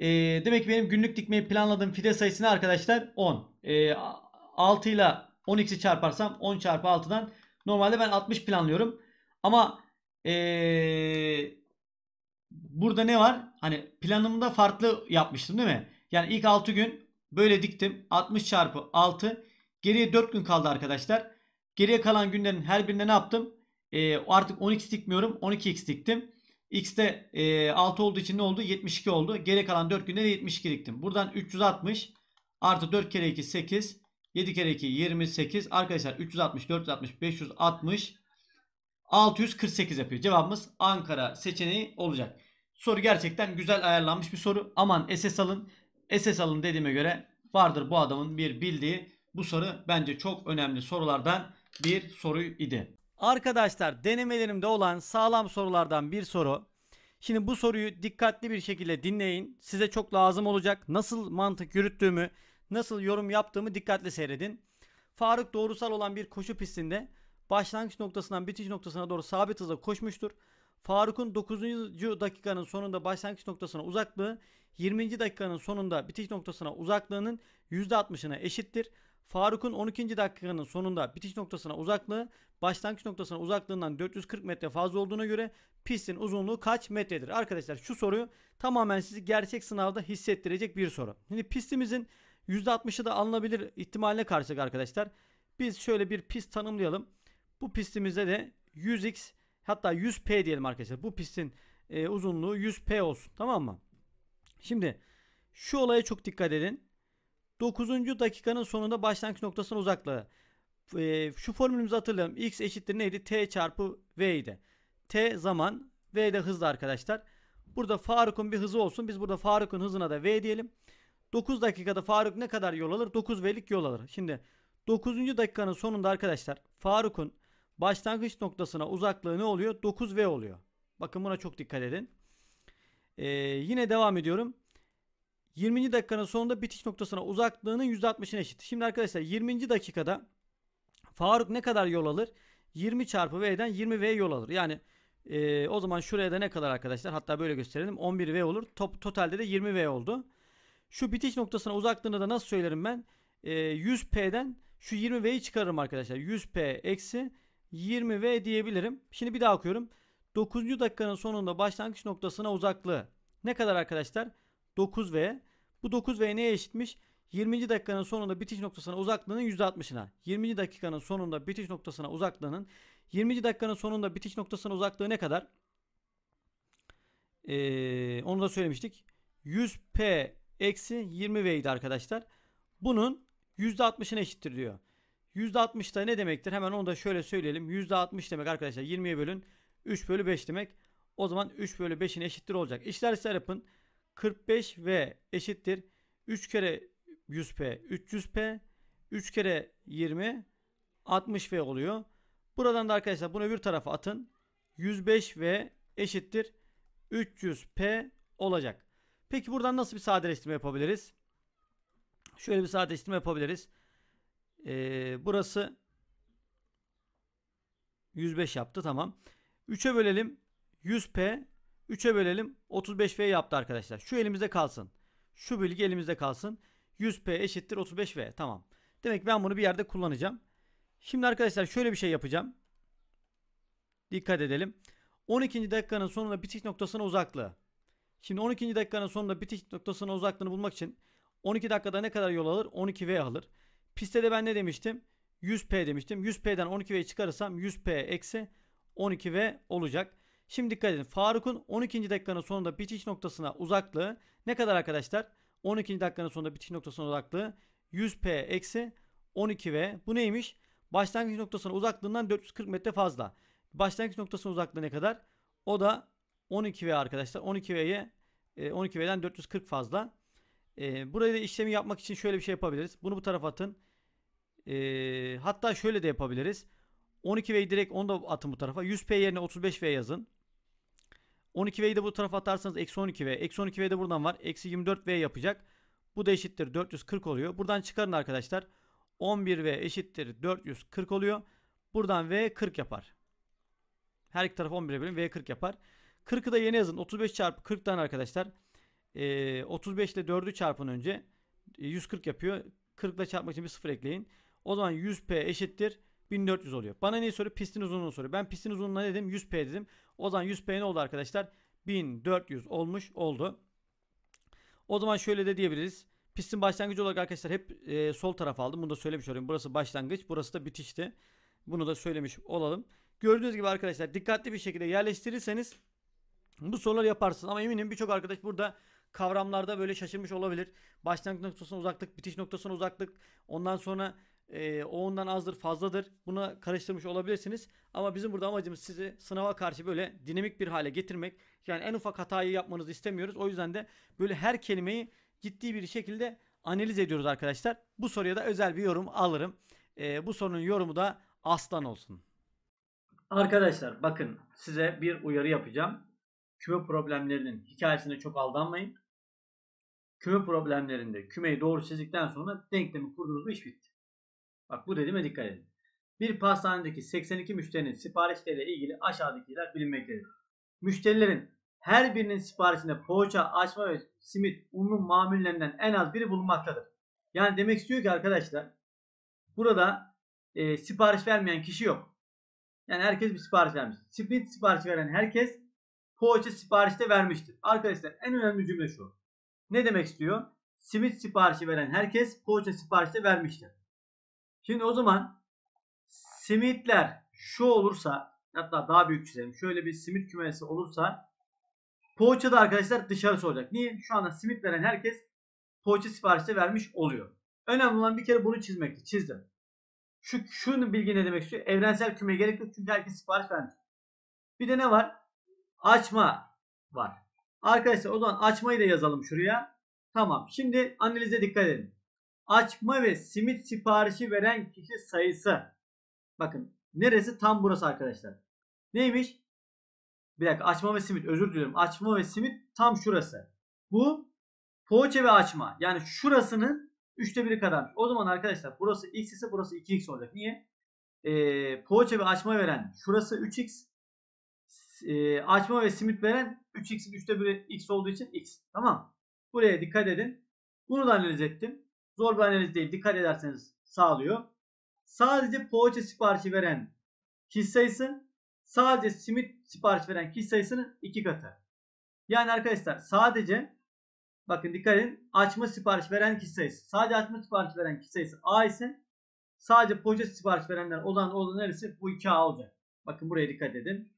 E, demek ki benim günlük dikmeyi planladığım fide sayısı ne arkadaşlar? 10. E, 6 ile 10x'i çarparsam 10 çarpı 6'dan normalde ben 60 planlıyorum. Ama ee, burada ne var? Hani planımı da farklı yapmıştım değil mi? Yani ilk 6 gün böyle diktim. 60 çarpı 6. Geriye 4 gün kaldı arkadaşlar. Geriye kalan günlerin her birinde ne yaptım? E, artık 12 dikmiyorum. 12x diktim. X'de e, 6 olduğu için ne oldu? 72 oldu. Geri kalan 4 günde de 72 diktim. Buradan 360 artı 4 kere 2 8. 7 kere 2 28. Arkadaşlar 360, 460, 560 648 yapıyor. Cevabımız Ankara seçeneği olacak. Soru gerçekten güzel ayarlanmış bir soru. Aman SS alın. SS alın dediğime göre vardır bu adamın bir bildiği. Bu soru bence çok önemli sorulardan bir soru idi. Arkadaşlar denemelerimde olan sağlam sorulardan bir soru. Şimdi bu soruyu dikkatli bir şekilde dinleyin. Size çok lazım olacak. Nasıl mantık yürüttüğümü, nasıl yorum yaptığımı dikkatli seyredin. Faruk doğrusal olan bir koşu pistinde başlangıç noktasından bitiş noktasına doğru sabit hızla koşmuştur. Faruk'un 9. dakikanın sonunda başlangıç noktasına uzaklığı 20. dakikanın sonunda bitiş noktasına uzaklığının %60'ına eşittir. Faruk'un 12. dakikanın sonunda bitiş noktasına uzaklığı başlangıç noktasına uzaklığından 440 metre fazla olduğuna göre pistin uzunluğu kaç metredir? Arkadaşlar şu soruyu tamamen sizi gerçek sınavda hissettirecek bir soru. Şimdi pistimizin %60'ı da alınabilir ihtimaline karşılık arkadaşlar. Biz şöyle bir pist tanımlayalım. Bu pistimizde de 100x hatta 100p diyelim arkadaşlar. Bu pistin e, uzunluğu 100p olsun. Tamam mı? Şimdi şu olaya çok dikkat edin. 9. dakikanın sonunda başlangıç noktasına uzaklığı. E, şu formülümüzü hatırlayalım. X eşittir neydi? T çarpı V idi. T zaman V de hızlı arkadaşlar. Burada Faruk'un bir hızı olsun. Biz burada Faruk'un hızına da V diyelim. 9 dakikada Faruk ne kadar yol alır? 9 V'lik yol alır. Şimdi 9. dakikanın sonunda arkadaşlar Faruk'un başlangıç noktasına uzaklığı ne oluyor? 9V oluyor. Bakın buna çok dikkat edin. Ee, yine devam ediyorum. 20. dakikanın sonunda bitiş noktasına uzaklığının %60'ına eşit. Şimdi arkadaşlar 20. dakikada Faruk ne kadar yol alır? 20 çarpı V'den 20 V yol alır. Yani e, o zaman şuraya da ne kadar arkadaşlar? Hatta böyle gösterelim. 11 V olur. Top, totalde de 20 V oldu. Şu bitiş noktasına uzaklığını da nasıl söylerim ben? E, 100 P'den şu 20 V'yi çıkarırım arkadaşlar. 100 P eksi 20V diyebilirim. Şimdi bir daha okuyorum. 9. dakikanın sonunda başlangıç noktasına uzaklığı. Ne kadar arkadaşlar? 9V. Bu 9V neye eşitmiş? 20. dakikanın sonunda bitiş noktasına uzaklığının %60'ına. 20. dakikanın sonunda bitiş noktasına uzaklığının 20. dakikanın sonunda bitiş noktasına uzaklığı ne kadar? Ee, onu da söylemiştik. 100P eksi 20V idi arkadaşlar. Bunun %60'ına eşittir diyor. %60 da ne demektir? Hemen onu da şöyle söyleyelim. %60 demek arkadaşlar 20'ye bölün 3 bölü 5 demek. O zaman 3 bölü 5'in eşittir olacak. İşler işler yapın. 45 V eşittir. 3 kere 100P 300P 3 kere 20 60V oluyor. Buradan da arkadaşlar bunu bir tarafa atın. 105V eşittir 300P olacak. Peki buradan nasıl bir sadeleştirme yapabiliriz? Şöyle bir sadeleştirme yapabiliriz. Ee, burası 105 yaptı tamam. 3'e bölelim 100P 3'e bölelim 35V yaptı arkadaşlar. Şu elimizde kalsın. Şu bilgi elimizde kalsın. 100P eşittir 35V tamam. Demek ben bunu bir yerde kullanacağım. Şimdi arkadaşlar şöyle bir şey yapacağım. Dikkat edelim. 12. dakikanın sonunda bitiş noktasına uzaklığı. Şimdi 12. dakikanın sonunda bitiş noktasına uzaklığını bulmak için 12 dakikada ne kadar yol alır? 12V alır. Piste de ben ne demiştim? 100P demiştim. 100P'den 12V'yi çıkarırsam 100P eksi 12V olacak. Şimdi dikkat edin. Faruk'un 12. dakikanın sonunda bitiş noktasına uzaklığı ne kadar arkadaşlar? 12. dakikanın sonunda bitiş noktasına uzaklığı 100P eksi 12V. Bu neymiş? Başlangıç noktasına uzaklığından 440 metre fazla. Başlangıç noktasına uzaklığı ne kadar? O da 12V arkadaşlar. 12V'ye 12V'den 440 fazla. E, burayı da işlemi yapmak için şöyle bir şey yapabiliriz. Bunu bu tarafa atın. E, hatta şöyle de yapabiliriz. 12V'yi direkt onu da atın bu tarafa. 100P yerine 35V yazın. 12V'yi de bu tarafa atarsanız eksi 12V. Eksi 12V de buradan var. Eksi 24V yapacak. Bu da eşittir 440 oluyor. Buradan çıkarın arkadaşlar. 11V eşittir 440 oluyor. Buradan V 40 yapar. Her iki taraf 11'e bölün V 40 yapar. 40'ı da yeni yazın. 35 çarpı 40'tan arkadaşlar e, 35 ile 4'ü çarpın önce 140 e, yapıyor. 40 ile çarpmak için bir sıfır ekleyin. O zaman 100P eşittir 1400 oluyor. Bana neyi soruyor? Pistin uzunluğunu soruyor. Ben pistin uzunluğuna dedim? 100P dedim. O zaman 100P ne oldu arkadaşlar? 1400 olmuş oldu. O zaman şöyle de diyebiliriz. Pistin başlangıcı olarak arkadaşlar hep e, sol taraf aldım. Bunu da söylemiş olayım. Burası başlangıç, burası da bitişti. Bunu da söylemiş olalım. Gördüğünüz gibi arkadaşlar dikkatli bir şekilde yerleştirirseniz bu soruları yaparsınız. Ama eminim birçok arkadaş burada kavramlarda böyle şaşırmış olabilir. Başlangıç noktasına uzaklık, bitiş noktasına uzaklık. Ondan sonra e, o ondan azdır fazladır. Buna karıştırmış olabilirsiniz. Ama bizim burada amacımız sizi sınava karşı böyle dinamik bir hale getirmek. Yani en ufak hatayı yapmanızı istemiyoruz. O yüzden de böyle her kelimeyi ciddi bir şekilde analiz ediyoruz arkadaşlar. Bu soruya da özel bir yorum alırım. E, bu sorunun yorumu da aslan olsun. Arkadaşlar bakın size bir uyarı yapacağım. Küme problemlerinin hikayesine çok aldanmayın. Küme problemlerinde kümeyi doğru çizdikten sonra denklemi kurdunuz mu iş bitti. Bak bu dediğime dikkat edin. Bir pastanedeki 82 müşterinin siparişleriyle ilgili aşağıdakiler bilinmektedir. Müşterilerin her birinin siparişinde poğaça, açma ve simit, unlu mamullerinden en az biri bulunmaktadır. Yani demek istiyor ki arkadaşlar burada e, sipariş vermeyen kişi yok. Yani herkes bir sipariş vermiş. Simit sipariş veren herkes poğaça siparişte vermiştir. Arkadaşlar en önemli cümle şu. Ne demek istiyor? Simit siparişi veren herkes poğaça siparişi de vermiştir. Şimdi o zaman simitler şu olursa hatta daha büyük çizelim. Şöyle bir simit kümesi olursa poğaça da arkadaşlar dışarısı olacak. Niye? Şu anda simit veren herkes poğaça siparişi vermiş oluyor. Önemli olan bir kere bunu çizmekti. Çizdim. Şu, şunun bilgi ne demek istiyor? Evrensel küme gerek yok çünkü herkes sipariş vermiş. Bir de ne var? Açma var. Arkadaşlar o zaman açmayı da yazalım şuraya. Tamam. Şimdi analize dikkat edin. Açma ve simit siparişi veren kişi sayısı. Bakın neresi? Tam burası arkadaşlar. Neymiş? Bir dakika açma ve simit özür diliyorum. Açma ve simit tam şurası. Bu poğaça ve açma. Yani şurasının üçte biri kadar. O zaman arkadaşlar burası x ise burası 2x olacak. Niye? Ee, poğaça ve açma veren şurası 3x e, açma ve simit veren 3x'in 3'te 1'i x olduğu için x. Tamam. Buraya dikkat edin. Bunu da analiz ettim. Zor bir analiz değil. Dikkat ederseniz sağlıyor. Sadece poğaça siparişi veren kişi sayısı sadece simit sipariş veren kişi sayısının 2 katı. Yani arkadaşlar sadece bakın dikkat edin açma sipariş veren kişi sayısı sadece açma sipariş veren kişi sayısı A ise sadece poğaça sipariş verenler olan olan neresi bu 2A olacak. Bakın buraya dikkat edin.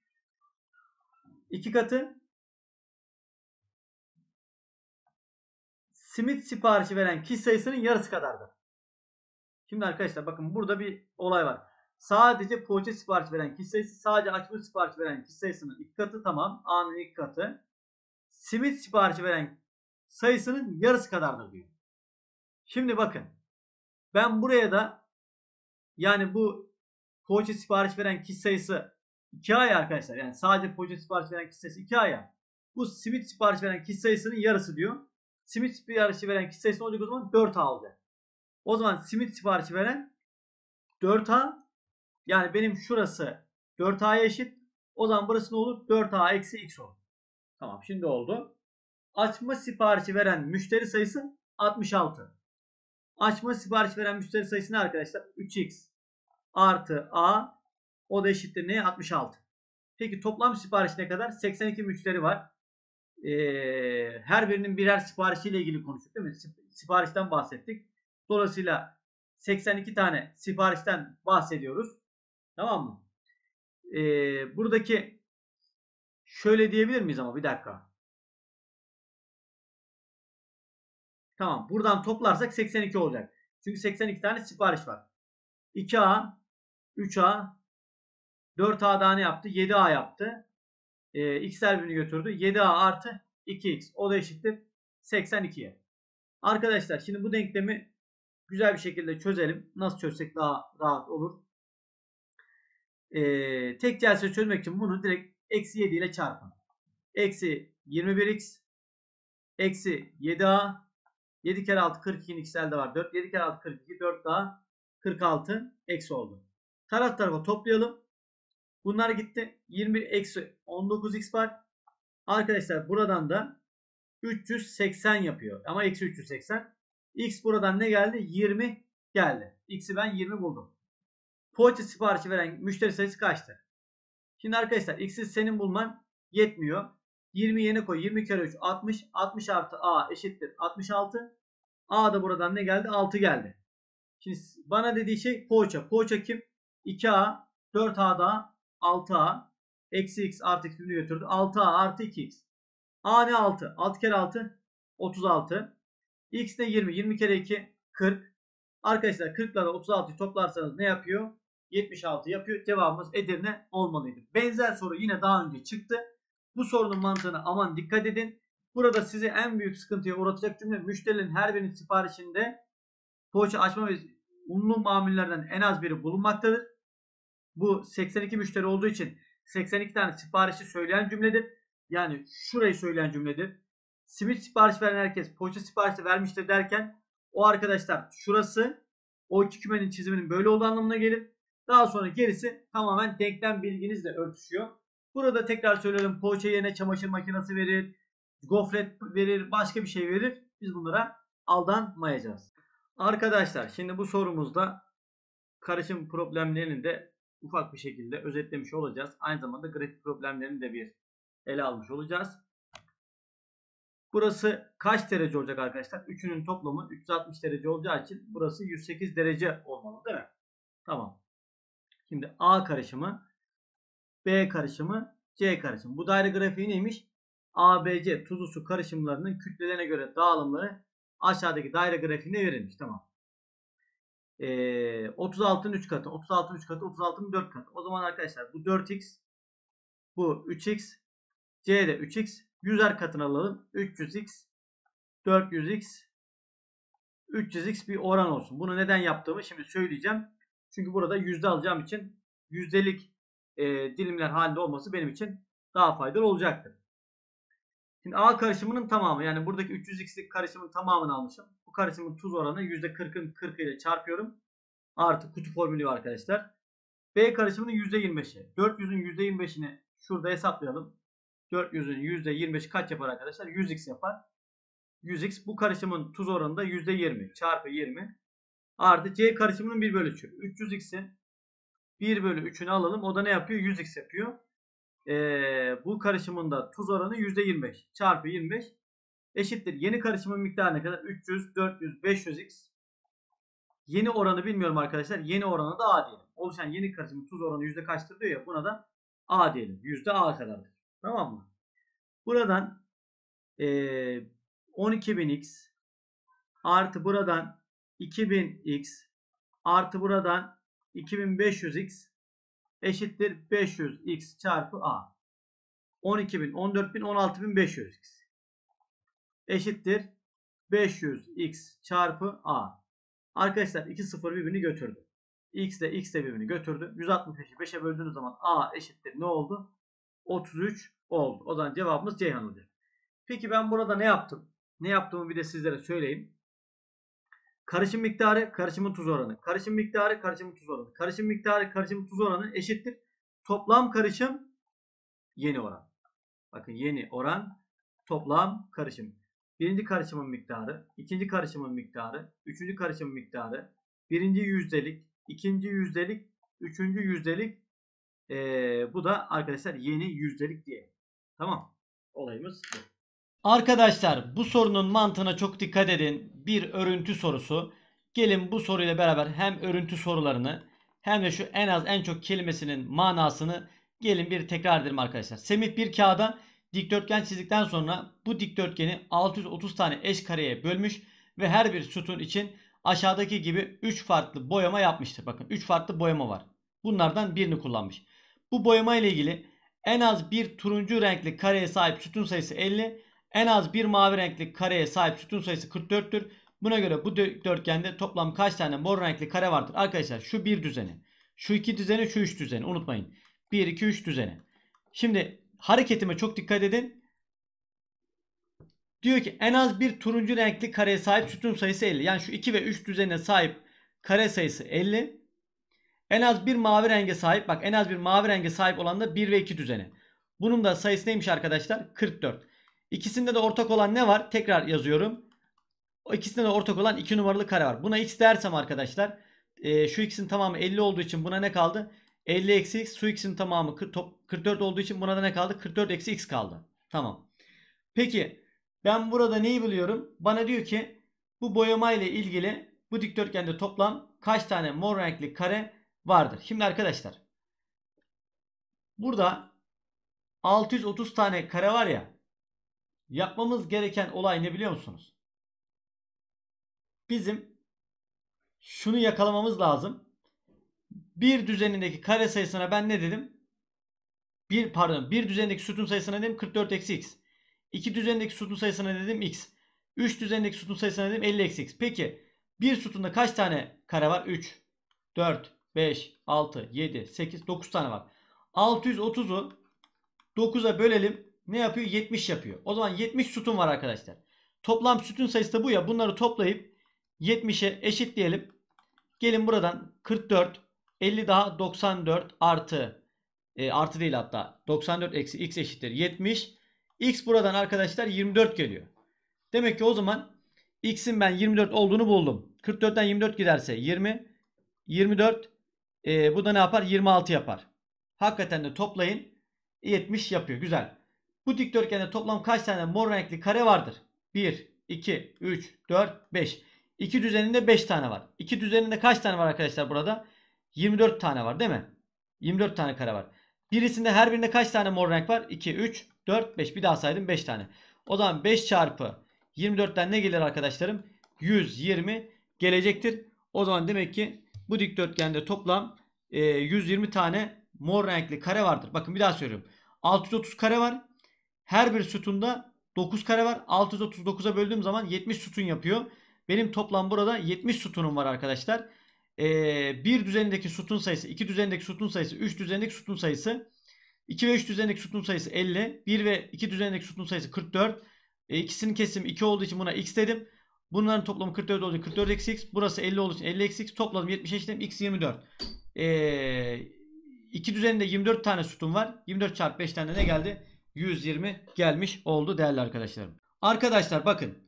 2 katı. simit siparişi veren kişi sayısının yarısı kadardır. Şimdi arkadaşlar bakın burada bir olay var. Sadece poğaça sipariş veren kişi sayısı sadece açmış sipariş veren kişi sayısının iki katı tamam. A'nın iki katı. Simit siparişi veren sayısının yarısı kadardır diyor. Şimdi bakın. Ben buraya da yani bu poğaça sipariş veren kişi sayısı 2 aya arkadaşlar. Yani sadece poğaça sipariş veren kişi sayısı 2 aya. Bu simit sipariş veren kişi sayısının yarısı diyor. Simit siparişi veren kişi sayısı olacak o zaman 4 aldı O zaman simit siparişi veren 4A yani benim şurası 4A'ya eşit. O zaman burası ne olur? 4A eksi X olur. Tamam şimdi oldu. Açma siparişi veren müşteri sayısı 66. Açma siparişi veren müşteri sayısı ne arkadaşlar? 3X artı A o da eşittir neye? 66. Peki toplam sipariş ne kadar? 82 müşteri var. Ee, her birinin birer siparişiyle ilgili konuştuk değil mi? Siparişten bahsettik. Dolayısıyla 82 tane siparişten bahsediyoruz. Tamam mı? Ee, buradaki şöyle diyebilir miyiz ama bir dakika. Tamam. Buradan toplarsak 82 olacak. Çünkü 82 tane sipariş var. 2A, 3A, 4A daha ne yaptı? 7A yaptı. E, x'ler birbirini götürdü. 7A artı 2x. O da eşittir 82'ye. Arkadaşlar şimdi bu denklemi güzel bir şekilde çözelim. Nasıl çözsek daha rahat olur. E, tek celse çözmek için bunu direkt eksi 7 ile çarpın. Eksi 21x eksi 7a 7 kere 6 42'nin x'i elde var. 4 7 kere 6 42 4 daha 46 eksi oldu. Taraf tarafa toplayalım. Bunlar gitti. 21 eksi 19x var. Arkadaşlar buradan da 380 yapıyor. Ama eksi 380. X buradan ne geldi? 20 geldi. X'i ben 20 buldum. Poğaça siparişi veren müşteri sayısı kaçtı? Şimdi arkadaşlar X'i senin bulman yetmiyor. 20 yerine koy. 20 kere 3 60. 60 artı A eşittir 66. A da buradan ne geldi? 6 geldi. Şimdi bana dediği şey poğaça. Poğaça kim? 2A, 4A daha 6a eksi x artı x birbirini götürdü. 6a artı 2x. a ne 6? 6 kere 6 36. x ne 20? 20 kere 2 40. Arkadaşlar 40 ile 36'yı toplarsanız ne yapıyor? 76 yapıyor. Cevabımız Edirne olmalıydı. Benzer soru yine daha önce çıktı. Bu sorunun mantığına aman dikkat edin. Burada sizi en büyük sıkıntıya uğratacak cümle müşterinin her birinin siparişinde poğaça açma ve unlu mamullerden en az biri bulunmaktadır. Bu 82 müşteri olduğu için 82 tane siparişi söyleyen cümledir. Yani şurayı söyleyen cümledir. Simit sipariş veren herkes poğaça siparişi vermiştir derken o arkadaşlar şurası o iki kümenin çiziminin böyle olduğu anlamına gelir. Daha sonra gerisi tamamen denklem bilginizle örtüşüyor. Burada tekrar söylerim poğaça yerine çamaşır makinesi verir, gofret verir, başka bir şey verir. Biz bunlara aldanmayacağız. Arkadaşlar şimdi bu sorumuzda karışım problemlerinin de ufak bir şekilde özetlemiş olacağız. Aynı zamanda grafik problemlerini de bir ele almış olacağız. Burası kaç derece olacak arkadaşlar? Üçünün toplamı 360 derece olacağı için burası 108 derece olmalı değil mi? Tamam. Şimdi A karışımı, B karışımı, C karışımı. Bu daire grafiği neymiş? ABC tuzlu su karışımlarının kütlelerine göre dağılımları aşağıdaki daire grafiğine verilmiş. Tamam e, 36'nın 3 katı, 36'nın 3 katı, 36'nın 4 katı. O zaman arkadaşlar bu 4x, bu 3x, c de 3x, 100'er katını alalım. 300x, 400x, 300x bir oran olsun. Bunu neden yaptığımı şimdi söyleyeceğim. Çünkü burada yüzde alacağım için yüzdelik e, dilimler halinde olması benim için daha faydalı olacaktır. Şimdi A karışımının tamamı yani buradaki 300x'lik karışımın tamamını almışım. Bu karışımın tuz oranı %40'ın 40 ile çarpıyorum. Artı kutu formülü var arkadaşlar. B karışımının %25'i. 400'ün %25'ini şurada hesaplayalım. 400'ün %25'i kaç yapar arkadaşlar? 100x yapar. 100x bu karışımın tuz oranı da %20 çarpı 20 artı C karışımının 1 bölü 3'ü. 300x'in 1 bölü 3'ünü alalım. O da ne yapıyor? 100x yapıyor. Ee, bu karışımında tuz oranı %25 çarpı 25 eşittir. Yeni karışımın miktarı ne kadar? 300, 400, 500x. Yeni oranı bilmiyorum arkadaşlar. Yeni oranı da A diyelim. Oluşan yeni karışımın tuz oranı yüzde kaçtır diyor ya. Buna da A diyelim. Yüzde A kadardır. Tamam mı? Buradan e, 12.000x artı buradan 2000x artı buradan 2500x eşittir 500x çarpı A. 12.000, 14.000, 16.500x eşittir 500x çarpı a. Arkadaşlar iki sıfır birbirini götürdü. x ile x de birbirini götürdü. 165'i 5'e böldüğünüz zaman a eşittir ne oldu? 33 oldu. O zaman cevabımız Ceyhan olacak. Peki ben burada ne yaptım? Ne yaptığımı bir de sizlere söyleyeyim. Karışım miktarı karışımın tuz oranı. Karışım miktarı karışımın tuz oranı. Karışım miktarı karışımın tuz oranı eşittir. Toplam karışım yeni oran. Bakın yeni oran toplam karışım birinci karışımın miktarı, ikinci karışımın miktarı, üçüncü karışımın miktarı, birinci yüzdelik, ikinci yüzdelik, üçüncü yüzdelik, ee, bu da arkadaşlar yeni yüzdelik diye. Tamam. Olayımız bu. Arkadaşlar bu sorunun mantığına çok dikkat edin. Bir örüntü sorusu. Gelin bu soruyla beraber hem örüntü sorularını hem de şu en az en çok kelimesinin manasını gelin bir tekrar edelim arkadaşlar. Semit bir kağıda dikdörtgen çizdikten sonra bu dikdörtgeni 630 tane eş kareye bölmüş ve her bir sütun için aşağıdaki gibi 3 farklı boyama yapmıştır. Bakın 3 farklı boyama var. Bunlardan birini kullanmış. Bu boyama ile ilgili en az bir turuncu renkli kareye sahip sütun sayısı 50, en az bir mavi renkli kareye sahip sütun sayısı 44'tür. Buna göre bu dörtgende toplam kaç tane mor renkli kare vardır? Arkadaşlar şu bir düzeni, şu iki düzeni, şu üç düzeni unutmayın. 1, 2, 3 düzeni. Şimdi Hareketime çok dikkat edin. Diyor ki en az bir turuncu renkli kareye sahip sütun sayısı 50. Yani şu 2 ve 3 düzene sahip kare sayısı 50. En az bir mavi renge sahip. Bak en az bir mavi renge sahip olan da 1 ve 2 düzeni. Bunun da sayısı neymiş arkadaşlar? 44. İkisinde de ortak olan ne var? Tekrar yazıyorum. İkisinde de ortak olan 2 numaralı kare var. Buna x dersem arkadaşlar. şu x'in tamamı 50 olduğu için buna ne kaldı? 50 eksi x su x'in tamamı 44 olduğu için burada ne kaldı? 44 eksi x kaldı. Tamam. Peki ben burada neyi buluyorum? Bana diyor ki bu boyama ile ilgili bu dikdörtgende toplam kaç tane mor renkli kare vardır? Şimdi arkadaşlar burada 630 tane kare var ya yapmamız gereken olay ne biliyor musunuz? Bizim şunu yakalamamız lazım bir düzenindeki kare sayısına ben ne dedim? Bir pardon bir düzenindeki sütun sayısına dedim 44 eksi x. 2 düzenindeki sütun sayısına dedim x. 3 düzenindeki sütun sayısına dedim 50 eksi x. Peki bir sütunda kaç tane kare var? 3, 4, 5, 6, 7, 8, 9 tane var. 630'u 9'a bölelim. Ne yapıyor? 70 yapıyor. O zaman 70 sütun var arkadaşlar. Toplam sütun sayısı da bu ya. Bunları toplayıp 70'e eşitleyelim. Gelin buradan 44 50 daha 94 artı e, artı değil hatta 94 eksi x eşittir 70. X buradan arkadaşlar 24 geliyor. Demek ki o zaman x'in ben 24 olduğunu buldum. 44'ten 24 giderse 20. 24 e, bu da ne yapar? 26 yapar. Hakikaten de toplayın 70 yapıyor. Güzel. Bu dikdörtgende toplam kaç tane mor renkli kare vardır? 1, 2, 3, 4, 5. 2 düzeninde 5 tane var. 2 düzeninde kaç tane var arkadaşlar burada? 24 tane var değil mi? 24 tane kare var. Birisinde her birinde kaç tane mor renk var? 2, 3, 4, 5. Bir daha saydım 5 tane. O zaman 5 çarpı 24'ten ne gelir arkadaşlarım? 120 gelecektir. O zaman demek ki bu dikdörtgende toplam 120 e, tane mor renkli kare vardır. Bakın bir daha söylüyorum. 630 kare var. Her bir sütunda 9 kare var. 639'a böldüğüm zaman 70 sütun yapıyor. Benim toplam burada 70 sütunum var arkadaşlar e, bir düzenindeki sütun sayısı, iki düzenindeki sütun sayısı, üç düzenindeki sütun sayısı, 2 ve 3 düzenindeki sütun sayısı 50, 1 ve 2 düzenindeki sütun sayısı 44. E, ikisinin kesimi 2 olduğu için buna x dedim. Bunların toplamı 44 olduğu için 44 eksi x. Burası 50 olduğu için 50 eksi x. Topladım 70 eşitledim. x 24. E, 2 düzeninde 24 tane sütun var. 24 çarpı 5 tane ne geldi? 120 gelmiş oldu değerli arkadaşlarım. Arkadaşlar bakın.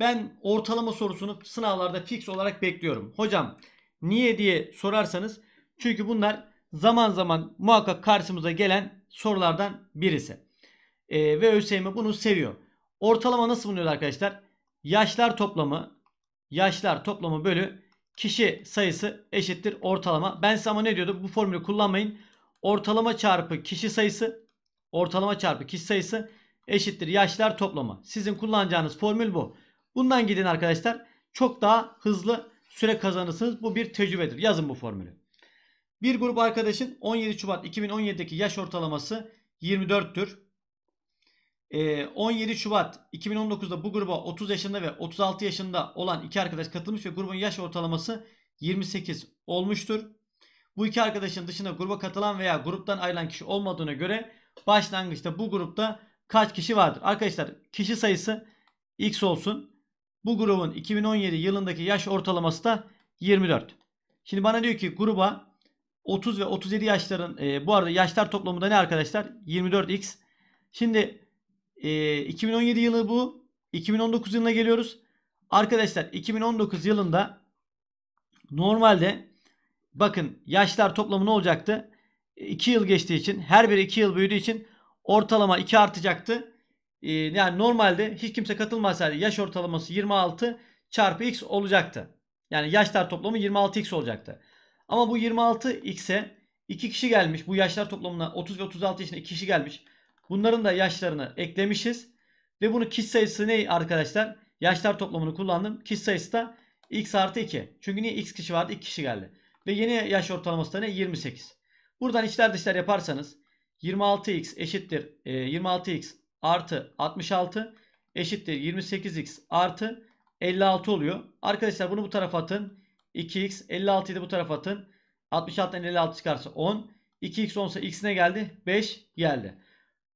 Ben ortalama sorusunu sınavlarda fix olarak bekliyorum. Hocam Niye diye sorarsanız çünkü bunlar zaman zaman muhakkak karşımıza gelen sorulardan birisi. E, ve ÖSYM bunu seviyor. Ortalama nasıl bulunuyor arkadaşlar? Yaşlar toplamı yaşlar toplamı bölü kişi sayısı eşittir ortalama. Ben size ama ne diyordum? Bu formülü kullanmayın. Ortalama çarpı kişi sayısı ortalama çarpı kişi sayısı eşittir yaşlar toplamı. Sizin kullanacağınız formül bu. Bundan gidin arkadaşlar. Çok daha hızlı süre kazanırsınız. Bu bir tecrübedir. Yazın bu formülü. Bir grup arkadaşın 17 Şubat 2017'deki yaş ortalaması 24'tür. 17 ee, Şubat 2019'da bu gruba 30 yaşında ve 36 yaşında olan iki arkadaş katılmış ve grubun yaş ortalaması 28 olmuştur. Bu iki arkadaşın dışında gruba katılan veya gruptan ayrılan kişi olmadığına göre başlangıçta bu grupta kaç kişi vardır? Arkadaşlar kişi sayısı x olsun. Bu grubun 2017 yılındaki yaş ortalaması da 24. Şimdi bana diyor ki gruba 30 ve 37 yaşların e, bu arada yaşlar toplamı da ne arkadaşlar? 24x. Şimdi e, 2017 yılı bu. 2019 yılına geliyoruz. Arkadaşlar 2019 yılında normalde bakın yaşlar toplamı ne olacaktı? 2 e, yıl geçtiği için her biri 2 yıl büyüdüğü için ortalama 2 artacaktı e, yani normalde hiç kimse katılmasaydı yaş ortalaması 26 çarpı x olacaktı. Yani yaşlar toplamı 26x olacaktı. Ama bu 26x'e 2 kişi gelmiş. Bu yaşlar toplamına 30 ve 36 yaşında 2 kişi gelmiş. Bunların da yaşlarını eklemişiz. Ve bunu kişi sayısı ne arkadaşlar? Yaşlar toplamını kullandım. Kişi sayısı da x artı 2. Çünkü niye x kişi vardı 2 kişi geldi. Ve yeni yaş ortalaması da ne? 28. Buradan içler dışlar yaparsanız 26x eşittir e, 26x artı 66 eşittir 28x artı 56 oluyor. Arkadaşlar bunu bu tarafa atın. 2x 56'yı da bu tarafa atın. 66'dan 56 çıkarsa 10. 2x 10 ise x ne geldi? 5 geldi.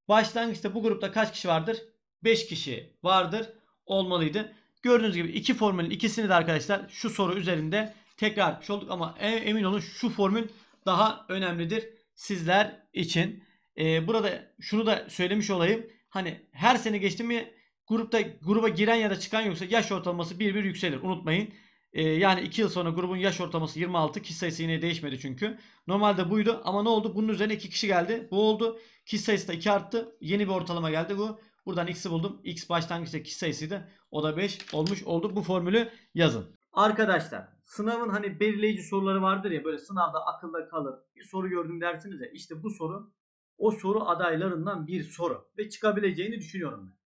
Başlangıçta bu grupta kaç kişi vardır? 5 kişi vardır olmalıydı. Gördüğünüz gibi iki formülün ikisini de arkadaşlar şu soru üzerinde tekrar etmiş olduk. Ama e, emin olun şu formül daha önemlidir sizler için. Ee, burada şunu da söylemiş olayım hani her sene geçti mi grupta gruba giren ya da çıkan yoksa yaş ortalaması bir bir yükselir. Unutmayın. E, yani 2 yıl sonra grubun yaş ortalaması 26. Kişi sayısı yine değişmedi çünkü. Normalde buydu ama ne oldu? Bunun üzerine 2 kişi geldi. Bu oldu. Kişi sayısı da 2 arttı. Yeni bir ortalama geldi bu. Buradan x'i buldum. x başlangıçta kişi sayısıydı. O da 5 olmuş oldu. Bu formülü yazın. Arkadaşlar sınavın hani belirleyici soruları vardır ya böyle sınavda akılda kalır. Bir soru gördüm dersiniz ya işte bu soru o soru adaylarından bir soru ve çıkabileceğini düşünüyorum ben.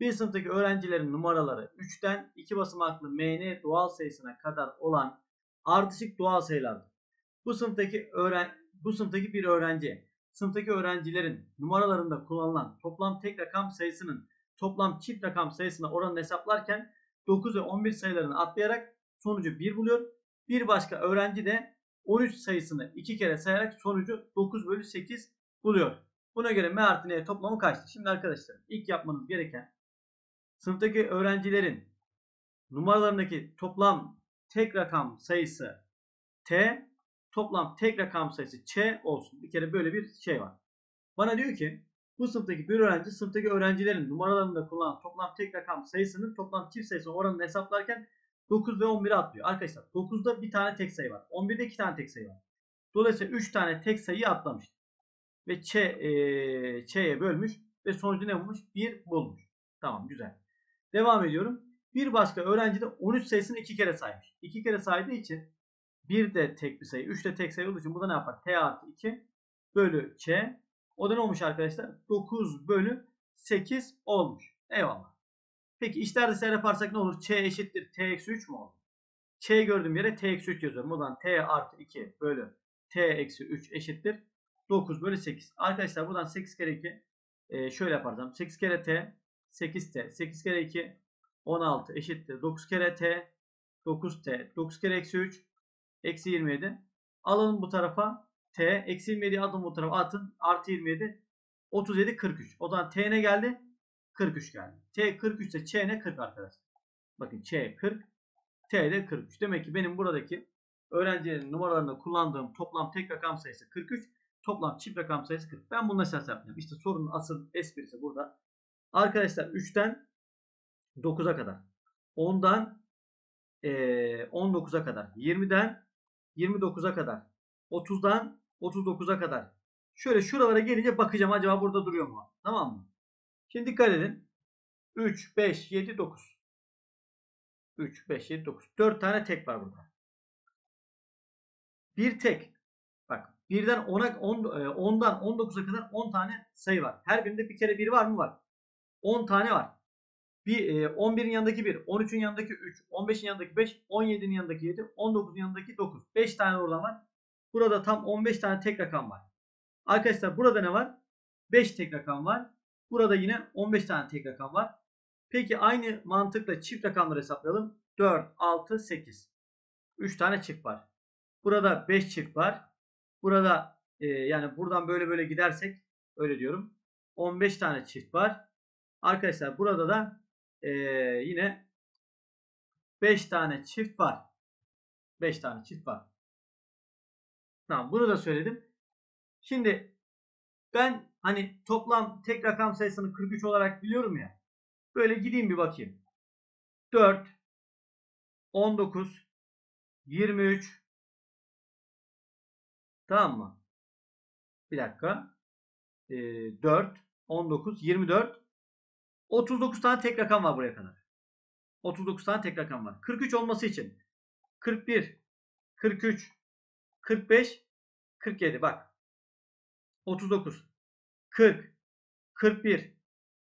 Bir sınıftaki öğrencilerin numaraları 3'ten 2 basamaklı MN doğal sayısına kadar olan ardışık doğal sayılardır. Bu sınıftaki öğren bu sınıftaki bir öğrenci sınıftaki öğrencilerin numaralarında kullanılan toplam tek rakam sayısının toplam çift rakam sayısına oranını hesaplarken 9 ve 11 sayılarını atlayarak sonucu 1 buluyor. Bir başka öğrenci de 13 sayısını 2 kere sayarak sonucu 9 bölü 8 buluyor. Buna göre M artı N toplamı kaçtı? Şimdi arkadaşlar ilk yapmanız gereken sınıftaki öğrencilerin numaralarındaki toplam tek rakam sayısı T toplam tek rakam sayısı Ç olsun. Bir kere böyle bir şey var. Bana diyor ki bu sınıftaki bir öğrenci sınıftaki öğrencilerin numaralarında kullanan toplam tek rakam sayısının toplam çift sayısı oranını hesaplarken 9 ve 11'i atlıyor. Arkadaşlar 9'da bir tane tek sayı var. 11'de iki tane tek sayı var. Dolayısıyla 3 tane tek sayıyı atlamış ve Ç, e, Ç'ye bölmüş ve sonucu ne bulmuş? 1 bulmuş. Tamam güzel. Devam ediyorum. Bir başka öğrenci de 13 sayısını 2 kere saymış. 2 kere saydığı için 1 de tek bir sayı, 3 de tek sayı olduğu için bu da ne yapar? T artı 2 bölü Ç. O da ne olmuş arkadaşlar? 9 bölü 8 olmuş. Eyvallah. Peki işlerde dışarı yaparsak ne olur? Ç eşittir T eksi 3 mü olur? Ç gördüğüm yere T eksi 3 yazıyorum. O zaman T artı 2 bölü T eksi 3 eşittir. 9 bölü 8. Arkadaşlar buradan 8 kere 2 e, şöyle yaparsam 8 kere t 8t 8 kere 2 16 eşittir 9 kere t 9t 9 kere eksi 3 eksi 27 alın bu tarafa t eksi 27 alın bu tarafa atın artı 27 37 43 o zaman t ne geldi 43 geldi t 43 ise ç ne 40 arkadaşlar bakın ç 40 t de 43 demek ki benim buradaki öğrencilerin numaralarını kullandığım toplam tek rakam sayısı 43 Toplam çift rakam sayısı 40. Ben bunu nasıl hesaplayacağım? İşte sorunun asıl esprisi burada. Arkadaşlar 3'ten 9'a kadar. 10'dan e, 19'a kadar. 20'den 29'a kadar. 30'dan 39'a kadar. Şöyle şuralara gelince bakacağım acaba burada duruyor mu? Tamam mı? Şimdi dikkat edin. 3, 5, 7, 9. 3, 5, 7, 9. 4 tane tek var burada. Bir tek Birden 10'a 10, 10'dan 19'a kadar 10 tane sayı var. Her birinde bir kere 1 var mı? Var. 10 tane var. Bir, 11'in e, yanındaki 1, 13'ün yanındaki 3, 15'in yanındaki 5, 17'nin yanındaki 7, 19'un yanındaki 9. 5 tane oradan var. Burada tam 15 tane tek rakam var. Arkadaşlar burada ne var? 5 tek rakam var. Burada yine 15 tane tek rakam var. Peki aynı mantıkla çift rakamları hesaplayalım. 4, 6, 8. 3 tane çift var. Burada 5 çift var. Burada e, yani buradan böyle böyle gidersek öyle diyorum. 15 tane çift var. Arkadaşlar burada da e, yine 5 tane çift var. 5 tane çift var. Tamam bunu da söyledim. Şimdi ben hani toplam tek rakam sayısını 43 olarak biliyorum ya. Böyle gideyim bir bakayım. 4 19 23 Tamam mı? Bir dakika. E, 4, 19, 24. 39 tane tek rakam var buraya kadar. 39 tane tek rakam var. 43 olması için 41, 43, 45, 47 bak. 39, 40, 41,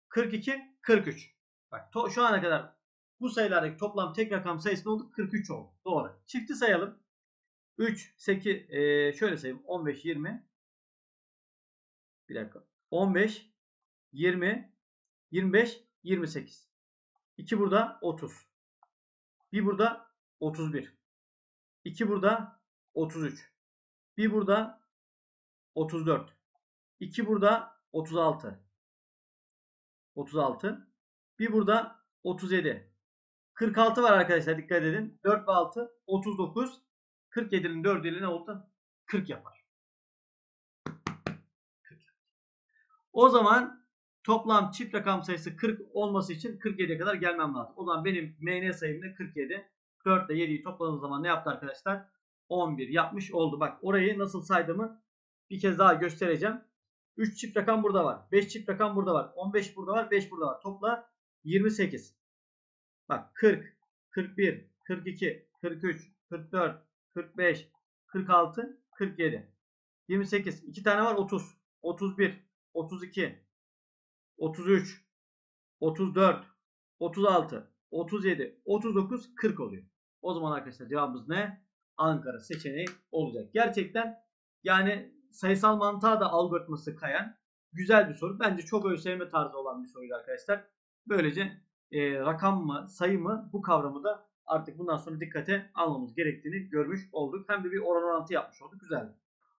42, 43. Bak to şu ana kadar bu sayılardaki toplam tek rakam sayısı ne oldu? 43 oldu. Doğru. Çifti sayalım. 3, 8, e, şöyle sayayım. 15, 20. Bir dakika. 15, 20, 25, 28. 2 burada 30. 1 burada 31. 2 burada 33. 1 burada 34. 2 burada 36. 36. Bir burada 37. 46 var arkadaşlar dikkat edin. 4 ve 6 39. 47'nin 4'ü ne oldu? 40 yapar. 40. O zaman toplam çift rakam sayısı 40 olması için 47'ye kadar gelmem lazım. O zaman benim MN sayım ne? 47. 4 ile 7'yi topladığım zaman ne yaptı arkadaşlar? 11 yapmış oldu. Bak orayı nasıl saydığımı bir kez daha göstereceğim. 3 çift rakam burada var. 5 çift rakam burada var. 15 burada var. 5 burada var. Topla 28. Bak 40, 41, 42, 43, 44, 45, 46, 47. 28. 2 tane var 30. 31, 32, 33, 34, 36, 37, 39, 40 oluyor. O zaman arkadaşlar cevabımız ne? Ankara seçeneği olacak. Gerçekten yani sayısal mantığa da algoritması kayan güzel bir soru. Bence çok ÖSYM tarzı olan bir soruydu arkadaşlar. Böylece e, rakam mı, sayı mı bu kavramı da artık bundan sonra dikkate almamız gerektiğini görmüş olduk. Hem de bir oran orantı yapmış olduk. Güzel.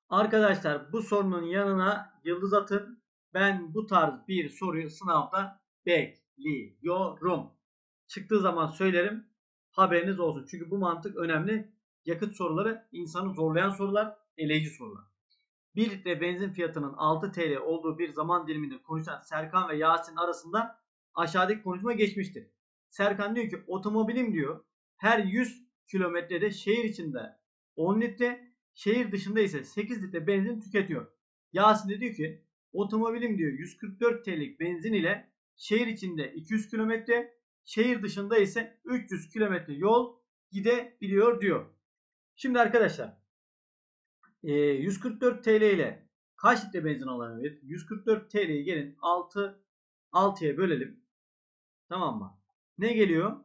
Arkadaşlar bu sorunun yanına yıldız atın. Ben bu tarz bir soruyu sınavda bekliyorum. Çıktığı zaman söylerim. Haberiniz olsun. Çünkü bu mantık önemli. Yakıt soruları insanı zorlayan sorular, eleyici sorular. 1 litre benzin fiyatının 6 TL olduğu bir zaman diliminde konuşan Serkan ve Yasin arasında aşağıdaki konuşma geçmiştir. Serkan diyor ki otomobilim diyor her 100 kilometrede şehir içinde 10 litre, şehir dışında ise 8 litre benzin tüketiyor. Yasin de diyor ki otomobilim diyor 144 TL'lik benzin ile şehir içinde 200 kilometre, şehir dışında ise 300 kilometre yol gidebiliyor diyor. Şimdi arkadaşlar 144 TL ile kaç litre benzin alabilir? 144 TL'yi gelin 6 6'ya bölelim. Tamam mı? Ne geliyor?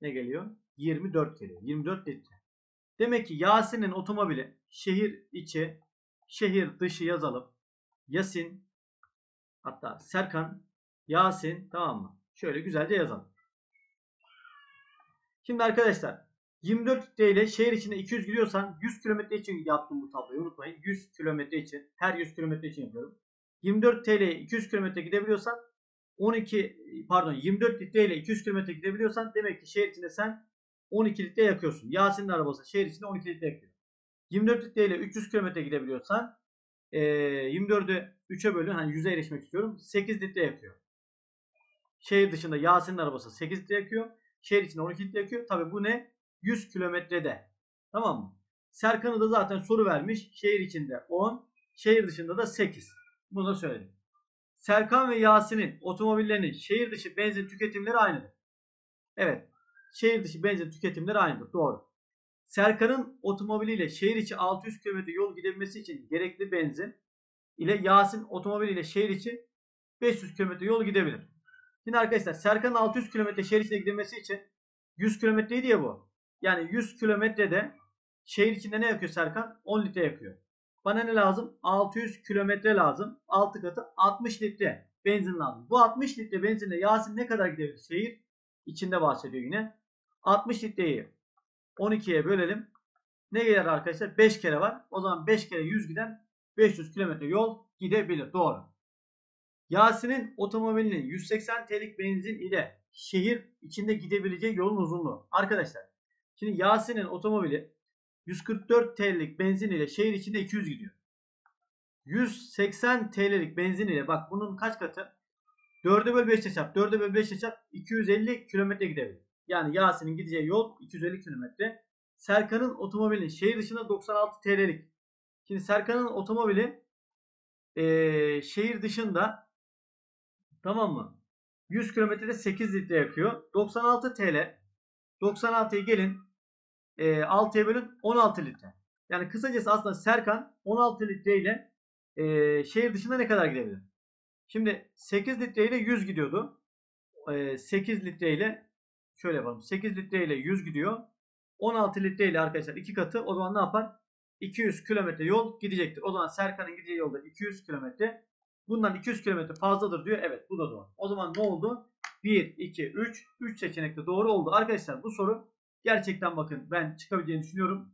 Ne geliyor? 24 kere. 24 litre. Demek ki Yasin'in otomobili şehir içi, şehir dışı yazalım. Yasin hatta Serkan, Yasin tamam mı? Şöyle güzelce yazalım. Şimdi arkadaşlar 24 litre ile şehir içinde 200 gidiyorsan 100 kilometre için yaptım bu tabloyu unutmayın. 100 kilometre için her 100 kilometre için yapıyorum. 24 TL 200 kilometre gidebiliyorsan 12 pardon 24 litre ile 200 kilometre gidebiliyorsan demek ki şehir içinde sen 12 litre yakıyorsun. Yasin'in arabası şehir içinde 12 litre yakıyor. 24 litre ile 300 km gidebiliyorsan e, 24'ü 3'e bölün. Hani 100'e erişmek istiyorum. 8 litre yakıyor. Şehir dışında Yasin'in arabası 8 litre yakıyor. Şehir içinde 12 litre yakıyor. Tabi bu ne? 100 kilometrede. Tamam mı? Serkan'ı da zaten soru vermiş. Şehir içinde 10, şehir dışında da 8. Bunu da söyledim. Serkan ve Yasin'in otomobillerinin şehir dışı benzin tüketimleri aynıdır. Evet şehir dışı benzin tüketimleri aynıdır. Doğru. Serkan'ın otomobiliyle şehir içi 600 km yol gidebilmesi için gerekli benzin ile Yasin otomobiliyle şehir içi 500 km yol gidebilir. Şimdi arkadaşlar Serkan'ın 600 km şehir içine gidilmesi için 100 kilometreydi ya bu. Yani 100 kilometrede şehir içinde ne yakıyor Serkan? 10 litre yakıyor. Bana ne lazım? 600 kilometre lazım. 6 katı 60 litre benzin lazım. Bu 60 litre benzinle Yasin ne kadar gidebilir? Şehir içinde bahsediyor yine. 60 litreyi 12'ye bölelim. Ne gelir arkadaşlar? 5 kere var. O zaman 5 kere 100 giden 500 kilometre yol gidebilir. Doğru. Yasin'in otomobilinin 180 TL'lik benzin ile şehir içinde gidebileceği yolun uzunluğu. Arkadaşlar şimdi Yasin'in otomobili 144 TL'lik benzin ile şehir içinde 200 gidiyor. 180 TL'lik benzin ile bak bunun kaç katı? 4'e böl 5'e çarp. 4'e böl 5'e çarp. 250 kilometre gidebilir. Yani Yasin'in gideceği yol 250 kilometre. Serkan'ın otomobili şehir dışında 96 TL'lik. Şimdi Serkan'ın otomobili e, şehir dışında tamam mı? 100 kilometrede 8 litre yakıyor. 96 TL. 96'yı gelin e, 6'ya bölün 16 litre. Yani kısacası aslında Serkan 16 litre ile e, şehir dışında ne kadar gidebilir? Şimdi 8 litre ile 100 gidiyordu. E, 8 litre ile Şöyle yapalım. 8 litre ile 100 gidiyor. 16 litre ile arkadaşlar 2 katı. O zaman ne yapar? 200 kilometre yol gidecektir. O zaman Serkan'ın gideceği yolda 200 kilometre. Bundan 200 kilometre fazladır diyor. Evet bu da doğru. O zaman ne oldu? 1, 2, 3. 3 seçenekte doğru oldu. Arkadaşlar bu soru gerçekten bakın ben çıkabileceğini düşünüyorum.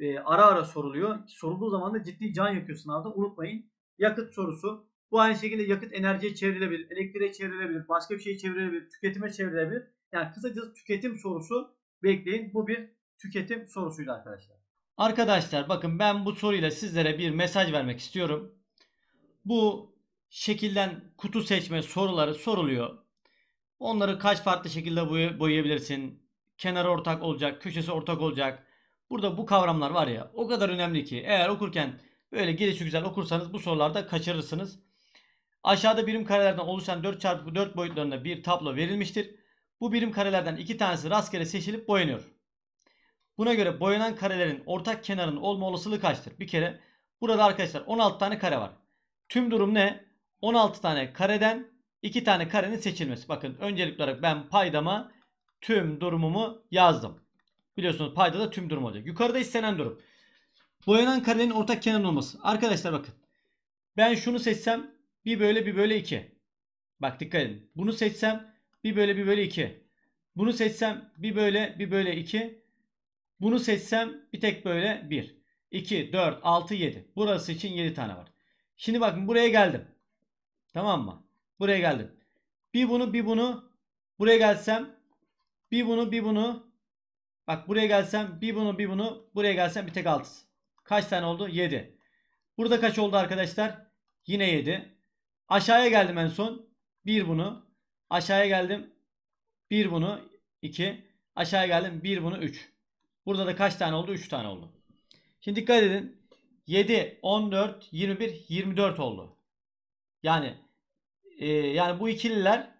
Ee, ara ara soruluyor. Sorulduğu zaman da ciddi can yakıyor sınavda. Unutmayın. Yakıt sorusu. Bu aynı şekilde yakıt enerjiye çevrilebilir, elektriğe çevrilebilir, başka bir şeye çevrilebilir, tüketime çevrilebilir. Yani kısacası tüketim sorusu bekleyin. Bu bir tüketim sorusuydu arkadaşlar. Arkadaşlar bakın ben bu soruyla sizlere bir mesaj vermek istiyorum. Bu şekilden kutu seçme soruları soruluyor. Onları kaç farklı şekilde boyayabilirsin? Kenar ortak olacak, köşesi ortak olacak. Burada bu kavramlar var ya o kadar önemli ki eğer okurken böyle gelişi güzel okursanız bu sorularda kaçırırsınız. Aşağıda birim karelerden oluşan 4x4 boyutlarında bir tablo verilmiştir. Bu birim karelerden iki tanesi rastgele seçilip boyanıyor. Buna göre boyanan karelerin ortak kenarının olma olasılığı kaçtır? Bir kere burada arkadaşlar 16 tane kare var. Tüm durum ne? 16 tane kareden 2 tane karenin seçilmesi. Bakın öncelik olarak ben paydama tüm durumumu yazdım. Biliyorsunuz payda da tüm durum olacak. Yukarıda istenen durum. Boyanan karenin ortak kenarının olması. Arkadaşlar bakın. Ben şunu seçsem bir böyle bir böyle iki. Bak dikkat edin. Bunu seçsem bir böyle bir böyle 2. Bunu seçsem bir böyle bir böyle 2. Bunu seçsem bir tek böyle 1. 2, 4, 6, 7. Burası için 7 tane var. Şimdi bakın buraya geldim. Tamam mı? Buraya geldim. Bir bunu bir bunu buraya gelsem bir bunu bir bunu bak buraya gelsem bir bunu bir bunu buraya gelsem bir tek 6. Kaç tane oldu? 7. Burada kaç oldu arkadaşlar? Yine 7. Aşağıya geldim en son. bir bunu. Aşağıya geldim. 1 bunu 2. Aşağıya geldim. 1 bunu 3. Burada da kaç tane oldu? 3 tane oldu. Şimdi dikkat edin. 7, 14, 21, 24 oldu. Yani e, yani bu ikililer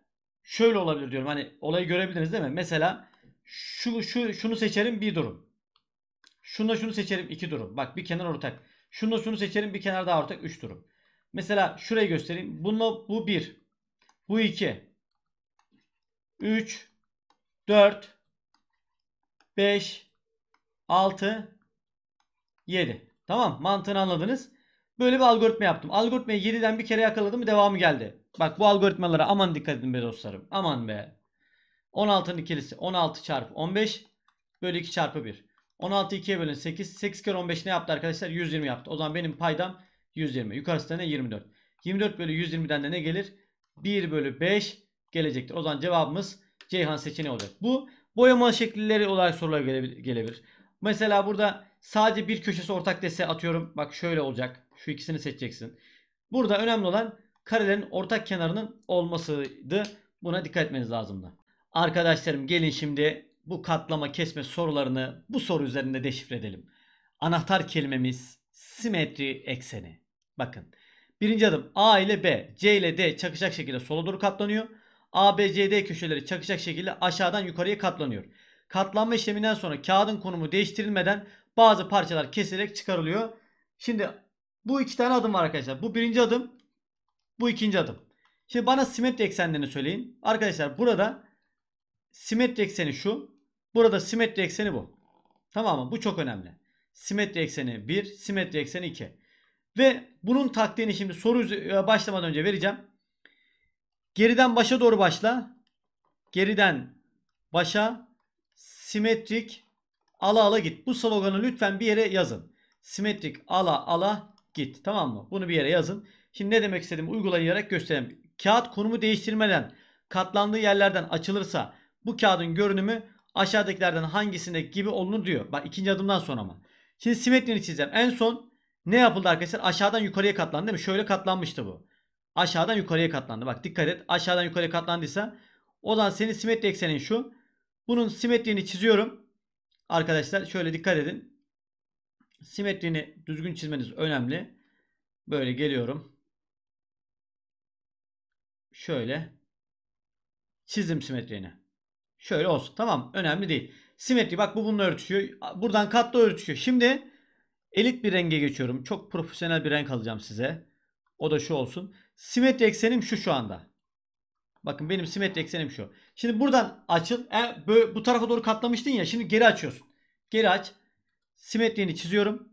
şöyle olabilir diyorum. Hani olayı görebildiniz değil mi? Mesela şu, şu şunu seçerim bir durum. şunu şunu seçerim iki durum. Bak bir kenar ortak. şunu şunu seçerim bir kenar daha ortak üç durum. Mesela şurayı göstereyim. Bununla bu bir. Bu iki. 3, 4, 5, 6, 7. Tamam mantığını anladınız. Böyle bir algoritma yaptım. Algoritmayı 7'den bir kere yakaladım mı devamı geldi. Bak bu algoritmalara aman dikkat edin be dostlarım. Aman be. 16'nın ikilisi 16 çarpı 15 bölü 2 çarpı 1. 16 2'ye bölün 8. 8 kere 15 ne yaptı arkadaşlar? 120 yaptı. O zaman benim paydam 120. Yukarısı da ne? 24. 24 bölü 120'den de ne gelir? 1 bölü 5 gelecektir. O zaman cevabımız Ceyhan seçeneği olacak. Bu boyama şekilleri olarak sorular gelebilir. Mesela burada sadece bir köşesi ortak dese atıyorum. Bak şöyle olacak. Şu ikisini seçeceksin. Burada önemli olan karelerin ortak kenarının olmasıydı. Buna dikkat etmeniz lazımdı. Arkadaşlarım gelin şimdi bu katlama kesme sorularını bu soru üzerinde deşifre edelim. Anahtar kelimemiz simetri ekseni. Bakın birinci adım A ile B, C ile D çakışacak şekilde sola doğru katlanıyor. ABCD köşeleri çakışacak şekilde aşağıdan yukarıya katlanıyor. Katlanma işleminden sonra kağıdın konumu değiştirilmeden bazı parçalar kesilerek çıkarılıyor. Şimdi bu iki tane adım var arkadaşlar. Bu birinci adım. Bu ikinci adım. Şimdi bana simetri eksenlerini söyleyin. Arkadaşlar burada simetri ekseni şu. Burada simetri ekseni bu. Tamam mı? Bu çok önemli. Simetri ekseni 1, simetri ekseni 2. Ve bunun taktiğini şimdi soru e, başlamadan önce vereceğim. Geriden başa doğru başla. Geriden başa simetrik ala ala git. Bu sloganı lütfen bir yere yazın. Simetrik ala ala git. Tamam mı? Bunu bir yere yazın. Şimdi ne demek istediğimi uygulayarak göstereyim. Kağıt konumu değiştirmeden katlandığı yerlerden açılırsa bu kağıdın görünümü aşağıdakilerden hangisinde gibi olunur diyor. Bak ikinci adımdan sonra mı? Şimdi simetrini çizeceğim. En son ne yapıldı arkadaşlar? Aşağıdan yukarıya katlandı değil mi? Şöyle katlanmıştı bu aşağıdan yukarıya katlandı. Bak dikkat et aşağıdan yukarıya katlandıysa o zaman senin simetri eksenin şu. Bunun simetriğini çiziyorum. Arkadaşlar şöyle dikkat edin. Simetrini düzgün çizmeniz önemli. Böyle geliyorum. Şöyle çizdim simetriğini. Şöyle olsun. Tamam önemli değil. Simetri bak bu bununla örtüşüyor. Buradan katlı örtüşüyor. Şimdi elit bir renge geçiyorum. Çok profesyonel bir renk alacağım size. O da şu olsun. Simetri eksenim şu şu anda. Bakın benim simetri eksenim şu. Şimdi buradan açıl. E, böyle, bu tarafa doğru katlamıştın ya. Şimdi geri açıyorsun. Geri aç. Simetriğini çiziyorum.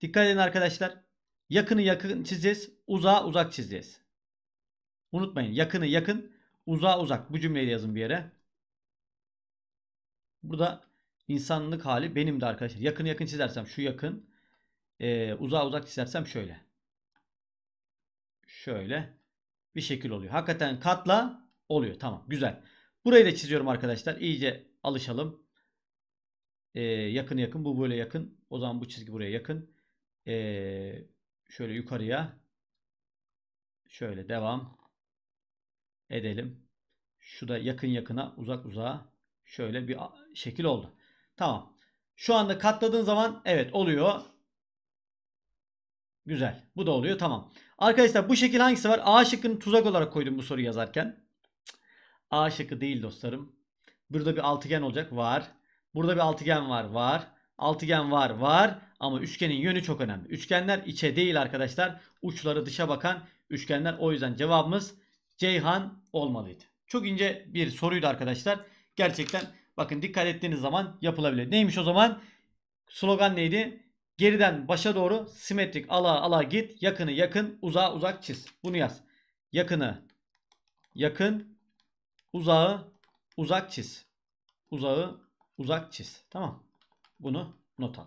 Dikkat edin arkadaşlar. Yakını yakın çizeceğiz. Uzağa uzak çizeceğiz. Unutmayın. Yakını yakın. Uzağa uzak. Bu cümleyi yazın bir yere. Burada insanlık hali benim de arkadaşlar. Yakını yakın çizersem şu yakın. E, uzağa uzak çizersem şöyle şöyle bir şekil oluyor. Hakikaten katla oluyor. Tamam güzel. Burayı da çiziyorum arkadaşlar. İyice alışalım. Ee, yakın yakın. Bu böyle yakın. O zaman bu çizgi buraya yakın. Ee, şöyle yukarıya. Şöyle devam edelim. Şu da yakın yakına uzak uzağa şöyle bir şekil oldu. Tamam. Şu anda katladığın zaman evet oluyor. Güzel. Bu da oluyor. Tamam. Arkadaşlar bu şekil hangisi var? A şıkkını tuzak olarak koydum bu soruyu yazarken. A şıkkı değil dostlarım. Burada bir altıgen olacak. Var. Burada bir altıgen var. Var. Altıgen var. Var. Ama üçgenin yönü çok önemli. Üçgenler içe değil arkadaşlar. Uçları dışa bakan üçgenler. O yüzden cevabımız Ceyhan olmalıydı. Çok ince bir soruydu arkadaşlar. Gerçekten bakın dikkat ettiğiniz zaman yapılabilir. Neymiş o zaman? Slogan neydi? Geriden başa doğru simetrik ala ala git. Yakını yakın uzağa uzak çiz. Bunu yaz. Yakını yakın uzağı uzak çiz. Uzağı uzak çiz. Tamam. Bunu not al.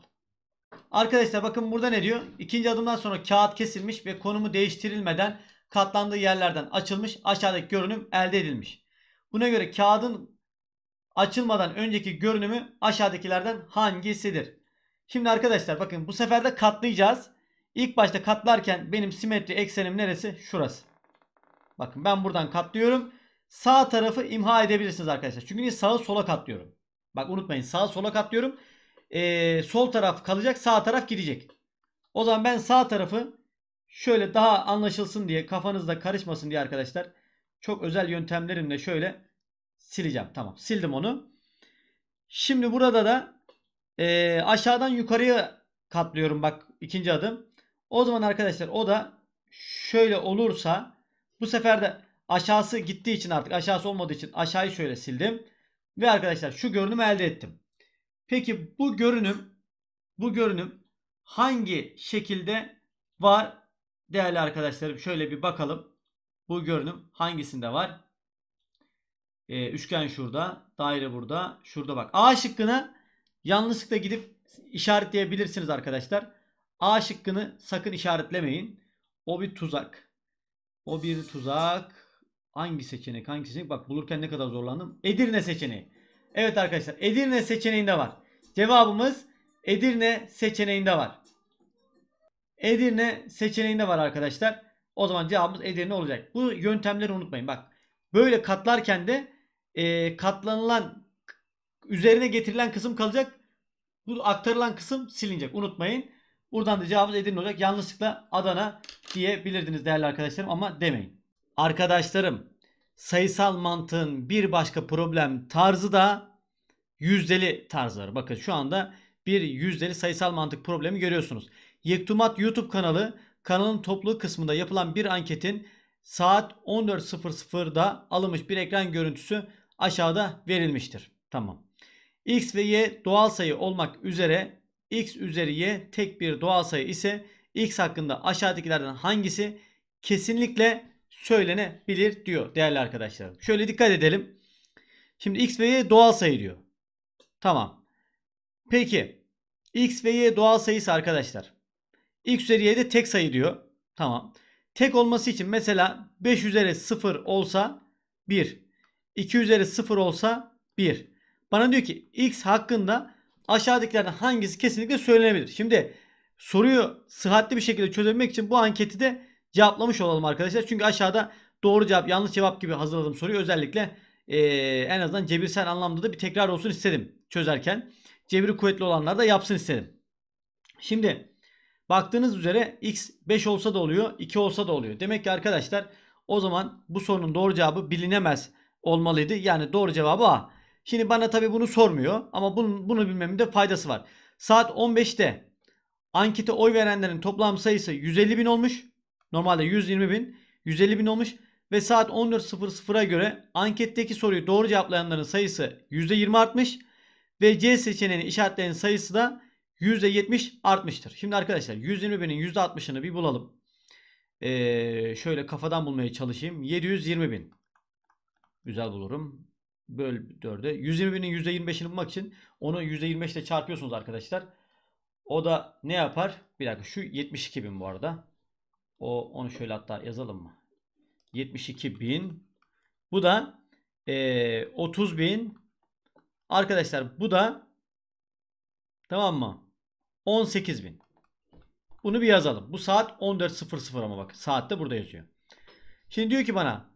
Arkadaşlar bakın burada ne diyor? İkinci adımdan sonra kağıt kesilmiş ve konumu değiştirilmeden katlandığı yerlerden açılmış aşağıdaki görünüm elde edilmiş. Buna göre kağıdın açılmadan önceki görünümü aşağıdakilerden hangisidir? Şimdi arkadaşlar bakın bu sefer de katlayacağız. İlk başta katlarken benim simetri eksenim neresi? Şurası. Bakın ben buradan katlıyorum. Sağ tarafı imha edebilirsiniz arkadaşlar. Çünkü niye sağa sola katlıyorum. Bak unutmayın sağa sola katlıyorum. Ee, sol taraf kalacak sağ taraf gidecek. O zaman ben sağ tarafı şöyle daha anlaşılsın diye kafanızda karışmasın diye arkadaşlar. Çok özel yöntemlerimle şöyle sileceğim. Tamam sildim onu. Şimdi burada da e, aşağıdan yukarıya katlıyorum bak ikinci adım. O zaman arkadaşlar o da şöyle olursa bu sefer de aşağısı gittiği için artık aşağısı olmadığı için aşağıyı şöyle sildim. Ve arkadaşlar şu görünümü elde ettim. Peki bu görünüm bu görünüm hangi şekilde var değerli arkadaşlarım? Şöyle bir bakalım. Bu görünüm hangisinde var? Ee, üçgen şurada, daire burada, şurada bak. A şıkkını Yanlışlıkla gidip işaretleyebilirsiniz arkadaşlar. A şıkkını sakın işaretlemeyin. O bir tuzak. O bir tuzak. Hangi seçenek? Hangi seçenek? Bak bulurken ne kadar zorlandım. Edirne seçeneği. Evet arkadaşlar Edirne seçeneğinde var. Cevabımız Edirne seçeneğinde var. Edirne seçeneğinde var arkadaşlar. O zaman cevabımız Edirne olacak. Bu yöntemleri unutmayın. Bak böyle katlarken de e, katlanılan üzerine getirilen kısım kalacak. Bu aktarılan kısım silinecek. Unutmayın. Buradan da cevabınız Edirne olacak. Yanlışlıkla Adana diyebilirdiniz değerli arkadaşlarım ama demeyin. Arkadaşlarım sayısal mantığın bir başka problem tarzı da yüzdeli tarzları. Bakın şu anda bir yüzdeli sayısal mantık problemi görüyorsunuz. Yektumat YouTube kanalı kanalın toplu kısmında yapılan bir anketin saat 14.00'da alınmış bir ekran görüntüsü aşağıda verilmiştir. Tamam. X ve Y doğal sayı olmak üzere X üzeri Y tek bir doğal sayı ise X hakkında aşağıdakilerden hangisi kesinlikle söylenebilir diyor değerli arkadaşlar. Şöyle dikkat edelim. Şimdi X ve Y doğal sayı diyor. Tamam. Peki X ve Y doğal sayısı arkadaşlar. X üzeri Y de tek sayı diyor. Tamam. Tek olması için mesela 5 üzeri 0 olsa 1. 2 üzeri 0 olsa 1. Bana diyor ki x hakkında aşağıdakilerden hangisi kesinlikle söylenebilir? Şimdi soruyu sıhhatli bir şekilde çözebilmek için bu anketi de cevaplamış olalım arkadaşlar. Çünkü aşağıda doğru cevap yanlış cevap gibi hazırladım soruyu. Özellikle e, en azından cebirsel anlamda da bir tekrar olsun istedim çözerken. Cebiri kuvvetli olanlar da yapsın istedim. Şimdi baktığınız üzere x 5 olsa da oluyor 2 olsa da oluyor. Demek ki arkadaşlar o zaman bu sorunun doğru cevabı bilinemez olmalıydı. Yani doğru cevabı A. Şimdi bana tabii bunu sormuyor ama bunu, bunu bilmemde faydası var. Saat 15'te ankete oy verenlerin toplam sayısı 150 bin olmuş. Normalde 120 bin. 150 bin olmuş. Ve saat 14.00'a göre anketteki soruyu doğru cevaplayanların sayısı %20 artmış. Ve C seçeneğinin işaretleyen sayısı da %70 artmıştır. Şimdi arkadaşlar 120 binin %60'ını bir bulalım. Ee, şöyle kafadan bulmaya çalışayım. 720 bin. Güzel bulurum böl 4'e. 120.000'in %25'ini bulmak için onu %25 ile çarpıyorsunuz arkadaşlar. O da ne yapar? Bir dakika şu 72.000 bu arada. O onu şöyle hatta yazalım mı? 72.000. Bu da e, 30.000. Arkadaşlar bu da tamam mı? 18.000. Bunu bir yazalım. Bu saat 14.00 ama bak. Saat de burada yazıyor. Şimdi diyor ki bana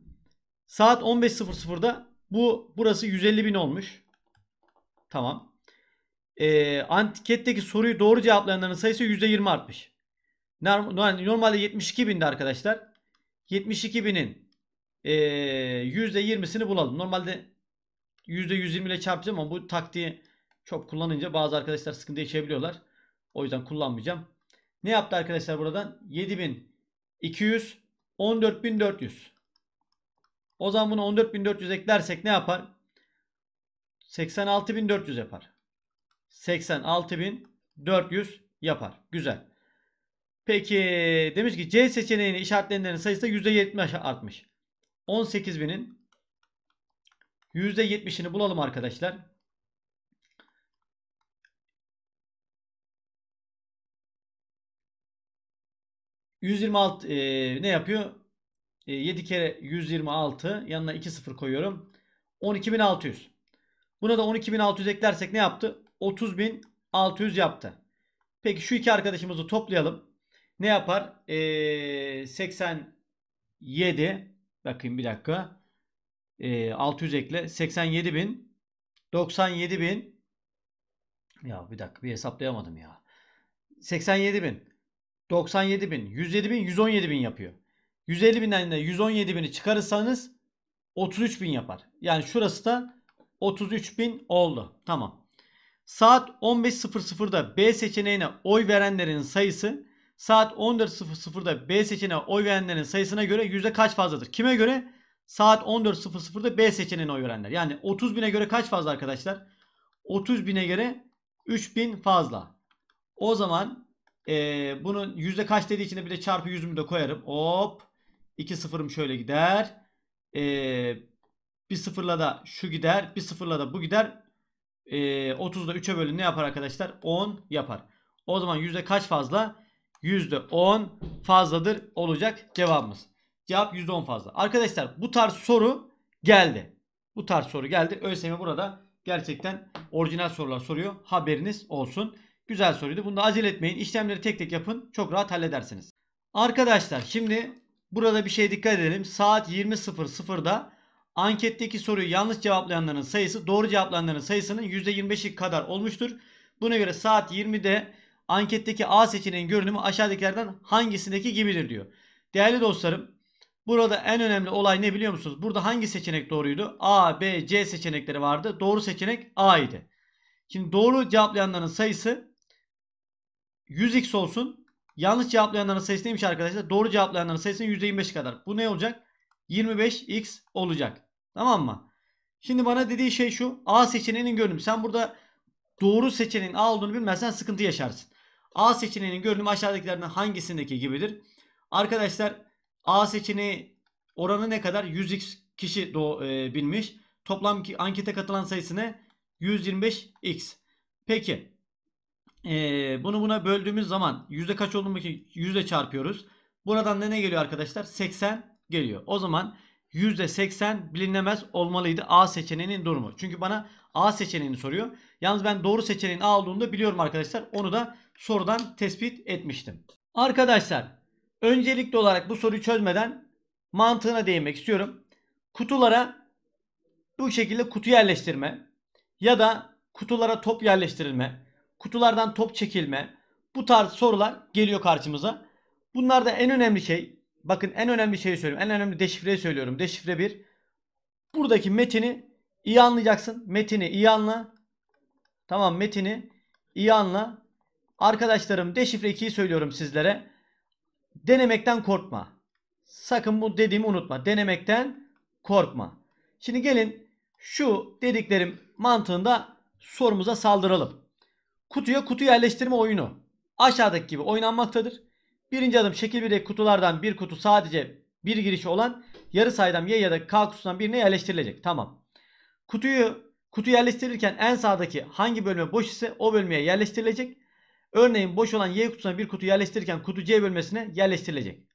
saat 15.00'da bu burası 150 bin olmuş. Tamam. E, antiketteki soruyu doğru cevaplayanların sayısı %20 artmış. Normalde 72 bindi arkadaşlar. 72 binin e, ee, %20'sini bulalım. Normalde %120 ile çarpacağım ama bu taktiği çok kullanınca bazı arkadaşlar sıkıntı yaşayabiliyorlar. O yüzden kullanmayacağım. Ne yaptı arkadaşlar buradan? 7200 14400 o zaman bunu 14.400 eklersek ne yapar? 86.400 yapar. 86.400 yapar. Güzel. Peki demiş ki C seçeneğini işaretlenenlerin sayısı da %70 artmış. 18.000'in %70'ini bulalım arkadaşlar. %126 e, ne yapıyor? 7 e, kere 126 yanına 2 sıfır koyuyorum. 12.600. Buna da 12.600 eklersek ne yaptı? 30.600 yaptı. Peki şu iki arkadaşımızı toplayalım. Ne yapar? Ee, 87 bakayım bir dakika. Ee, 600 ekle. 87.000. 97.000. 97 ya bir dakika bir hesaplayamadım ya. 87.000. 97.000. 107.000. 117.000 yapıyor. 150 binden de 117 bini çıkarırsanız 33 bin yapar. Yani şurası da 33 bin oldu. Tamam. Saat 15.00'da B seçeneğine oy verenlerin sayısı saat 14.00'da B seçeneğine oy verenlerin sayısına göre yüzde kaç fazladır? Kime göre? Saat 14.00'da B seçeneğine oy verenler. Yani 30 bine göre kaç fazla arkadaşlar? 30 bine göre 3 bin fazla. O zaman e, bunun yüzde kaç dediği için de bir de çarpı 100'ümü de koyarım. Hop. 2 sıfırım şöyle gider. Ee, bir sıfırla da şu gider. Bir sıfırla da bu gider. Ee, 30'da 3'e bölün ne yapar arkadaşlar? 10 yapar. O zaman yüzde kaç fazla? Yüzde 10 fazladır olacak cevabımız. Cevap yüzde 10 fazla. Arkadaşlar bu tarz soru geldi. Bu tarz soru geldi. ÖSYM burada gerçekten orijinal sorular soruyor. Haberiniz olsun. Güzel soruydu. Bunu da acele etmeyin. İşlemleri tek tek yapın. Çok rahat halledersiniz. Arkadaşlar şimdi Burada bir şey dikkat edelim. Saat 20.00'da anketteki soruyu yanlış cevaplayanların sayısı doğru cevaplayanların sayısının %25'i kadar olmuştur. Buna göre saat 20'de anketteki A seçeneğin görünümü aşağıdakilerden hangisindeki gibidir diyor. Değerli dostlarım burada en önemli olay ne biliyor musunuz? Burada hangi seçenek doğruydu? A, B, C seçenekleri vardı. Doğru seçenek A idi. Şimdi doğru cevaplayanların sayısı 100x olsun. Yanlış cevaplayanların sayısı neymiş arkadaşlar? Doğru cevaplayanların sayısı %25 kadar. Bu ne olacak? 25x olacak. Tamam mı? Şimdi bana dediği şey şu. A seçeneğinin görünümü. Sen burada doğru seçeneğin A olduğunu bilmezsen sıkıntı yaşarsın. A seçeneğinin görünümü aşağıdakilerden hangisindeki gibidir? Arkadaşlar A seçeneği oranı ne kadar? 100x kişi e, bilmiş. Toplam ankete katılan sayısı ne? 125x. Peki ee, bunu buna böldüğümüz zaman yüzde kaç olduğunu bakayım. Yüzde çarpıyoruz. Buradan da ne geliyor arkadaşlar? 80 geliyor. O zaman yüzde %80 bilinemez olmalıydı A seçeneğinin durumu. Çünkü bana A seçeneğini soruyor. Yalnız ben doğru seçeneğin A olduğunu da biliyorum arkadaşlar. Onu da sorudan tespit etmiştim. Arkadaşlar öncelikli olarak bu soruyu çözmeden mantığına değinmek istiyorum. Kutulara bu şekilde kutu yerleştirme ya da kutulara top yerleştirilme kutulardan top çekilme bu tarz sorular geliyor karşımıza. Bunlar da en önemli şey. Bakın en önemli şeyi söylüyorum. En önemli deşifreyi söylüyorum. Deşifre 1. Buradaki metini iyi anlayacaksın. Metini iyi anla. Tamam metini iyi anla. Arkadaşlarım deşifre 2'yi söylüyorum sizlere. Denemekten korkma. Sakın bu dediğimi unutma. Denemekten korkma. Şimdi gelin şu dediklerim mantığında sorumuza saldıralım kutuya kutu yerleştirme oyunu aşağıdaki gibi oynanmaktadır. Birinci adım şekil 1'deki kutulardan bir kutu sadece bir girişi olan yarı saydam Y ya da K kutusundan birine yerleştirilecek. Tamam. Kutuyu kutu yerleştirirken en sağdaki hangi bölme boş ise o bölmeye yerleştirilecek. Örneğin boş olan Y kutusuna bir kutu yerleştirirken kutu C bölmesine yerleştirilecek.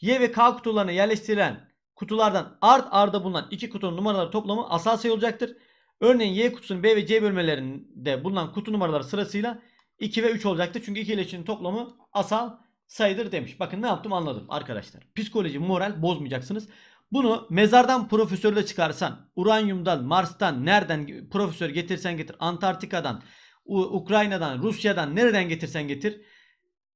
Y ve K kutularına yerleştirilen kutulardan art arda bulunan iki kutunun numaraları toplamı asal sayı olacaktır. Örneğin Y kutusunun B ve C bölmelerinde bulunan kutu numaraları sırasıyla 2 ve 3 olacaktı. Çünkü 2 ile 3'ün toplamı asal sayıdır demiş. Bakın ne yaptım anladım arkadaşlar. Psikoloji, moral bozmayacaksınız. Bunu mezardan profesörle çıkarsan, uranyumdan, Mars'tan, nereden profesör getirsen getir, Antarktika'dan, Ukrayna'dan, Rusya'dan nereden getirsen getir.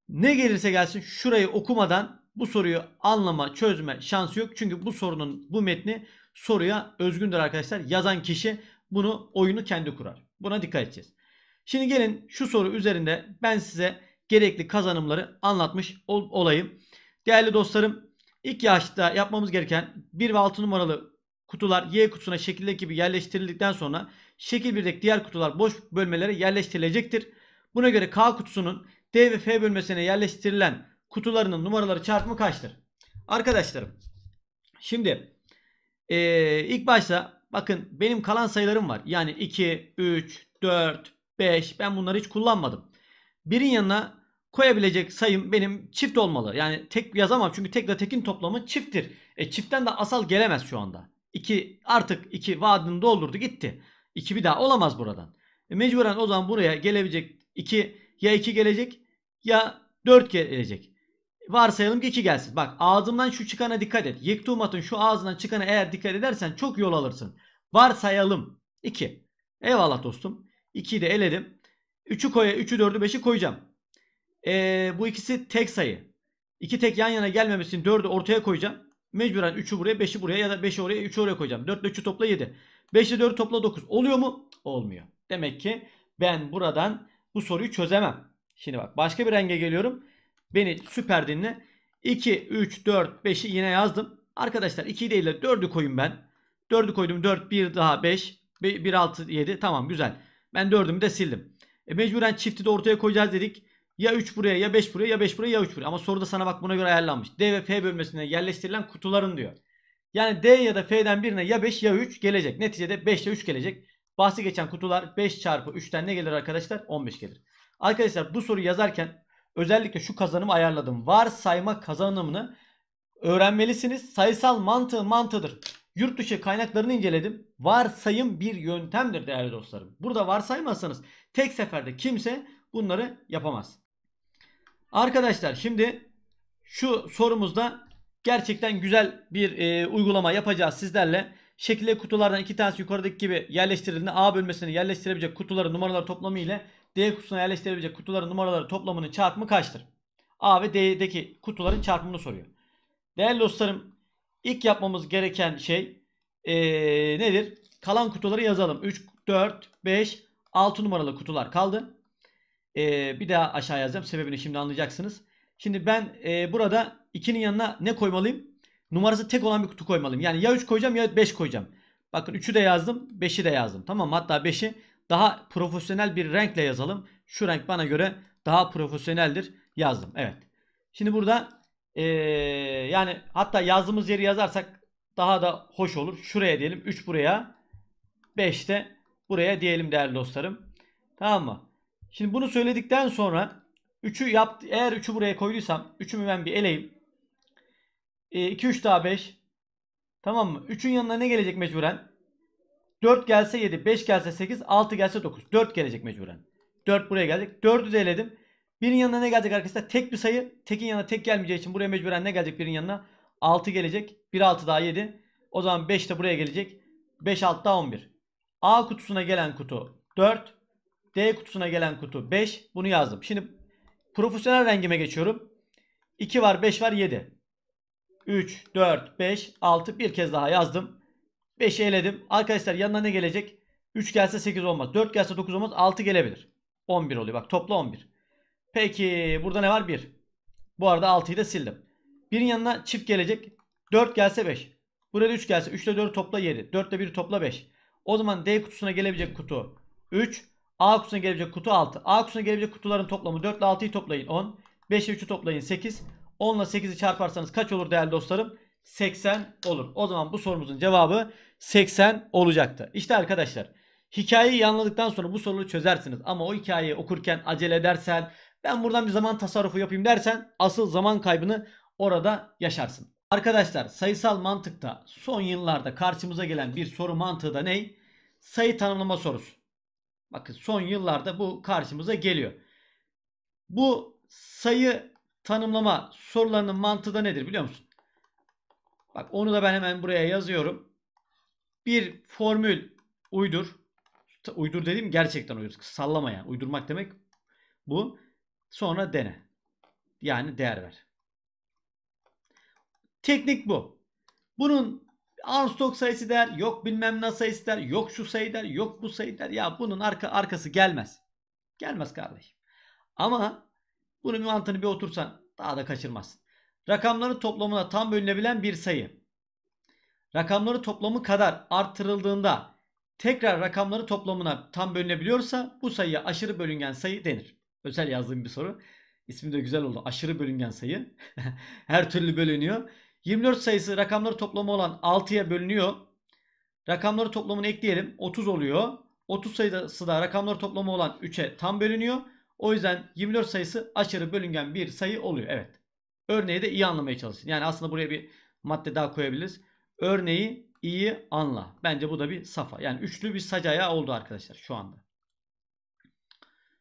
Ne gelirse gelsin şurayı okumadan bu soruyu anlama, çözme şansı yok. Çünkü bu sorunun bu metni soruya özgündür arkadaşlar. Yazan kişi bunu oyunu kendi kurar. Buna dikkat edeceğiz. Şimdi gelin şu soru üzerinde ben size gerekli kazanımları anlatmış ol olayım. Değerli dostlarım ilk yaşta yapmamız gereken 1 ve 6 numaralı kutular Y kutusuna şekilde gibi yerleştirildikten sonra şekil 1'deki diğer kutular boş bölmelere yerleştirilecektir. Buna göre K kutusunun D ve F bölmesine yerleştirilen kutularının numaraları çarpımı kaçtır? Arkadaşlarım şimdi ee, ilk başta Bakın benim kalan sayılarım var. Yani 2, 3, 4, 5 ben bunları hiç kullanmadım. Birin yanına koyabilecek sayım benim çift olmalı. Yani tek yazamam çünkü tekle tekin toplamı çifttir. E çiftten de asal gelemez şu anda. 2 artık 2 vaadini doldurdu gitti. 2 bir daha olamaz buradan. E mecburen o zaman buraya gelebilecek 2 ya 2 gelecek ya 4 gelecek varsayalım ki 2 gelsin. Bak ağzımdan şu çıkana dikkat et. Yektumat'ın şu ağzından çıkana eğer dikkat edersen çok yol alırsın. Varsayalım 2. Eyvallah dostum. 2'yi de eledim. 3'ü koya 3'ü 4'ü 5'i koyacağım. Ee, bu ikisi tek sayı. İki tek yan yana gelmemesin. 4'ü ortaya koyacağım. Mecburen 3'ü buraya 5'i buraya ya da 5'i oraya 3'ü oraya koyacağım. 4 ile 3'ü topla 7. 5 ile 4'ü topla 9. Oluyor mu? Olmuyor. Demek ki ben buradan bu soruyu çözemem. Şimdi bak başka bir renge geliyorum. Beni süper dinle. 2, 3, 4, 5'i yine yazdım. Arkadaşlar 2 değil de 4'ü koyun ben. 4'ü koydum. 4, 1 daha 5. 1, 6, 7. Tamam güzel. Ben 4'ümü de sildim. E, mecburen çifti de ortaya koyacağız dedik. Ya 3 buraya ya 5 buraya ya 5 buraya ya 3 buraya. Ama soruda sana bak buna göre ayarlanmış. D ve F bölmesine yerleştirilen kutuların diyor. Yani D ya da F'den birine ya 5 ya 3 gelecek. Neticede 5 ile 3 gelecek. Bahsi geçen kutular 5 çarpı 3'ten ne gelir arkadaşlar? 15 gelir. Arkadaşlar bu soruyu yazarken özellikle şu kazanımı ayarladım. Varsayma kazanımını öğrenmelisiniz. Sayısal mantığı mantıdır. Yurt dışı kaynaklarını inceledim. Varsayım bir yöntemdir değerli dostlarım. Burada varsaymazsanız tek seferde kimse bunları yapamaz. Arkadaşlar şimdi şu sorumuzda gerçekten güzel bir e, uygulama yapacağız sizlerle. Şekilde kutulardan iki tanesi yukarıdaki gibi yerleştirildiğinde A bölmesini yerleştirebilecek kutuların numaraları toplamı ile D kutusuna yerleştirebilecek kutuların numaraları toplamının çarpımı kaçtır? A ve D'deki kutuların çarpımını soruyor. Değerli dostlarım ilk yapmamız gereken şey ee, nedir? Kalan kutuları yazalım. 3, 4, 5, 6 numaralı kutular kaldı. E, bir daha aşağı yazacağım. Sebebini şimdi anlayacaksınız. Şimdi ben e, burada 2'nin yanına ne koymalıyım? Numarası tek olan bir kutu koymalıyım. Yani ya 3 koyacağım ya 5 koyacağım. Bakın 3'ü de yazdım, 5'i de yazdım. Tamam mı? Hatta 5'i daha profesyonel bir renkle yazalım. Şu renk bana göre daha profesyoneldir. Yazdım. Evet. Şimdi burada ee, yani hatta yazdığımız yeri yazarsak daha da hoş olur. Şuraya diyelim. 3 buraya. 5 de buraya diyelim değerli dostlarım. Tamam mı? Şimdi bunu söyledikten sonra 3'ü yaptı. Eğer 3'ü buraya koyduysam 3'ümü ben bir eleyim. E, 2 3 daha 5. Tamam mı? 3'ün yanına ne gelecek mecburen? 4 gelse 7, 5 gelse 8, 6 gelse 9. 4 gelecek mecburen. 4 buraya gelecek. 4'ü de eledim. Birin yanına ne gelecek arkadaşlar? Tek bir sayı. Tekin yanına tek gelmeyeceği için buraya mecburen ne gelecek birin yanına? 6 gelecek. 1 6 daha 7. O zaman 5 de buraya gelecek. 5 6 daha 11. A kutusuna gelen kutu 4. D kutusuna gelen kutu 5. Bunu yazdım. Şimdi profesyonel rengime geçiyorum. 2 var, 5 var, 7. 3, 4, 5, 6 bir kez daha yazdım. 5 eledim. Arkadaşlar yanına ne gelecek? 3 gelse 8 olmaz. 4 gelse 9 olmaz. 6 gelebilir. 11 oluyor. Bak topla 11. Peki burada ne var? 1. Bu arada 6'yı da sildim. 1'in yanına çift gelecek. 4 gelse 5. Burada 3 gelse 3 ile 4 topla 7. 4 ile 1 topla 5. O zaman D kutusuna gelebilecek kutu 3. A kutusuna gelebilecek kutu 6. A kutusuna gelebilecek kutuların toplamı 4 ile 6'yı toplayın 10. 5 ile 3'ü toplayın 8. 10 ile 8'i çarparsanız kaç olur değerli dostlarım? 80 olur. O zaman bu sorumuzun cevabı 80 olacaktı. İşte arkadaşlar hikayeyi anladıktan sonra bu soruyu çözersiniz. Ama o hikayeyi okurken acele edersen ben buradan bir zaman tasarrufu yapayım dersen asıl zaman kaybını orada yaşarsın. Arkadaşlar sayısal mantıkta son yıllarda karşımıza gelen bir soru mantığı da ne? Sayı tanımlama sorusu. Bakın son yıllarda bu karşımıza geliyor. Bu sayı tanımlama sorularının mantığı da nedir biliyor musun? Bak onu da ben hemen buraya yazıyorum. Bir formül uydur. Uydur dediğim gerçekten uydur. Sallama yani. Uydurmak demek bu. Sonra dene. Yani değer ver. Teknik bu. Bunun Armstrong sayısı der, yok bilmem ne sayısı der, yok şu sayı der, yok bu sayı der. Ya bunun arka arkası gelmez. Gelmez kardeşim. Ama bunun mantığını bir otursan daha da kaçırmazsın. Rakamların toplamına tam bölünebilen bir sayı rakamları toplamı kadar artırıldığında tekrar rakamları toplamına tam bölünebiliyorsa bu sayıya aşırı bölüngen sayı denir. Özel yazdığım bir soru. İsmi de güzel oldu. Aşırı bölüngen sayı. Her türlü bölünüyor. 24 sayısı rakamları toplamı olan 6'ya bölünüyor. Rakamları toplamını ekleyelim. 30 oluyor. 30 sayısı da rakamları toplamı olan 3'e tam bölünüyor. O yüzden 24 sayısı aşırı bölüngen bir sayı oluyor. Evet. Örneği de iyi anlamaya çalışın. Yani aslında buraya bir madde daha koyabiliriz. Örneği iyi anla. Bence bu da bir safa. Yani üçlü bir sacaya oldu arkadaşlar şu anda.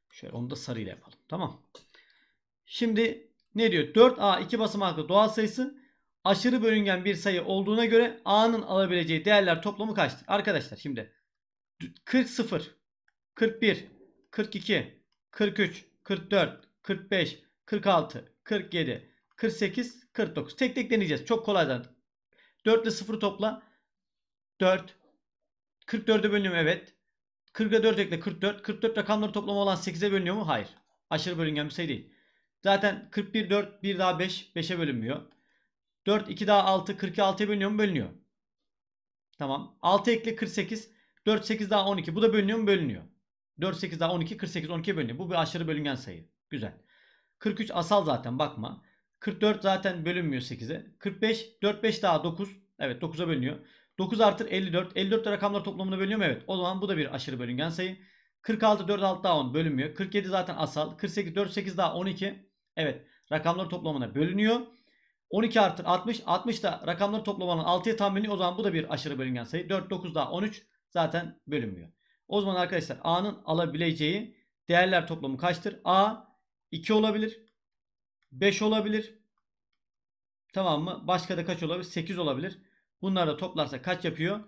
Şöyle onu da sarıyla yapalım. Tamam. Şimdi ne diyor? 4A 2 basamaklı doğal sayısı aşırı bölüngen bir sayı olduğuna göre A'nın alabileceği değerler toplamı kaçtır? Arkadaşlar şimdi 40 0 41 42 43 44 45 46 47 48 49 tek tek deneyeceğiz. Çok kolay zaten. 4 ile 0 topla. 4. 44'e bölünüyor mu? Evet. 40'a 4 ekle 44. 44 rakamları toplamı olan 8'e bölünüyor mu? Hayır. Aşırı bölüngen bir sayı şey değil. Zaten 41 4 1 daha 5 5'e bölünmüyor. 4 2 daha 6 42 6'ya bölünüyor mu? Bölünüyor. Tamam. 6 ekle 48 4 8 daha 12. Bu da bölünüyor mu? Bölünüyor. 4 8 daha 12 48 12'ye bölünüyor. Bu bir aşırı bölüngen sayı. Güzel. 43 asal zaten bakma. 44 zaten bölünmüyor 8'e. 45, 4, 5 daha 9. Evet 9'a bölünüyor. 9 artır 54. 54 de rakamlar toplamına bölünüyor mu? Evet. O zaman bu da bir aşırı bölüngen sayı. 46, 4, 6 daha 10 bölünmüyor. 47 zaten asal. 48, 4, 8 daha 12. Evet. Rakamlar toplamına bölünüyor. 12 artır 60. 60 da rakamlar toplamının 6'ya tam bölünüyor. O zaman bu da bir aşırı bölüngen sayı. 4, 9 daha 13 zaten bölünmüyor. O zaman arkadaşlar A'nın alabileceği değerler toplamı kaçtır? A 2 olabilir. 5 olabilir. Tamam mı? Başka da kaç olabilir? 8 olabilir. Bunlar da toplarsa kaç yapıyor?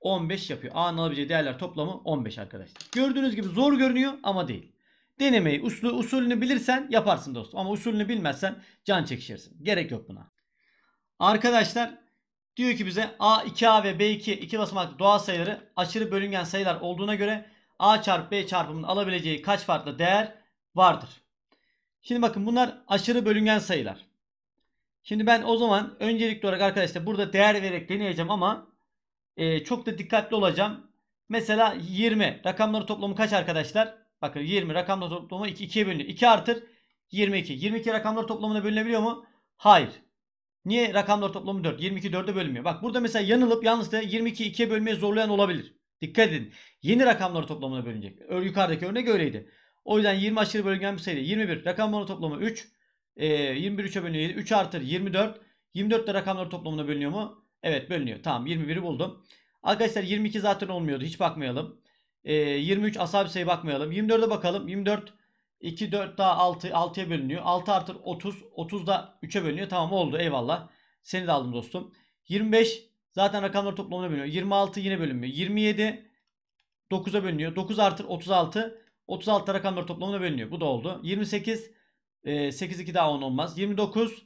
15 yapıyor. A'nın alabileceği değerler toplamı 15 arkadaşlar. Gördüğünüz gibi zor görünüyor ama değil. Denemeyi, uslu, usulünü bilirsen yaparsın dostum. Ama usulünü bilmezsen can çekişirsin. Gerek yok buna. Arkadaşlar diyor ki bize A, 2A ve B2 iki basamaklı doğal sayıları aşırı bölüngen sayılar olduğuna göre A çarpı B çarpımının alabileceği kaç farklı değer vardır? Şimdi bakın bunlar aşırı bölüngen sayılar. Şimdi ben o zaman öncelikli olarak arkadaşlar burada değer vererek deneyeceğim ama e, çok da dikkatli olacağım. Mesela 20 rakamları toplamı kaç arkadaşlar? Bakın 20 rakamları toplamı 2, 2'ye bölünüyor. 2 artır 22. 22 rakamları toplamına bölünebiliyor mu? Hayır. Niye rakamları toplamı 4? 22 4'e bölünmüyor. Bak burada mesela yanılıp yalnız da 22'yi 2'ye bölmeye zorlayan olabilir. Dikkat edin. Yeni rakamları toplamına bölünecek. Yukarıdaki örnek öyleydi. O yüzden 20 aşırı bölgen bir sayı 21. Rakamların toplamı 3. E, 21 3'e bölünüyor. 3 artır 24. 24 de rakamların toplamına bölünüyor mu? Evet bölünüyor. Tamam 21'i buldum. Arkadaşlar 22 zaten olmuyordu. Hiç bakmayalım. E, ee, 23 asal bir sayı bakmayalım. 24'e bakalım. 24 2 4 daha 6 6'ya bölünüyor. 6 artır 30. 30 da 3'e bölünüyor. Tamam oldu. Eyvallah. Seni de aldım dostum. 25 zaten rakamların toplamına bölünüyor. 26 yine bölünmüyor. 27 9'a bölünüyor. 9 artır 36 36 rakamları toplamına bölünüyor. Bu da oldu. 28 8 2 daha 10 olmaz. 29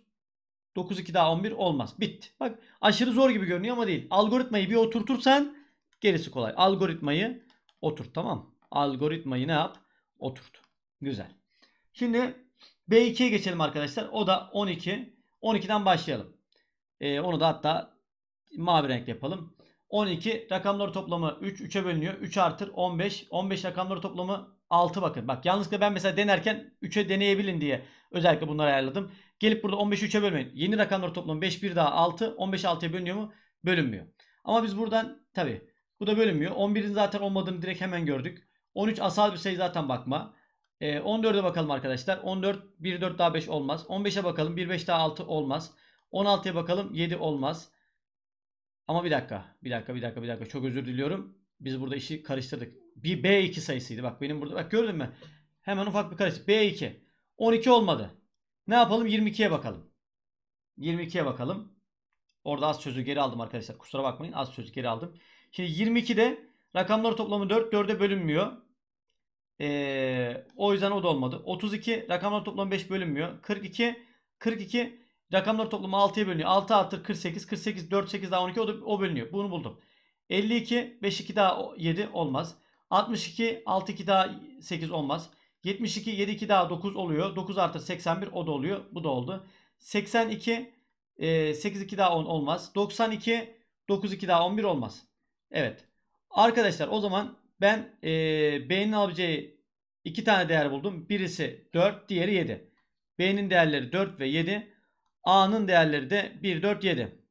9 2 daha 11 olmaz. Bitti. Bak aşırı zor gibi görünüyor ama değil. Algoritmayı bir oturtursan gerisi kolay. Algoritmayı oturt tamam Algoritmayı ne yap? Oturt. Güzel. Şimdi B2'ye geçelim arkadaşlar. O da 12. 12'den başlayalım. Ee, onu da hatta mavi renkle yapalım. 12 rakamları toplamı 3. 3'e bölünüyor. 3 artır 15. 15 rakamları toplamı 6 bakın. Bak yanlışlıkla ben mesela denerken 3'e deneyebilin diye özellikle bunları ayarladım. Gelip burada 15'i 3'e bölmeyin. Yeni rakamları toplam 5 1 daha 6. 15 6'ya bölünüyor mu? Bölünmüyor. Ama biz buradan tabi bu da bölünmüyor. 11'in zaten olmadığını direkt hemen gördük. 13 asal bir sayı zaten bakma. E, ee, 14'e bakalım arkadaşlar. 14 1 4 daha 5 olmaz. 15'e bakalım 1 5 daha 6 olmaz. 16'ya bakalım 7 olmaz. Ama bir dakika. Bir dakika bir dakika bir dakika çok özür diliyorum. Biz burada işi karıştırdık. Bir B2 sayısıydı. Bak benim burada. Bak gördün mü? Hemen ufak bir karışık. B2. 12 olmadı. Ne yapalım? 22'ye bakalım. 22'ye bakalım. Orada az sözü geri aldım arkadaşlar. Kusura bakmayın. Az sözü geri aldım. Şimdi 22'de rakamları toplamı 4 4'e bölünmüyor. Ee, o yüzden o da olmadı. 32 rakamlar toplamı 5 bölünmüyor. 42 42 rakamlar toplamı 6'ya bölünüyor. 6 artı 48 48 4 8 daha 12 o da o bölünüyor. Bunu buldum. 52 5 2 daha 7 olmaz. 62 6 2 daha 8 olmaz. 72 7 2 daha 9 oluyor. 9 artı 81 o da oluyor. Bu da oldu. 82 8 2 daha 10 olmaz. 92 9 2 daha 11 olmaz. Evet. Arkadaşlar o zaman ben e, B'nin alabileceği iki tane değer buldum. Birisi 4 diğeri 7. B'nin değerleri 4 ve 7. A'nın değerleri de 1 4 7.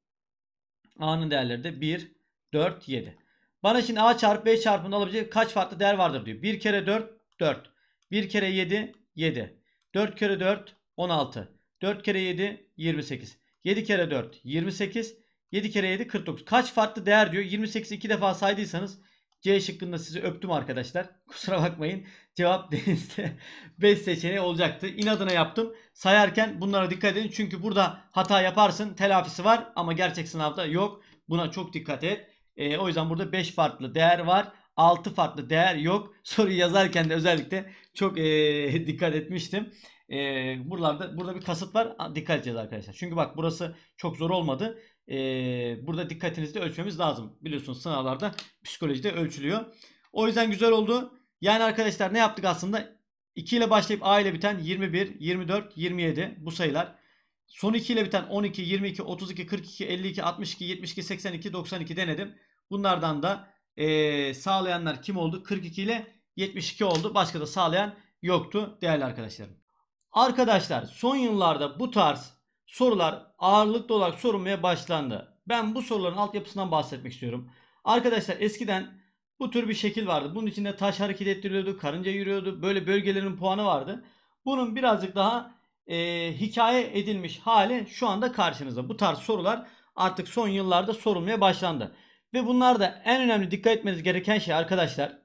A'nın değerleri de 1 4 7. Bana şimdi a çarpı b çarpımında alabilecek kaç farklı değer vardır diyor. 1 kere 4 4. 1 kere 7 7. 4 kere 4 16. 4 kere 7 28. 7 kere 4 28. 7 kere 7 49. Kaç farklı değer diyor. 28'i 2 defa saydıysanız C şıkkında sizi öptüm arkadaşlar. Kusura bakmayın. Cevap denizde 5 seçeneği olacaktı. İnadına yaptım. Sayarken bunlara dikkat edin. Çünkü burada hata yaparsın. Telafisi var ama gerçek sınavda yok. Buna çok dikkat et. E, o yüzden burada 5 farklı değer var. 6 farklı değer yok. Soruyu yazarken de özellikle çok e, dikkat etmiştim. E, buralarda burada bir kasıt var. Dikkat edeceğiz arkadaşlar. Çünkü bak burası çok zor olmadı. E, burada dikkatinizi de ölçmemiz lazım. Biliyorsunuz sınavlarda psikolojide ölçülüyor. O yüzden güzel oldu. Yani arkadaşlar ne yaptık aslında? 2 ile başlayıp A ile biten 21, 24, 27 bu sayılar. Son 2 ile biten 12, 22, 32, 42, 52, 62, 72, 82, 92 denedim. Bunlardan da e, sağlayanlar kim oldu? 42 ile 72 oldu. Başka da sağlayan yoktu değerli arkadaşlarım. Arkadaşlar son yıllarda bu tarz sorular ağırlıklı olarak sorulmaya başlandı. Ben bu soruların altyapısından bahsetmek istiyorum. Arkadaşlar eskiden bu tür bir şekil vardı. Bunun içinde taş hareket ettiriliyordu, karınca yürüyordu. Böyle bölgelerin puanı vardı. Bunun birazcık daha e, hikaye edilmiş hali şu anda karşınızda. Bu tarz sorular artık son yıllarda sorulmaya başlandı. Ve bunlar da en önemli dikkat etmeniz gereken şey arkadaşlar.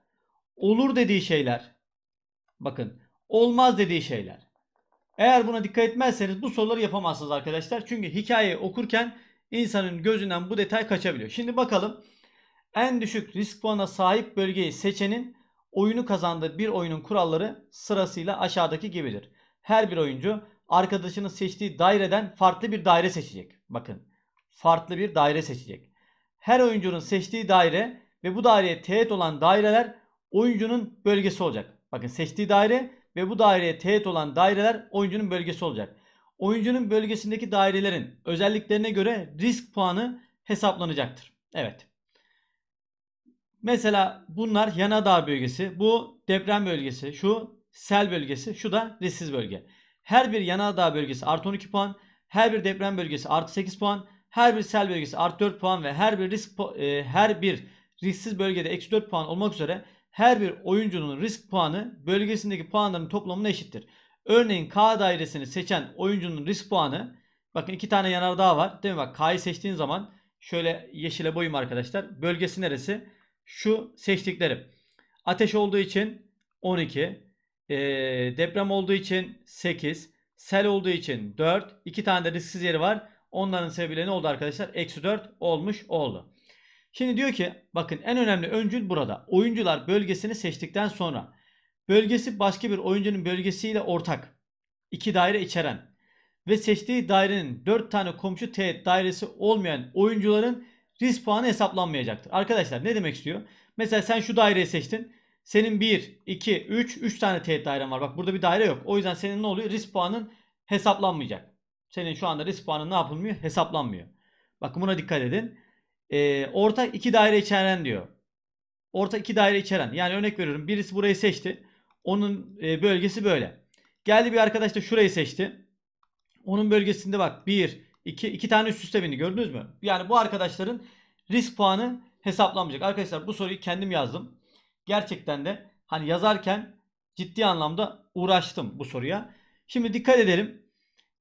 Olur dediği şeyler. Bakın olmaz dediği şeyler. Eğer buna dikkat etmezseniz bu soruları yapamazsınız arkadaşlar. Çünkü hikayeyi okurken insanın gözünden bu detay kaçabiliyor. Şimdi bakalım en düşük risk puanına sahip bölgeyi seçenin oyunu kazandığı bir oyunun kuralları sırasıyla aşağıdaki gibidir her bir oyuncu arkadaşının seçtiği daireden farklı bir daire seçecek. Bakın farklı bir daire seçecek. Her oyuncunun seçtiği daire ve bu daireye teğet olan daireler oyuncunun bölgesi olacak. Bakın seçtiği daire ve bu daireye teğet olan daireler oyuncunun bölgesi olacak. Oyuncunun bölgesindeki dairelerin özelliklerine göre risk puanı hesaplanacaktır. Evet. Mesela bunlar Yanadağ bölgesi, bu deprem bölgesi, şu sel bölgesi. Şu da risksiz bölge. Her bir yanardağ bölgesi artı 12 puan. Her bir deprem bölgesi artı 8 puan. Her bir sel bölgesi artı 4 puan ve her bir risk e, her bir risksiz bölgede eksi 4 puan olmak üzere her bir oyuncunun risk puanı bölgesindeki puanların toplamına eşittir. Örneğin K dairesini seçen oyuncunun risk puanı bakın iki tane yanardağ var değil mi? Bak K'yı seçtiğin zaman şöyle yeşile boyum arkadaşlar. Bölgesi neresi? Şu seçtiklerim. Ateş olduğu için 12 e, deprem olduğu için 8, sel olduğu için 4, 2 tane de risksiz yeri var. Onların sebebiyle ne oldu arkadaşlar? Eksi 4 olmuş oldu. Şimdi diyor ki bakın en önemli öncül burada. Oyuncular bölgesini seçtikten sonra bölgesi başka bir oyuncunun bölgesiyle ortak. iki daire içeren ve seçtiği dairenin 4 tane komşu teğet dairesi olmayan oyuncuların risk puanı hesaplanmayacaktır. Arkadaşlar ne demek istiyor? Mesela sen şu daireyi seçtin. Senin 1, 2, 3, 3 tane teğet dairen var. Bak burada bir daire yok. O yüzden senin ne oluyor? Risk puanın hesaplanmayacak. Senin şu anda risk puanın ne yapılmıyor? Hesaplanmıyor. Bakın buna dikkat edin. Ee, orta 2 daire içeren diyor. Orta 2 daire içeren. Yani örnek veriyorum. Birisi burayı seçti. Onun e, bölgesi böyle. Geldi bir arkadaş da şurayı seçti. Onun bölgesinde bak 1, 2, 2 tane üst üste bindi. Gördünüz mü? Yani bu arkadaşların risk puanı hesaplanmayacak. Arkadaşlar bu soruyu kendim yazdım gerçekten de hani yazarken ciddi anlamda uğraştım bu soruya. Şimdi dikkat edelim.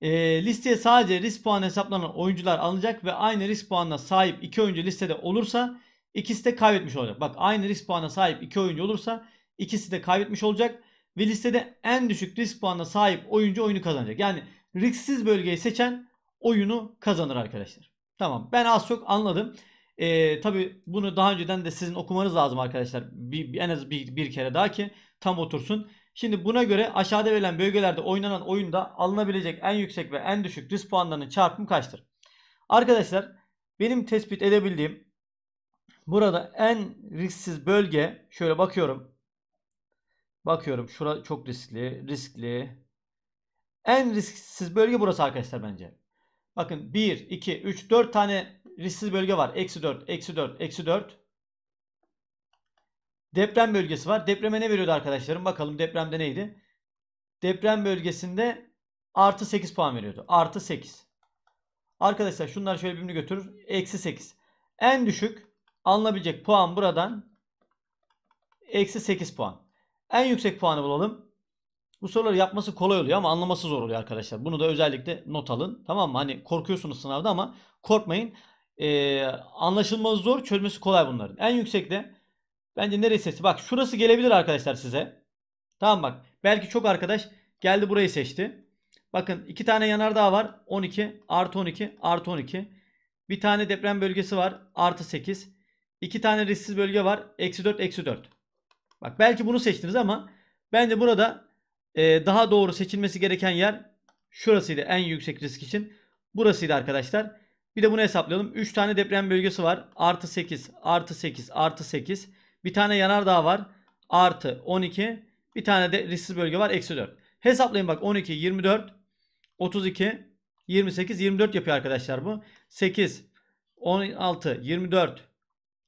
E, listeye sadece risk puanı hesaplanan oyuncular alınacak ve aynı risk puanına sahip iki oyuncu listede olursa ikisi de kaybetmiş olacak. Bak aynı risk puanına sahip iki oyuncu olursa ikisi de kaybetmiş olacak ve listede en düşük risk puanına sahip oyuncu oyunu kazanacak. Yani risksiz bölgeyi seçen oyunu kazanır arkadaşlar. Tamam ben az çok anladım. E, tabii bunu daha önceden de sizin okumanız lazım arkadaşlar. Bir, en az bir, bir kere daha ki tam otursun. Şimdi buna göre aşağıda verilen bölgelerde oynanan oyunda alınabilecek en yüksek ve en düşük risk puanlarının çarpımı kaçtır? Arkadaşlar benim tespit edebildiğim burada en risksiz bölge şöyle bakıyorum. Bakıyorum şura çok riskli, riskli. En risksiz bölge burası arkadaşlar bence. Bakın 1, 2, 3, 4 tane risksiz bölge var. Eksi 4, eksi 4, eksi 4. Deprem bölgesi var. Depreme ne veriyordu arkadaşlarım? Bakalım depremde neydi? Deprem bölgesinde artı 8 puan veriyordu. Artı 8. Arkadaşlar şunlar şöyle birbirini götürür. Eksi 8. En düşük alınabilecek puan buradan eksi 8 puan. En yüksek puanı bulalım. Bu soruları yapması kolay oluyor ama anlaması zor oluyor arkadaşlar. Bunu da özellikle not alın. Tamam mı? Hani korkuyorsunuz sınavda ama korkmayın e, ee, anlaşılması zor, çözmesi kolay bunların. En yüksekte bence nereyi seçti? Bak şurası gelebilir arkadaşlar size. Tamam bak. Belki çok arkadaş geldi burayı seçti. Bakın iki tane yanardağ var. 12 artı 12 artı 12. Bir tane deprem bölgesi var. Artı 8. İki tane risksiz bölge var. Eksi 4 eksi 4. Bak belki bunu seçtiniz ama bence burada e, daha doğru seçilmesi gereken yer şurasıydı en yüksek risk için. Burasıydı arkadaşlar. Bir de bunu hesaplayalım. 3 tane deprem bölgesi var. Artı 8, artı 8, artı 8. Bir tane yanardağ var. Artı 12. Bir tane de risksiz bölge var. Eksi 4. Hesaplayın bak 12, 24, 32, 28, 24 yapıyor arkadaşlar bu. 8, 16, 24,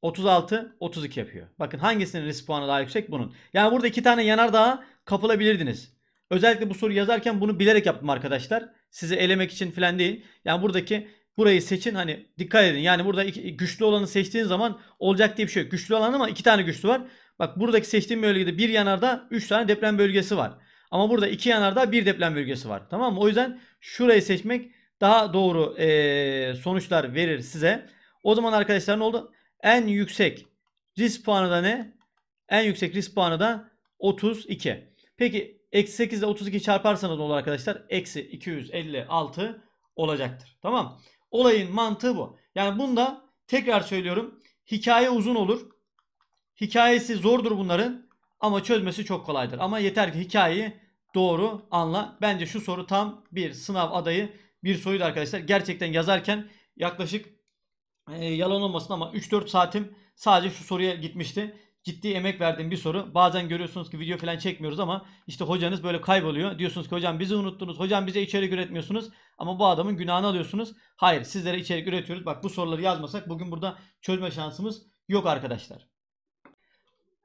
36, 32 yapıyor. Bakın hangisinin risk puanı daha yüksek? Bunun. Yani burada iki tane yanardağa kapılabilirdiniz. Özellikle bu soruyu yazarken bunu bilerek yaptım arkadaşlar. Sizi elemek için falan değil. Yani buradaki Burayı seçin hani dikkat edin. Yani burada iki, güçlü olanı seçtiğin zaman olacak diye bir şey yok. Güçlü olan ama iki tane güçlü var. Bak buradaki seçtiğim bölgede bir yanarda üç tane deprem bölgesi var. Ama burada iki yanarda bir deprem bölgesi var. Tamam mı? O yüzden şurayı seçmek daha doğru e, sonuçlar verir size. O zaman arkadaşlar ne oldu? En yüksek risk puanı da ne? En yüksek risk puanı da 32. Peki eksi 8 ile 32 çarparsanız ne olur arkadaşlar? Eksi 256 olacaktır. Tamam. Olayın mantığı bu. Yani bunda tekrar söylüyorum. Hikaye uzun olur. Hikayesi zordur bunların ama çözmesi çok kolaydır. Ama yeter ki hikayeyi doğru anla. Bence şu soru tam bir sınav adayı bir soruydu arkadaşlar. Gerçekten yazarken yaklaşık e, yalan olmasın ama 3-4 saatim sadece şu soruya gitmişti ciddi emek verdiğim bir soru. Bazen görüyorsunuz ki video falan çekmiyoruz ama işte hocanız böyle kayboluyor. Diyorsunuz ki hocam bizi unuttunuz. Hocam bize içerik üretmiyorsunuz. Ama bu adamın günahını alıyorsunuz. Hayır sizlere içerik üretiyoruz. Bak bu soruları yazmasak bugün burada çözme şansımız yok arkadaşlar.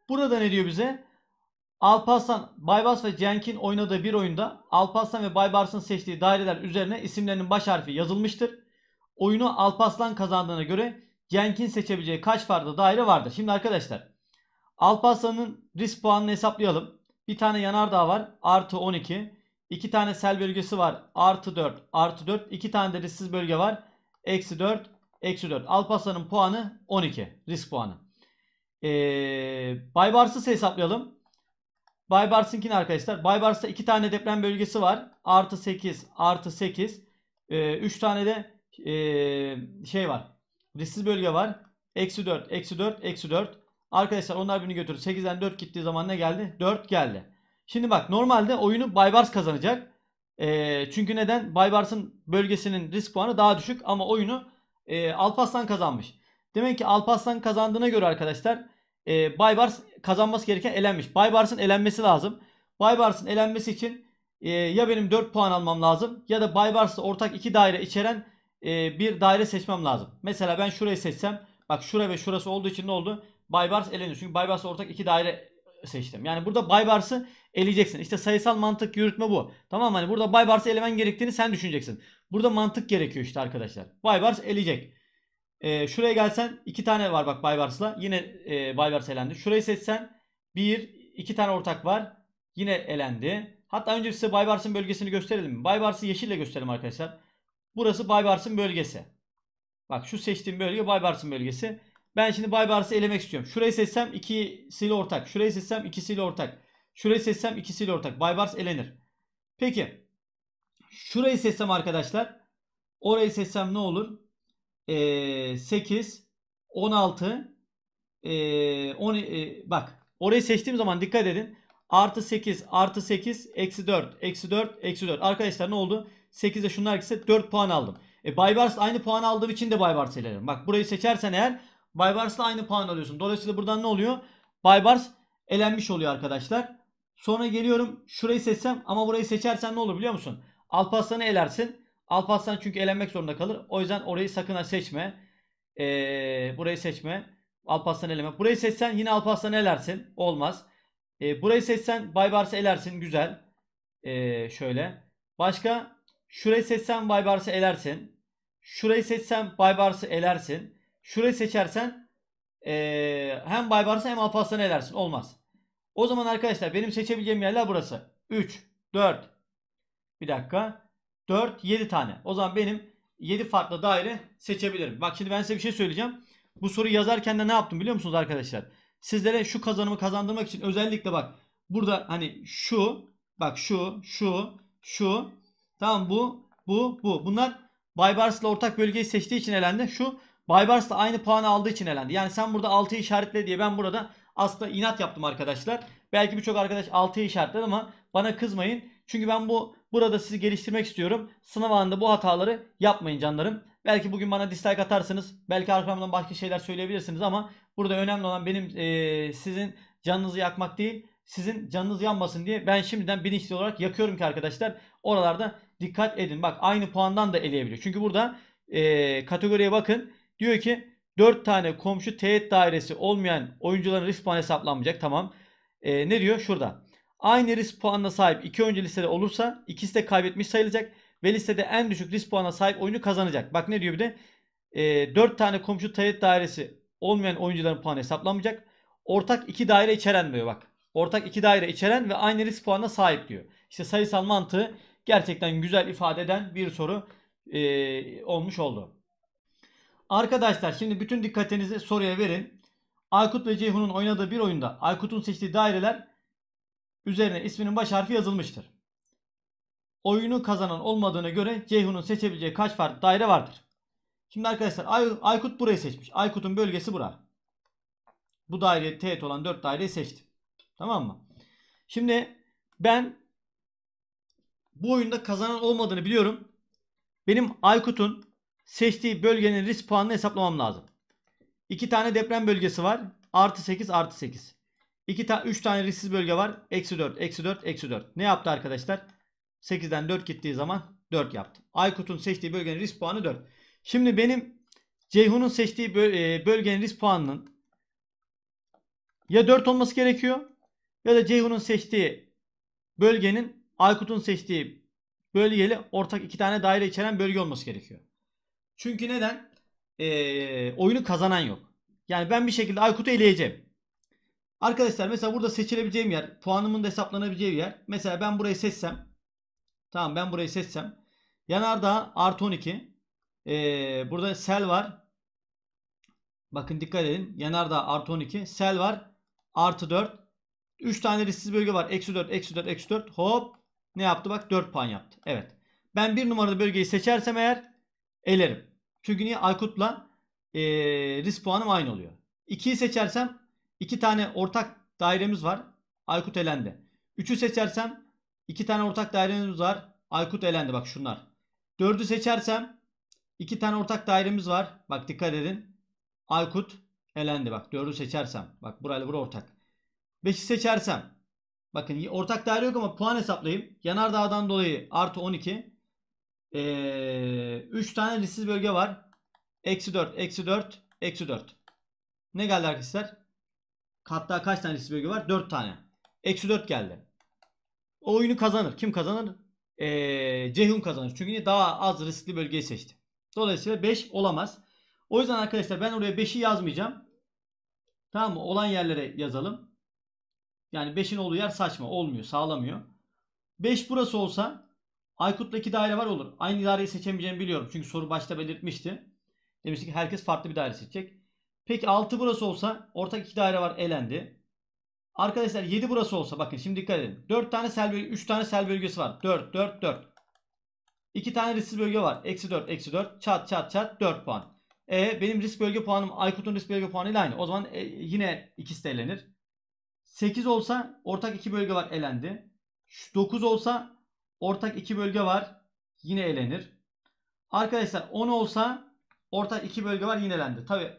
Burada ne diyor bize? Alparslan, Baybars ve Cenk'in oynadığı bir oyunda Alparslan ve Baybars'ın seçtiği daireler üzerine isimlerinin baş harfi yazılmıştır. Oyunu Alparslan kazandığına göre Cenk'in seçebileceği kaç farklı daire vardır? Şimdi arkadaşlar Alparslan'ın risk puanını hesaplayalım. Bir tane yanardağ var. Artı 12. İki tane sel bölgesi var. Artı 4. Artı 4. İki tane de risksiz bölge var. Eksi 4. Eksi 4. Alparslan'ın puanı 12. Risk puanı. Ee, Baybars'ı hesaplayalım. Baybars'ınkini arkadaşlar. Baybars'ta iki tane deprem bölgesi var. Artı 8. Artı 8. 3 ee, tane de e, şey var. Risksiz bölge var. Eksi 4. Eksi 4. Eksi 4. Arkadaşlar onlar birini götürdü. 8'den 4 gittiği zaman ne geldi? 4 geldi. Şimdi bak normalde oyunu Baybars kazanacak. E, çünkü neden? Baybars'ın bölgesinin risk puanı daha düşük ama oyunu e, Alpaslan kazanmış. Demek ki Alpaslan kazandığına göre arkadaşlar e, Baybars kazanması gereken elenmiş. Baybars'ın elenmesi lazım. Baybars'ın elenmesi için e, ya benim 4 puan almam lazım ya da Baybars'la ortak 2 daire içeren e, bir daire seçmem lazım. Mesela ben şurayı seçsem bak şura ve şurası olduğu için ne oldu? Baybars eleniyor. Çünkü Baybars ortak iki daire seçtim. Yani burada Baybars'ı eleyeceksin. İşte sayısal mantık yürütme bu. Tamam mı? Hani burada Baybars'ı elemen gerektiğini sen düşüneceksin. Burada mantık gerekiyor işte arkadaşlar. Baybars eleyecek. Ee, şuraya gelsen iki tane var bak Baybars'la. Yine e, Baybars elendi. Şurayı seçsen bir, iki tane ortak var. Yine elendi. Hatta önce size Baybars'ın bölgesini gösterelim. Baybars'ı yeşille gösterelim arkadaşlar. Burası Baybars'ın bölgesi. Bak şu seçtiğim bölge Baybars'ın bölgesi. Ben şimdi Baybars'ı elemek istiyorum. Şurayı seçsem ikisiyle ortak. Şurayı seçsem ikisiyle ortak. Şurayı seçsem ikisiyle ortak. Baybars elenir. Peki. Şurayı seçsem arkadaşlar. Orayı seçsem ne olur? Ee, 8, 16, e, 10, e, bak. Orayı seçtiğim zaman dikkat edin. Artı 8, artı 8, eksi 4, eksi 4, eksi 4. Arkadaşlar ne oldu? 8'e şunlar gitse 4 puan aldım. E, Baybars aynı puan aldığım için de Baybars elenir. Bak burayı seçersen eğer Baybars'la aynı puan alıyorsun. Dolayısıyla buradan ne oluyor? Baybars elenmiş oluyor arkadaşlar. Sonra geliyorum şurayı seçsem ama burayı seçersen ne olur biliyor musun? Alparslan'ı elersin. Alparslan çünkü elenmek zorunda kalır. O yüzden orayı sakın seçme. Ee, burayı seçme. Alparslan eleme. Burayı seçsen yine Alparslan elersin. Olmaz. Ee, burayı seçsen Baybars'ı elersin. Güzel. Ee, şöyle. Başka şurayı seçsen Baybars'ı elersin. Şurayı seçsen Baybars'ı elersin. Şurayı seçersen ee, hem Baybars'ı hem Alparslan'ı edersin. Olmaz. O zaman arkadaşlar benim seçebileceğim yerler burası. 3, 4, bir dakika. 4, 7 tane. O zaman benim 7 farklı daire seçebilirim. Bak şimdi ben size bir şey söyleyeceğim. Bu soruyu yazarken de ne yaptım biliyor musunuz arkadaşlar? Sizlere şu kazanımı kazandırmak için özellikle bak burada hani şu bak şu şu şu tamam bu bu bu bunlar Baybars'la ortak bölgeyi seçtiği için elendi. Şu Baybars da aynı puanı aldığı için elendi. Yani sen burada 6'yı işaretle diye ben burada aslında inat yaptım arkadaşlar. Belki birçok arkadaş 6'yı işaretledi ama bana kızmayın. Çünkü ben bu burada sizi geliştirmek istiyorum. Sınav anında bu hataları yapmayın canlarım. Belki bugün bana dislike atarsınız. Belki arkamdan başka şeyler söyleyebilirsiniz ama burada önemli olan benim e, sizin canınızı yakmak değil. Sizin canınız yanmasın diye ben şimdiden bilinçli olarak yakıyorum ki arkadaşlar. Oralarda dikkat edin. Bak aynı puandan da eleyebiliyor. Çünkü burada e, kategoriye bakın. Diyor ki 4 tane komşu teğet dairesi olmayan oyuncuların risk puanı hesaplanmayacak. Tamam. E, ne diyor? Şurada. Aynı risk puanına sahip iki oyuncu listede olursa ikisi de kaybetmiş sayılacak ve listede en düşük risk puanına sahip oyuncu kazanacak. Bak ne diyor bir de? E, ee, 4 tane komşu teğet dairesi olmayan oyuncuların puanı hesaplanmayacak. Ortak 2 daire içeren diyor bak. Ortak 2 daire içeren ve aynı risk puanına sahip diyor. İşte sayısal mantığı gerçekten güzel ifade eden bir soru e, olmuş oldu. Arkadaşlar şimdi bütün dikkatinizi soruya verin. Aykut ve Ceyhun'un oynadığı bir oyunda Aykut'un seçtiği daireler üzerine isminin baş harfi yazılmıştır. Oyunu kazanan olmadığına göre Ceyhun'un seçebileceği kaç farklı daire vardır? Şimdi arkadaşlar Ay Aykut burayı seçmiş. Aykut'un bölgesi bura. Bu daire teğet olan 4 daireyi seçti. Tamam mı? Şimdi ben bu oyunda kazanan olmadığını biliyorum. Benim Aykut'un seçtiği bölgenin risk puanını hesaplamam lazım. 2 tane deprem bölgesi var. Artı 8 artı 8. 2 ta 3 tane risksiz bölge var. Eksi 4 eksi 4 eksi 4. Ne yaptı arkadaşlar? 8'den 4 gittiği zaman 4 yaptı. Aykut'un seçtiği bölgenin risk puanı 4. Şimdi benim Ceyhun'un seçtiği e, bölgenin risk puanının ya 4 olması gerekiyor ya da Ceyhun'un seçtiği bölgenin Aykut'un seçtiği bölgeyle ortak iki tane daire içeren bölge olması gerekiyor. Çünkü neden? Ee, oyunu kazanan yok. Yani ben bir şekilde Aykut'u eleyeceğim. Arkadaşlar mesela burada seçilebileceğim yer, puanımın da hesaplanabileceği yer. Mesela ben burayı seçsem. Tamam ben burayı seçsem. Yanardağ artı 12. Ee, burada sel var. Bakın dikkat edin. Yanardağ artı 12. Sel var. Artı 4. 3 tane risksiz bölge var. Eksi 4, eksi 4, eksi 4. Hop. Ne yaptı? Bak 4 puan yaptı. Evet. Ben bir numaralı bölgeyi seçersem eğer elerim. Çünkü niye Aykut'la e, risk puanım aynı oluyor. 2'yi seçersem 2 tane ortak dairemiz var. Aykut elendi. 3'ü seçersem 2 tane ortak dairemiz var. Aykut elendi bak şunlar. 4'ü seçersem 2 tane ortak dairemiz var. Bak dikkat edin. Aykut elendi bak. 4'ü seçersem. Bak burayla bura ortak. 5'i seçersem. Bakın ortak daire yok ama puan hesaplayayım. Yanardağ'dan dolayı artı 12. Ee, tane risksiz bölge var. Eksi 4, eksi 4, eksi 4. Ne geldi arkadaşlar? Hatta kaç tane risksiz bölge var? 4 tane. Eksi 4 geldi. O oyunu kazanır. Kim kazanır? Ee, Ceyhun kazanır. Çünkü daha az riskli bölgeyi seçti. Dolayısıyla 5 olamaz. O yüzden arkadaşlar ben oraya 5'i yazmayacağım. Tamam mı? Olan yerlere yazalım. Yani 5'in olduğu yer saçma. Olmuyor. Sağlamıyor. 5 burası olsa Aykut'ta iki daire var olur. Aynı daireyi seçemeyeceğimi biliyorum. Çünkü soru başta belirtmişti. Demiştik herkes farklı bir daire seçecek. Peki 6 burası olsa ortak iki daire var elendi. Arkadaşlar 7 burası olsa bakın şimdi dikkat edin. 4 tane sel bölge, 3 tane sel bölgesi var. 4, 4, 4. 2 tane risk bölge var. Eksi 4, eksi 4. Çat çat çat 4 puan. E benim risk bölge puanım Aykut'un risk bölge puanı ile aynı. O zaman e, yine ikisi de elenir. 8 olsa ortak iki bölge var elendi. 9 olsa Ortak iki bölge var. Yine elenir. Arkadaşlar 10 olsa ortak iki bölge var yine elendi. Tabi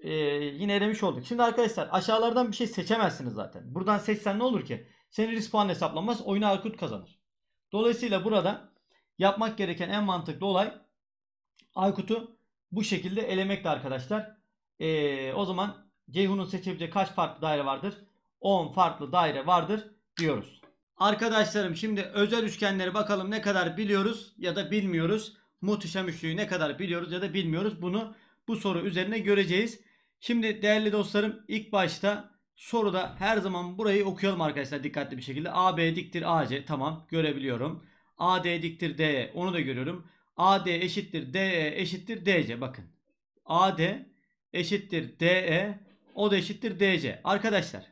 e, yine elemiş olduk. Şimdi arkadaşlar aşağılardan bir şey seçemezsiniz zaten. Buradan seçsen ne olur ki? Senin risk puanı hesaplanmaz. Oyunu Arkut kazanır. Dolayısıyla burada yapmak gereken en mantıklı olay Aykut'u bu şekilde elemekti arkadaşlar. Ee, o zaman Ceyhun'un seçebileceği kaç farklı daire vardır? 10 farklı daire vardır diyoruz. Arkadaşlarım şimdi özel üçgenleri bakalım ne kadar biliyoruz ya da bilmiyoruz. Muhteşem üçlüyü ne kadar biliyoruz ya da bilmiyoruz. Bunu bu soru üzerine göreceğiz. Şimdi değerli dostlarım ilk başta soruda her zaman burayı okuyalım arkadaşlar dikkatli bir şekilde. AB diktir AC tamam görebiliyorum. AD diktir DE onu da görüyorum. AD eşittir DE eşittir DC bakın. AD eşittir DE o da eşittir DC. Arkadaşlar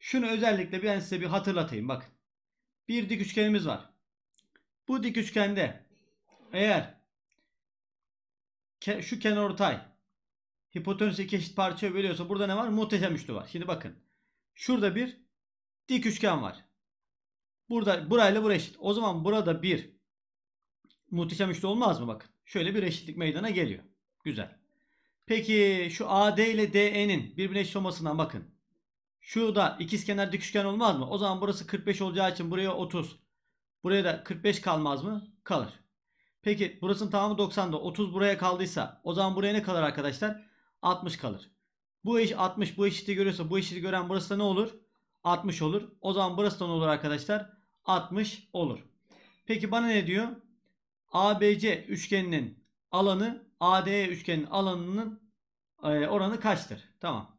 şunu özellikle ben size bir hatırlatayım bakın bir dik üçgenimiz var. Bu dik üçgende eğer ke şu kenarortay hipotenüs iki eşit parçaya bölüyorsa burada ne var? Muhteşem üçlü var. Şimdi bakın. Şurada bir dik üçgen var. Burada burayla bura eşit. O zaman burada bir muhteşem üçlü olmaz mı? Bakın. Şöyle bir eşitlik meydana geliyor. Güzel. Peki şu AD ile DE'nin birbirine eşit olmasından bakın. Şurada ikizkenar dikişgen olmaz mı? O zaman burası 45 olacağı için buraya 30. Buraya da 45 kalmaz mı? Kalır. Peki burasının tamamı 90'da. 30 buraya kaldıysa o zaman buraya ne kalır arkadaşlar? 60 kalır. Bu eş 60 bu eşiti görüyorsa bu eşiti gören burası da ne olur? 60 olur. O zaman burası da ne olur arkadaşlar? 60 olur. Peki bana ne diyor? ABC üçgeninin alanı ADE üçgeninin alanının e, oranı kaçtır? Tamam.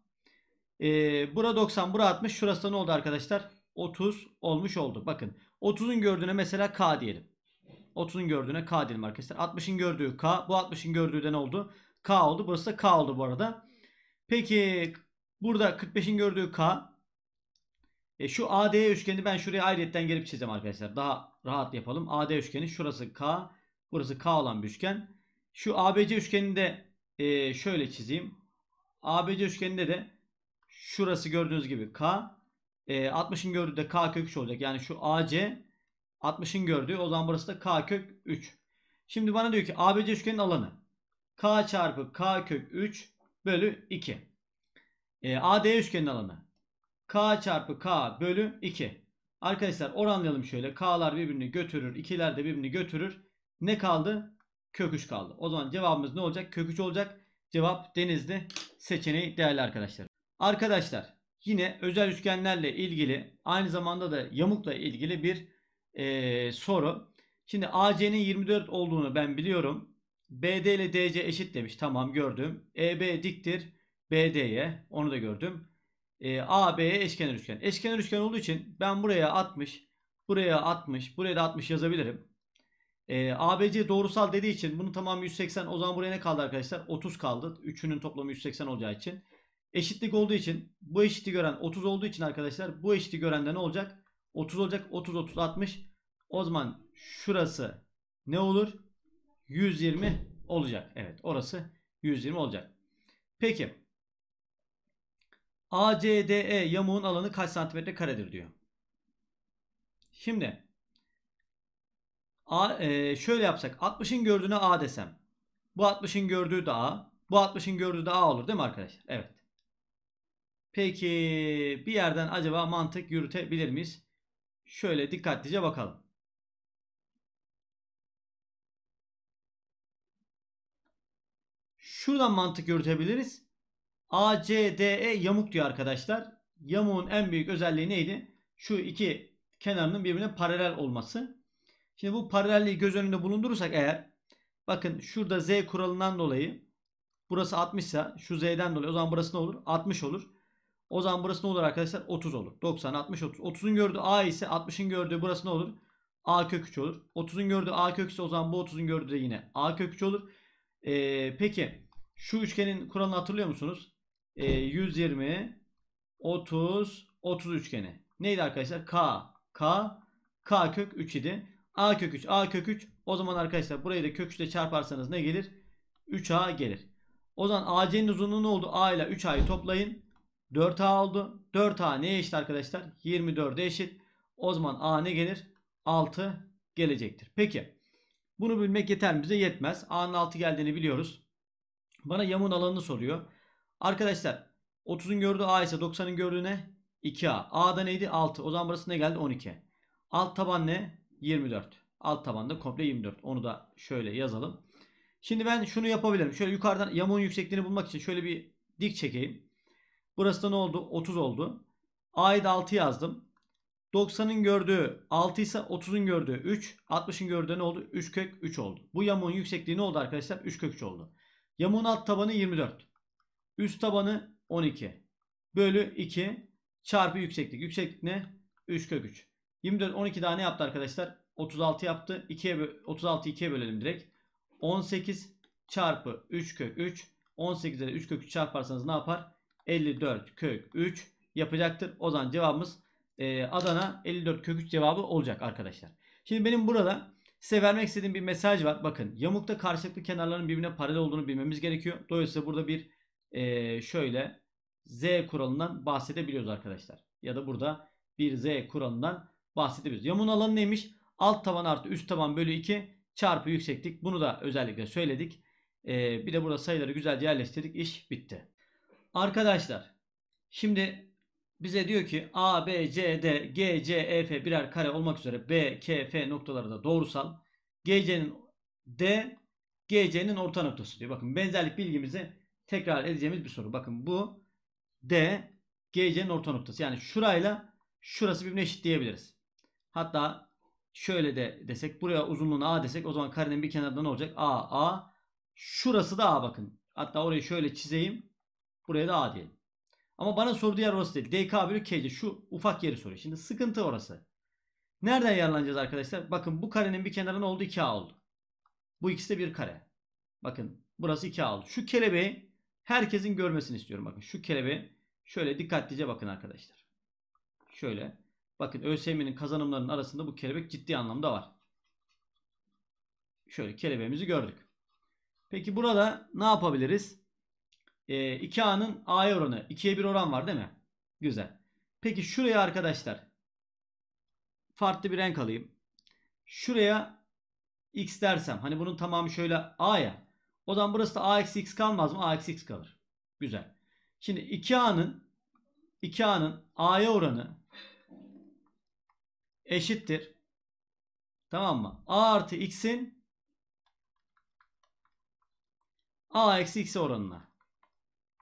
Ee, bura 90, bura 60. Şurası da ne oldu arkadaşlar? 30 olmuş oldu. Bakın 30'un gördüğüne mesela K diyelim. 30'un gördüğüne K diyelim arkadaşlar. 60'ın gördüğü K. Bu 60'ın gördüğü de ne oldu? K oldu. Burası da K oldu bu arada. Peki burada 45'in gördüğü K. E, şu AD üçgeni ben şuraya ayrıyetten gelip çizeceğim arkadaşlar. Daha rahat yapalım. AD üçgeni şurası K. Burası K olan bir üçgen. Şu ABC üçgeninde e, şöyle çizeyim. ABC üçgeninde de Şurası gördüğünüz gibi K. E, 60'ın gördüğü de K kök 3 olacak. Yani şu AC 60'ın gördüğü o zaman burası da K kök 3. Şimdi bana diyor ki ABC üçgenin alanı. K çarpı K kök 3 bölü 2. E, AD üçgenin alanı. K çarpı K bölü 2. Arkadaşlar oranlayalım şöyle. K'lar birbirini götürür. ikiler de birbirini götürür. Ne kaldı? Kök 3 kaldı. O zaman cevabımız ne olacak? Kök 3 olacak. Cevap denizli seçeneği değerli arkadaşlar. Arkadaşlar yine özel üçgenlerle ilgili aynı zamanda da yamukla ilgili bir e, soru. Şimdi AC'nin 24 olduğunu ben biliyorum. BD ile DC eşit demiş. Tamam gördüm. EB diktir BD'ye. Onu da gördüm. E, AB'ye eşkenar üçgen. Eşkenar üçgen olduğu için ben buraya 60, buraya 60, buraya da 60 yazabilirim. E, ABC doğrusal dediği için bunun tamamı 180. O zaman buraya ne kaldı arkadaşlar? 30 kaldı. Üçünün toplamı 180 olacağı için. Eşitlik olduğu için bu eşiti gören 30 olduğu için arkadaşlar bu eşiti gören ne olacak? 30 olacak. 30 30 60. O zaman şurası ne olur? 120 olacak. Evet orası 120 olacak. Peki ACDE yamuğun alanı kaç santimetre karedir diyor. Şimdi A, e, şöyle yapsak 60'ın gördüğüne A desem. Bu 60'ın gördüğü de A. Bu 60'ın gördüğü de A olur değil mi arkadaşlar? Evet. Peki bir yerden acaba mantık yürütebilir miyiz? Şöyle dikkatlice bakalım. Şuradan mantık yürütebiliriz. ACDE yamuk diyor arkadaşlar. Yamuğun en büyük özelliği neydi? Şu iki kenarının birbirine paralel olması. Şimdi bu paralelliği göz önünde bulundurursak eğer bakın şurada Z kuralından dolayı burası 60 ise şu Z'den dolayı o zaman burası ne olur? 60 olur. O zaman burası ne olur arkadaşlar? 30 olur. 90, 60, 30. 30'un gördüğü A ise 60'ın gördüğü burası ne olur? A kök 3 olur. 30'un gördüğü A kök ise o zaman bu 30'un gördüğü de yine A kök 3 olur. Ee, peki şu üçgenin kuralını hatırlıyor musunuz? Ee, 120, 30, 30 üçgeni. Neydi arkadaşlar? K, K, K kök 3 idi. A kök 3, A kök 3. O zaman arkadaşlar burayı da kök 3 ile çarparsanız ne gelir? 3A gelir. O zaman AC'nin uzunluğu ne oldu? A ile 3A'yı toplayın. 4A oldu. 4A neye eşit arkadaşlar? 24'e eşit. O zaman A ne gelir? 6 gelecektir. Peki. Bunu bilmek yeter mi? Bize yetmez. A'nın 6 geldiğini biliyoruz. Bana yamun alanını soruyor. Arkadaşlar 30'un gördüğü A ise 90'ın gördüğü ne? 2A. A'da neydi? 6. O zaman burası ne geldi? 12. Alt taban ne? 24. Alt tabanda komple 24. Onu da şöyle yazalım. Şimdi ben şunu yapabilirim. Şöyle yukarıdan yamuğun yüksekliğini bulmak için şöyle bir dik çekeyim. Burası da ne oldu? 30 oldu. A'yı da 6 yazdım. 90'ın gördüğü 6 ise 30'un gördüğü 3. 60'ın gördüğü ne oldu? 3 kök 3 oldu. Bu yamuğun yüksekliği ne oldu arkadaşlar? 3 kök 3 oldu. Yamuğun alt tabanı 24. Üst tabanı 12. Bölü 2 çarpı yükseklik. Yükseklik ne? 3 kök 3. 24 12 daha ne yaptı arkadaşlar? 36 yaptı. 2'ye 36 2'ye bölelim direkt. 18 çarpı 3 kök 3. 18'e 3 kök 3 çarparsanız ne yapar? 54 kök 3 yapacaktır. O zaman cevabımız e, Adana 54 kök 3 cevabı olacak arkadaşlar. Şimdi benim burada size vermek istediğim bir mesaj var. Bakın yamukta karşılıklı kenarların birbirine paralel olduğunu bilmemiz gerekiyor. Dolayısıyla burada bir e, şöyle Z kuralından bahsedebiliyoruz arkadaşlar. Ya da burada bir Z kuralından bahsedebiliriz. Yamun alanı neymiş? Alt taban artı üst taban bölü 2 çarpı yükseklik. Bunu da özellikle söyledik. E, bir de burada sayıları güzelce yerleştirdik. İş bitti. Arkadaşlar şimdi bize diyor ki A, B, C, D, G, C, E, F birer kare olmak üzere B, K, F noktaları da doğrusal. G, C'nin D, G, C'nin orta noktası diyor. Bakın benzerlik bilgimizi tekrar edeceğimiz bir soru. Bakın bu D, G, C'nin orta noktası. Yani şurayla şurası birbirine eşit diyebiliriz. Hatta şöyle de desek buraya uzunluğunu A desek o zaman karenin bir kenarında ne olacak? A, A. Şurası da A bakın. Hatta orayı şöyle çizeyim. Buraya da A diyelim. Ama bana sorduğu yer orası değil. DK bölü KC şu ufak yeri soruyor. Şimdi sıkıntı orası. Nereden yararlanacağız arkadaşlar? Bakın bu karenin bir kenarı oldu? 2A oldu. Bu ikisi de bir kare. Bakın burası 2A oldu. Şu kelebeği herkesin görmesini istiyorum. Bakın şu kelebeği şöyle dikkatlice bakın arkadaşlar. Şöyle. Bakın ÖSYM'nin kazanımlarının arasında bu kelebek ciddi anlamda var. Şöyle kelebeğimizi gördük. Peki burada ne yapabiliriz? e, ee, 2A'nın A'ya oranı 2'ye 1 oran var değil mi? Güzel. Peki şuraya arkadaşlar farklı bir renk alayım. Şuraya x dersem hani bunun tamamı şöyle A ya. O zaman burası da axx kalmaz mı? Axx kalır. Güzel. Şimdi 2A'nın 2A'nın A'ya oranı eşittir. Tamam mı? A artı x'in A eksi x oranına.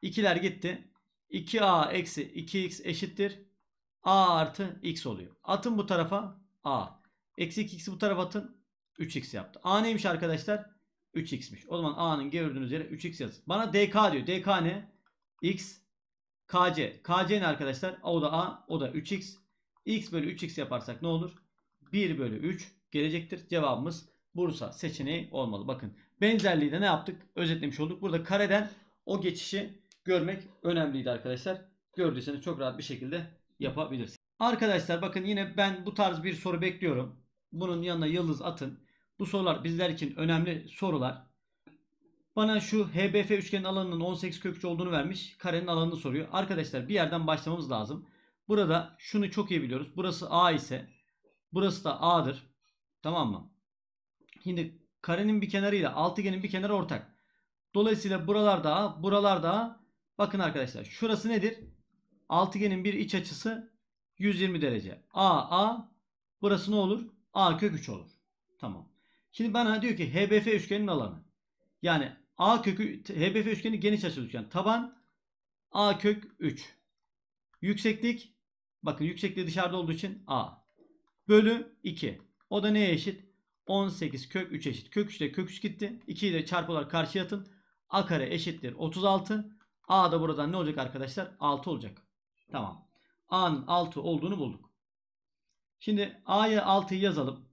İkiler gitti. 2a eksi 2x eşittir. a artı x oluyor. Atın bu tarafa a. Eksi 2x'i bu tarafa atın. 3x yaptı. a neymiş arkadaşlar? 3x'miş. O zaman a'nın gördüğünüz yere 3x yazın. Bana dk diyor. dk ne? x kc. kc ne arkadaşlar? O da a. O da 3x. x bölü 3x yaparsak ne olur? 1 bölü 3 gelecektir. Cevabımız Bursa seçeneği olmalı. Bakın benzerliği de ne yaptık? Özetlemiş olduk. Burada kareden o geçişi görmek önemliydi arkadaşlar. Gördüyseniz çok rahat bir şekilde yapabilirsiniz. Arkadaşlar bakın yine ben bu tarz bir soru bekliyorum. Bunun yanına yıldız atın. Bu sorular bizler için önemli sorular. Bana şu HBF üçgenin alanının 18 kökçü olduğunu vermiş. Karenin alanını soruyor. Arkadaşlar bir yerden başlamamız lazım. Burada şunu çok iyi biliyoruz. Burası A ise burası da A'dır. Tamam mı? Şimdi karenin bir kenarıyla altıgenin bir kenarı ortak. Dolayısıyla buralarda A, buralarda A, Bakın arkadaşlar şurası nedir? Altıgenin bir iç açısı 120 derece. A A, burası ne olur? A kök 3 olur. Tamam. Şimdi bana diyor ki HBF üçgenin alanı. Yani A kökü HBF üçgeni geniş açılı üçgen. Taban A kök 3. Yükseklik bakın yüksekliği dışarıda olduğu için A bölü 2. O da neye eşit? 18 kök 3 eşit. Kök 3 ile kök 3 gitti. 2'yi de çarpı olarak karşıya atın. A kare eşittir 36 A da buradan ne olacak arkadaşlar? 6 olacak. Tamam. A'nın 6 olduğunu bulduk. Şimdi A'ya 6'yı yazalım.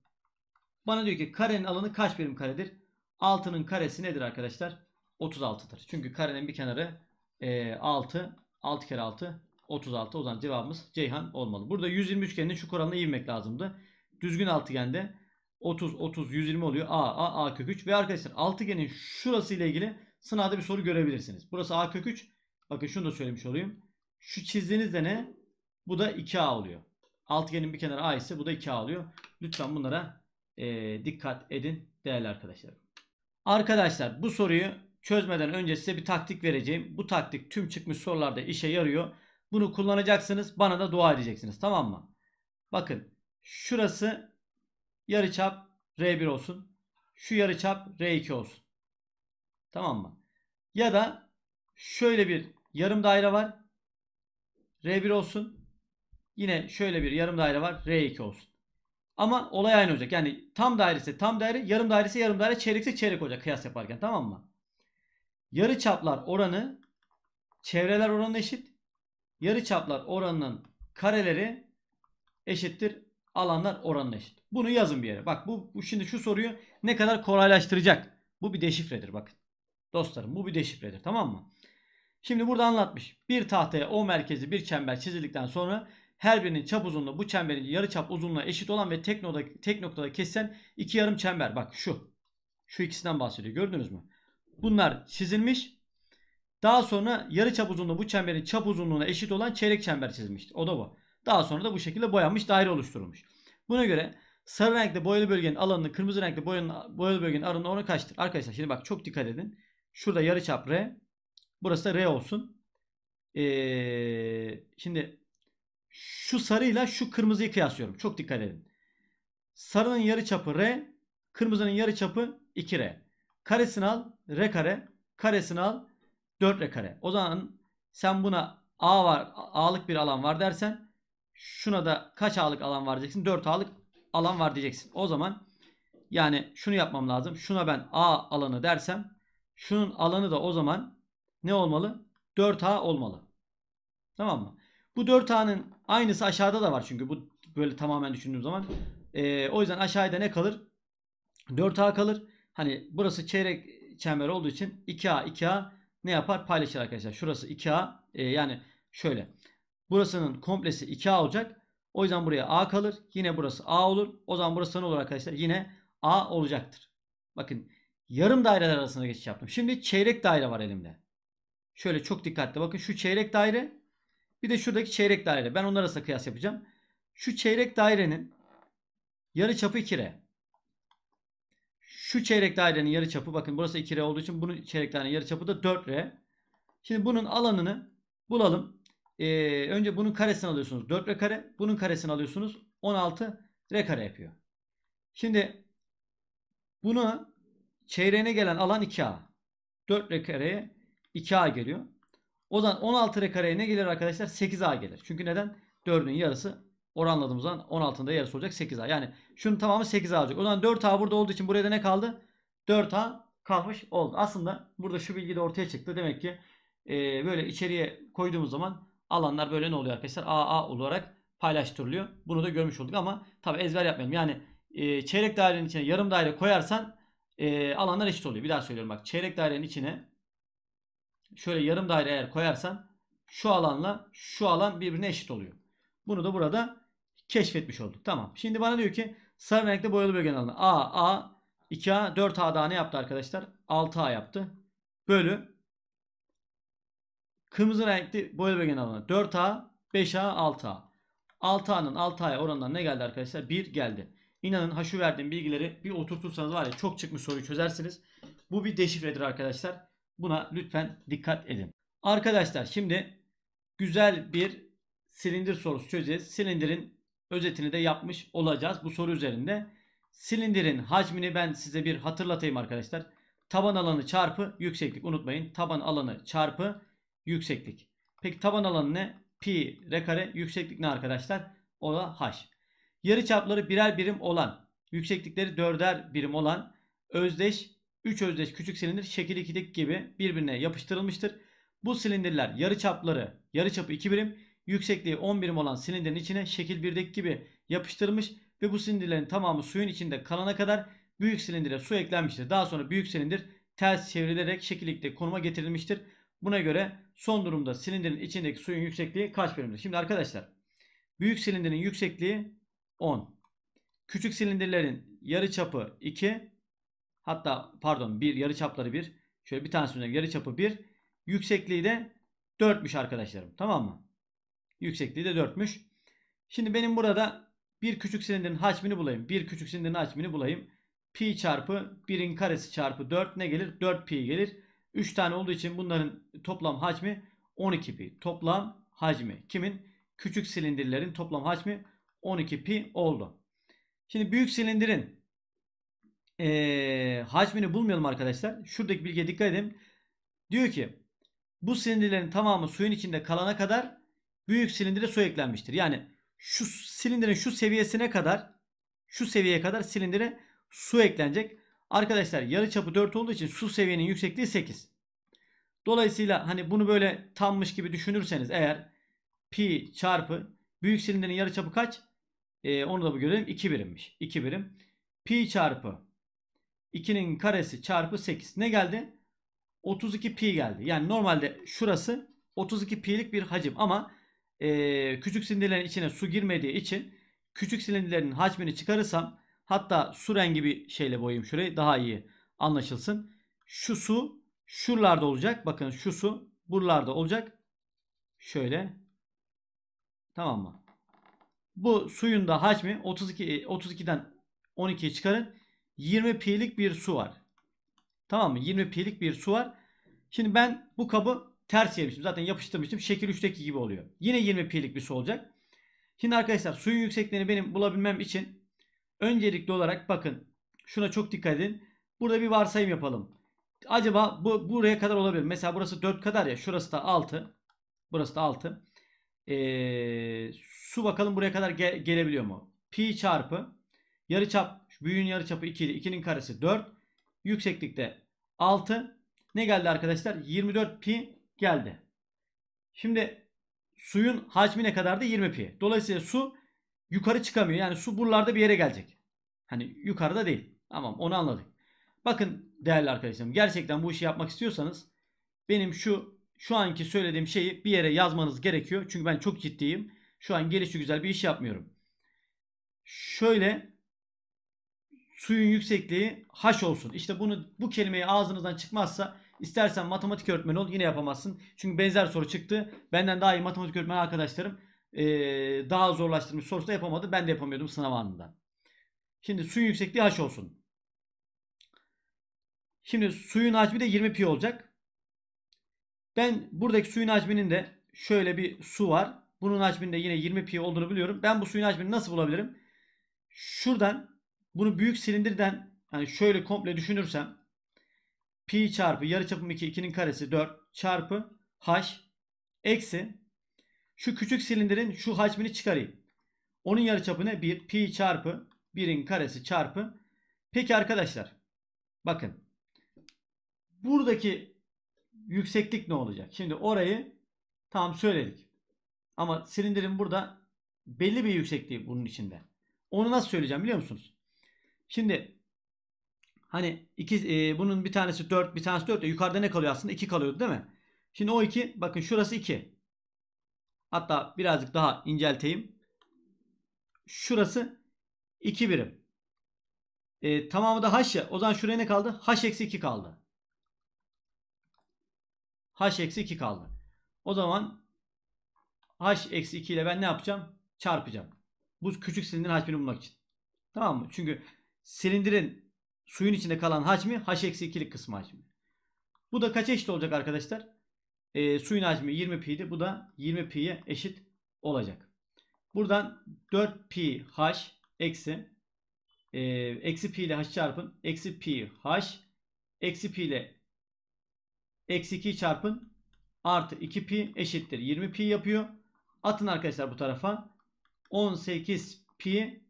Bana diyor ki karenin alanı kaç birim karedir? 6'nın karesi nedir arkadaşlar? 36'dır. Çünkü karenin bir kenarı e, 6. 6 kere 6 36. O zaman cevabımız Ceyhan olmalı. Burada 120 üçgenin şu kuralını ivmek lazımdı. Düzgün altıgende 30 30 120 oluyor. A A A kök 3 ve arkadaşlar altıgenin şurası ile ilgili sınavda bir soru görebilirsiniz. Burası A kök 3. Bakın şunu da söylemiş olayım. Şu çizdiğiniz de ne? Bu da 2A oluyor. Altıgenin bir kenarı A ise bu da 2A oluyor. Lütfen bunlara e, dikkat edin değerli arkadaşlarım. Arkadaşlar bu soruyu çözmeden önce size bir taktik vereceğim. Bu taktik tüm çıkmış sorularda işe yarıyor. Bunu kullanacaksınız. Bana da dua edeceksiniz. Tamam mı? Bakın şurası yarıçap R1 olsun. Şu yarıçap R2 olsun. Tamam mı? Ya da şöyle bir yarım daire var. R1 olsun. Yine şöyle bir yarım daire var. R2 olsun. Ama olay aynı olacak. Yani tam dairesi tam daire, yarım dairesi yarım daire, çeyrekse çeyrek olacak kıyas yaparken tamam mı? Yarı çaplar oranı çevreler oranı eşit. Yarı çaplar oranının kareleri eşittir alanlar oranına eşit. Bunu yazın bir yere. Bak bu, bu şimdi şu soruyu ne kadar kolaylaştıracak. Bu bir deşifredir bakın. Dostlarım bu bir deşifredir tamam mı? Şimdi burada anlatmış. Bir tahtaya O merkezi bir çember çizildikten sonra her birinin çap uzunluğu bu çemberin yarıçap uzunluğuna eşit olan ve tek noktada, tek noktada kesen iki yarım çember. Bak şu. Şu ikisinden bahsediyor. Gördünüz mü? Bunlar çizilmiş. Daha sonra yarıçap uzunluğu bu çemberin çap uzunluğuna eşit olan çeyrek çember çizilmişti. O da bu. Daha sonra da bu şekilde boyanmış daire oluşturulmuş. Buna göre sarı renkli boyalı bölgenin alanını kırmızı renkli boyanın, boyalı bölgenin alanına oranı kaçtır? Arkadaşlar şimdi bak çok dikkat edin. Şurada yarıçap R. Burası da R olsun. Ee, şimdi şu sarıyla şu kırmızıyı kıyaslıyorum. Çok dikkat edin. Sarının yarıçapı R, kırmızının yarıçapı 2R. Karesini al R kare, karesini al 4R kare. O zaman sen buna A var, A'lık bir alan var dersen şuna da kaç A'lık alan var diyeceksin? 4 A'lık alan var diyeceksin. O zaman yani şunu yapmam lazım. Şuna ben A alanı dersem Şunun alanı da o zaman ne olmalı? 4A olmalı. Tamam mı? Bu 4A'nın aynısı aşağıda da var çünkü bu böyle tamamen düşündüğüm zaman. Ee, o yüzden aşağıda ne kalır? 4A kalır. Hani burası çeyrek çember olduğu için 2A 2A ne yapar? Paylaşır arkadaşlar. Şurası 2A e, yani şöyle. Burasının komplesi 2A olacak. O yüzden buraya A kalır. Yine burası A olur. O zaman burası ne olur arkadaşlar? Yine A olacaktır. Bakın Yarım daireler arasında geçiş yaptım. Şimdi çeyrek daire var elimde. Şöyle çok dikkatli bakın. Şu çeyrek daire bir de şuradaki çeyrek daire. Ben onlara arasında kıyas yapacağım. Şu çeyrek dairenin yarı çapı 2R. Şu çeyrek dairenin yarı çapı bakın burası 2R olduğu için bunun çeyrek dairenin yarı çapı da 4R. Şimdi bunun alanını bulalım. Ee, önce bunun karesini alıyorsunuz. 4R kare. Bunun karesini alıyorsunuz. 16 R kare yapıyor. Şimdi bunu Çeyreğine gelen alan 2A. 4 rekareye 2A geliyor. O zaman 16 rekareye ne gelir arkadaşlar? 8A gelir. Çünkü neden? 4'ün yarısı oranladığımız zaman 16'ın da yarısı olacak 8A. Yani şunun tamamı 8A olacak. O zaman 4A burada olduğu için buraya da ne kaldı? 4A kalmış oldu. Aslında burada şu bilgi de ortaya çıktı. Demek ki e, böyle içeriye koyduğumuz zaman alanlar böyle ne oluyor arkadaşlar? AA olarak paylaştırılıyor. Bunu da görmüş olduk ama tabi ezber yapmayalım. Yani e, çeyrek dairenin içine yarım daire koyarsan e, alanlar eşit oluyor. Bir daha söylüyorum bak çeyrek dairenin içine şöyle yarım daire eğer koyarsan şu alanla şu alan birbirine eşit oluyor. Bunu da burada keşfetmiş olduk. Tamam. Şimdi bana diyor ki sarı renkli boyalı bölgen alanı A, A, 2A, 4A daha ne yaptı arkadaşlar? 6A yaptı. Bölü kırmızı renkli boyalı bölgen alanı 4A, 5A, 6A. 6A'nın 6A'ya oranından ne geldi arkadaşlar? 1 geldi. İnanın haşu verdiğim bilgileri bir oturtursanız var ya çok çıkmış soruyu çözersiniz. Bu bir deşifredir arkadaşlar. Buna lütfen dikkat edin. Arkadaşlar şimdi güzel bir silindir sorusu çözeceğiz. Silindirin özetini de yapmış olacağız bu soru üzerinde. Silindirin hacmini ben size bir hatırlatayım arkadaşlar. Taban alanı çarpı yükseklik. Unutmayın taban alanı çarpı yükseklik. Peki taban alanı ne? Pi r kare yükseklik ne arkadaşlar? O da haş. Yarı çapları birer birim olan, yükseklikleri dörder birim olan özdeş üç özdeş küçük silindir şekil 2'deki gibi birbirine yapıştırılmıştır. Bu silindirler yarı çapları yarı çapı iki birim, yüksekliği on birim olan silindirin içine şekil 1'deki gibi yapıştırılmış ve bu silindirlerin tamamı suyun içinde kalana kadar büyük silindire su eklenmiştir. Daha sonra büyük silindir ters çevrilerek şekil konuma getirilmiştir. Buna göre son durumda silindirin içindeki suyun yüksekliği kaç birimdir? Şimdi arkadaşlar büyük silindirin yüksekliği 10. Küçük silindirlerin yarı çapı 2. Hatta pardon bir yarı çapları 1. Şöyle bir tanesini yarı çapı 1. Yüksekliği de 4'müş arkadaşlarım. Tamam mı? Yüksekliği de 4'müş. Şimdi benim burada bir küçük silindirin hacmini bulayım. Bir küçük silindirin hacmini bulayım. Pi çarpı 1'in karesi çarpı 4 ne gelir? 4 pi gelir. 3 tane olduğu için bunların toplam hacmi 12 pi. Toplam hacmi kimin? Küçük silindirlerin toplam hacmi 12 pi oldu. Şimdi büyük silindirin e, hacmini bulmayalım arkadaşlar. Şuradaki bilgiye dikkat edin. Diyor ki bu silindirlerin tamamı suyun içinde kalana kadar büyük silindire su eklenmiştir. Yani şu silindirin şu seviyesine kadar şu seviyeye kadar silindire su eklenecek. Arkadaşlar yarı çapı 4 olduğu için su seviyenin yüksekliği 8. Dolayısıyla hani bunu böyle tammış gibi düşünürseniz eğer pi çarpı büyük silindirin yarı çapı kaç? E, onu da bu görelim. 2 birimmiş. 2 birim. Pi çarpı 2'nin karesi çarpı 8. Ne geldi? 32 pi geldi. Yani normalde şurası 32 pi'lik bir hacim ama e, küçük silindirlerin içine su girmediği için küçük silindirlerin hacmini çıkarırsam hatta su rengi bir şeyle boyayayım şurayı daha iyi anlaşılsın. Şu su şuralarda olacak. Bakın şu su buralarda olacak. Şöyle. Tamam mı? Bu suyun da hacmi 32 32'den 12'ye çıkarın. 20 pi'lik bir su var. Tamam mı? 20 pi'lik bir su var. Şimdi ben bu kabı ters yemiştim. Zaten yapıştırmıştım. Şekil 3'teki gibi oluyor. Yine 20 pi'lik bir su olacak. Şimdi arkadaşlar suyun yüksekliğini benim bulabilmem için öncelikli olarak bakın şuna çok dikkat edin. Burada bir varsayım yapalım. Acaba bu buraya kadar olabilir. Mesela burası 4 kadar ya. Şurası da 6. Burası da 6. Ee, su bakalım buraya kadar ge gelebiliyor mu? Pi çarpı yarıçap büyüğün yarıçapı 2 ile 2'nin karesi 4. Yükseklikte 6. Ne geldi arkadaşlar? 24 pi geldi. Şimdi suyun hacmi ne kadardı? 20 pi. Dolayısıyla su yukarı çıkamıyor. Yani su buralarda bir yere gelecek. Hani yukarıda değil. Tamam onu anladık. Bakın değerli arkadaşlarım gerçekten bu işi yapmak istiyorsanız benim şu şu anki söylediğim şeyi bir yere yazmanız gerekiyor. Çünkü ben çok ciddiyim. Şu an gelişi güzel bir iş yapmıyorum. Şöyle suyun yüksekliği h olsun. İşte bunu bu kelimeyi ağzınızdan çıkmazsa istersen matematik öğretmeni ol yine yapamazsın. Çünkü benzer soru çıktı. Benden daha iyi matematik öğretmeni arkadaşlarım ee, daha zorlaştırmış sorusu da yapamadı. Ben de yapamıyordum sınav anında. Şimdi suyun yüksekliği h olsun. Şimdi suyun hacmi de 20 pi olacak. Ben buradaki suyun hacminin de şöyle bir su var. Bunun hacminde yine 20 pi olduğunu biliyorum. Ben bu suyun hacmini nasıl bulabilirim? Şuradan bunu büyük silindirden yani şöyle komple düşünürsem pi çarpı yarıçapım 2 2'nin karesi 4 çarpı h eksi şu küçük silindirin şu hacmini çıkarayım. Onun yarıçapı ne? 1 pi çarpı 1'in karesi çarpı. Peki arkadaşlar bakın buradaki yükseklik ne olacak? Şimdi orayı tam söyledik. Ama silindirin burada belli bir yüksekliği bunun içinde. Onu nasıl söyleyeceğim biliyor musunuz? Şimdi hani iki, e, bunun bir tanesi 4 bir tanesi 4 yukarıda ne kalıyor aslında? 2 kalıyordu değil mi? Şimdi o 2 bakın şurası 2. Hatta birazcık daha incelteyim. Şurası 2 birim. E, tamamı da haş. ya. O zaman şuraya ne kaldı? Haş eksi 2 kaldı h eksi 2 kaldı. O zaman h eksi 2 ile ben ne yapacağım? Çarpacağım. Bu küçük silindirin hacmini bulmak için. Tamam mı? Çünkü silindirin suyun içinde kalan hacmi h eksi 2'lik kısmı hacmi. Bu da kaç eşit olacak arkadaşlar? E, suyun hacmi 20 pi'di. Bu da 20 pi'ye eşit olacak. Buradan 4 pi h eksi e, eksi pi ile h çarpın. Eksi pi h eksi pi ile Eksi 2 çarpın artı 2 pi eşittir 20 pi yapıyor. Atın arkadaşlar bu tarafa. 18 pi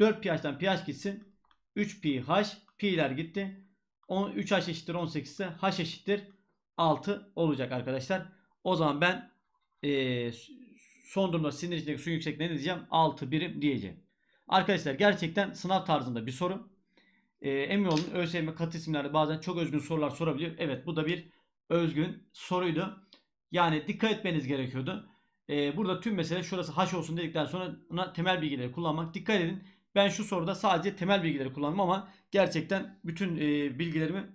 4 pi h'dan pi h gitsin. 3 pi h pi'ler gitti. 3 h eşittir 18 ise h eşittir 6 olacak arkadaşlar. O zaman ben e, son durumda sinir içindeki su yüksekliğine ne diyeceğim? 6 birim diyeceğim. Arkadaşlar gerçekten sınav tarzında bir soru. E, emin olun ÖSYM katı isimlerde bazen çok özgün sorular sorabiliyor. Evet bu da bir özgün soruydu. Yani dikkat etmeniz gerekiyordu. Ee, burada tüm mesele şurası haş olsun dedikten sonra ona temel bilgileri kullanmak. Dikkat edin. Ben şu soruda sadece temel bilgileri kullandım ama gerçekten bütün e, bilgilerimi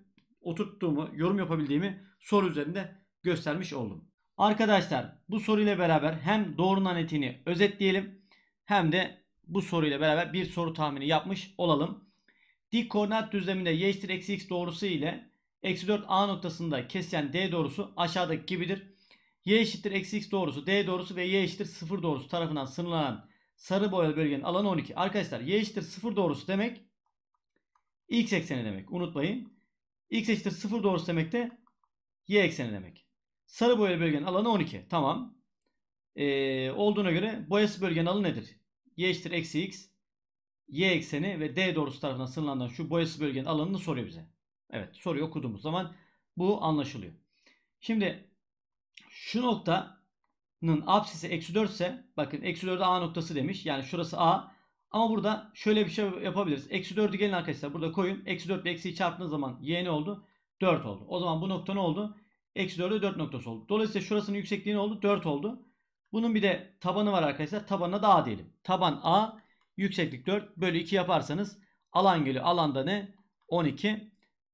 oturttuğumu, yorum yapabildiğimi soru üzerinde göstermiş oldum. Arkadaşlar bu soruyla beraber hem doğrundan etiğini özetleyelim hem de bu soruyla beraber bir soru tahmini yapmış olalım. Dik koordinat düzleminde y-x doğrusu ile Eksi 4 A noktasında kesişen D doğrusu aşağıdaki gibidir. Y eşittir eksi x doğrusu D doğrusu ve Y eşittir 0 doğrusu tarafından sınırlanan sarı boyalı bölgenin alanı 12. Arkadaşlar Y eşittir 0 doğrusu demek X ekseni demek. Unutmayın. X eşittir 0 doğrusu demek de Y ekseni demek. Sarı boyalı bölgenin alanı 12. Tamam. Ee, olduğuna göre boyası bölgenin alanı nedir? Y eşittir eksi x. Y ekseni ve D doğrusu tarafından sınırlanan şu boyası bölgenin alanını soruyor bize. Evet soruyu okuduğumuz zaman bu anlaşılıyor. Şimdi şu noktanın apsisi eksi 4 ise bakın eksi 4'e A noktası demiş. Yani şurası A. Ama burada şöyle bir şey yapabiliriz. Eksi 4'ü gelin arkadaşlar burada koyun. Eksi 4 ile eksiyi çarptığınız zaman y ne oldu? 4 oldu. O zaman bu nokta ne oldu? Eksi 4'e 4 noktası oldu. Dolayısıyla şurasının yüksekliği ne oldu? 4 oldu. Bunun bir de tabanı var arkadaşlar. Tabanına da A diyelim. Taban A yükseklik 4 bölü 2 yaparsanız alan geliyor. Alanda ne? 12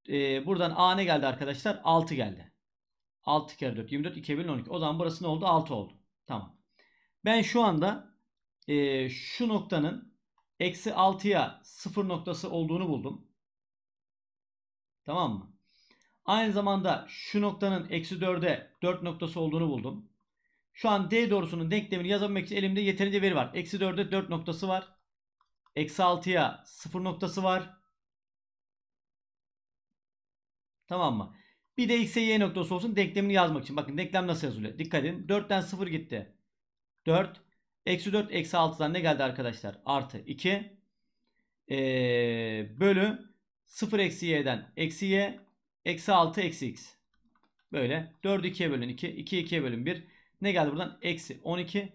e, buradan A ne geldi arkadaşlar? 6 geldi. 6 kere 4 24 2 bölü 12. O zaman burası ne oldu? 6 oldu. Tamam. Ben şu anda e, şu noktanın eksi 6'ya 0 noktası olduğunu buldum. Tamam mı? Aynı zamanda şu noktanın eksi 4'e 4 noktası olduğunu buldum. Şu an D doğrusunun denklemini yazabilmek için elimde yeterince veri var. Eksi 4'e 4 noktası var. Eksi 6'ya 0 noktası var. Tamam mı? Bir de x'e y noktası olsun denklemini yazmak için. Bakın denklem nasıl yazılıyor? Dikkat edin. 4'ten 0 gitti. 4. Eksi 4 eksi 6'dan ne geldi arkadaşlar? Artı 2. Ee, bölü 0 eksi y'den eksi y eksi 6 eksi x. Böyle. 4'ü 2'ye bölün 2. 2'yi 2'ye bölün 1. Ne geldi buradan? Eksi 12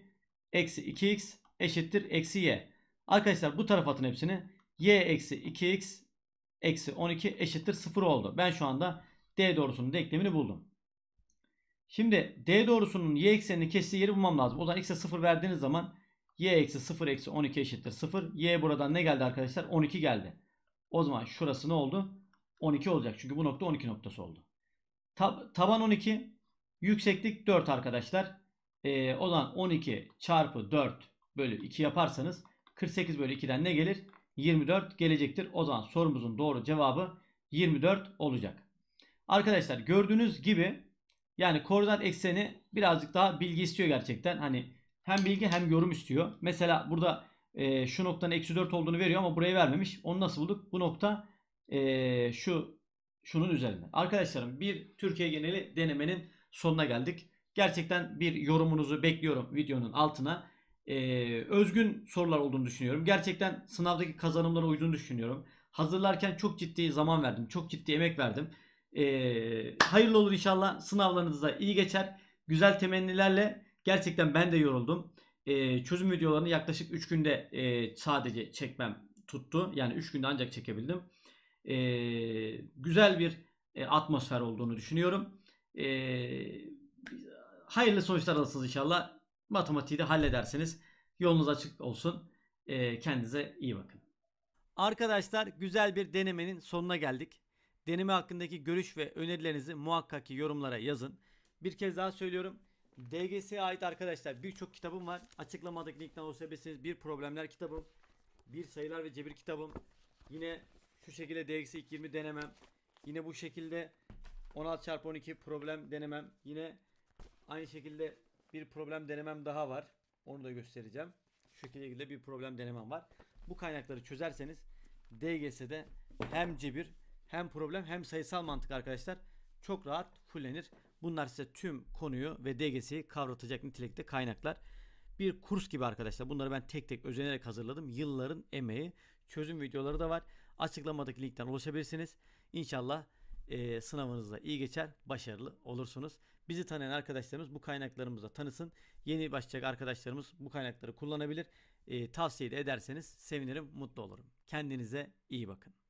eksi 2x eşittir eksi y. Arkadaşlar bu taraf atın hepsini y eksi 2x eksi 12 eşittir 0 oldu. Ben şu anda D doğrusunun denklemini buldum. Şimdi D doğrusunun y eksenini kestiği yeri bulmam lazım. O zaman x'e 0 verdiğiniz zaman y eksi 0 eksi 12 eşittir 0. Y buradan ne geldi arkadaşlar? 12 geldi. O zaman şurası ne oldu? 12 olacak. Çünkü bu nokta 12 noktası oldu. Tab taban 12. Yükseklik 4 arkadaşlar. Ee, o zaman 12 çarpı 4 bölü 2 yaparsanız 48 bölü 2'den ne gelir? 24 gelecektir. O zaman sorumuzun doğru cevabı 24 olacak. Arkadaşlar gördüğünüz gibi yani koordinat ekseni birazcık daha bilgi istiyor gerçekten. Hani hem bilgi hem yorum istiyor. Mesela burada e, şu noktanın eksi 4 olduğunu veriyor ama burayı vermemiş. Onu nasıl bulduk? Bu nokta e, şu şunun üzerinde. Arkadaşlarım bir Türkiye geneli denemenin sonuna geldik. Gerçekten bir yorumunuzu bekliyorum videonun altına e, özgün sorular olduğunu düşünüyorum. Gerçekten sınavdaki kazanımlara uyduğunu düşünüyorum. Hazırlarken çok ciddi zaman verdim. Çok ciddi emek verdim. E, hayırlı olur inşallah. Sınavlarınız da iyi geçer. Güzel temennilerle gerçekten ben de yoruldum. E, çözüm videolarını yaklaşık 3 günde e, sadece çekmem tuttu. Yani 3 günde ancak çekebildim. E, güzel bir e, atmosfer olduğunu düşünüyorum. E, hayırlı sonuçlar alırsınız inşallah. Matematiği de hallederseniz yolunuz açık olsun. E, kendinize iyi bakın. Arkadaşlar güzel bir denemenin sonuna geldik. Deneme hakkındaki görüş ve önerilerinizi muhakkak ki yorumlara yazın. Bir kez daha söylüyorum. DGS'ye ait arkadaşlar birçok kitabım var. Açıklamadaki linkten ulaşabilirsiniz. Bir problemler kitabım, bir sayılar ve cebir kitabım. Yine şu şekilde DGS 20 denemem. Yine bu şekilde 16 çarpı 12 problem denemem. Yine aynı şekilde bir problem denemem daha var. Onu da göstereceğim. Şu şekilde ilgili bir problem denemem var. Bu kaynakları çözerseniz DGS'de hem cebir hem problem hem sayısal mantık arkadaşlar çok rahat fullenir. Bunlar size tüm konuyu ve DGS'yi kavratacak nitelikte kaynaklar. Bir kurs gibi arkadaşlar. Bunları ben tek tek özenerek hazırladım. Yılların emeği. Çözüm videoları da var. Açıklamadaki linkten ulaşabilirsiniz. İnşallah e, sınavınızda iyi geçer, başarılı olursunuz. Bizi tanıyan arkadaşlarımız bu kaynaklarımızla tanısın. Yeni başlayacak arkadaşlarımız bu kaynakları kullanabilir. E, tavsiye ederseniz sevinirim, mutlu olurum. Kendinize iyi bakın.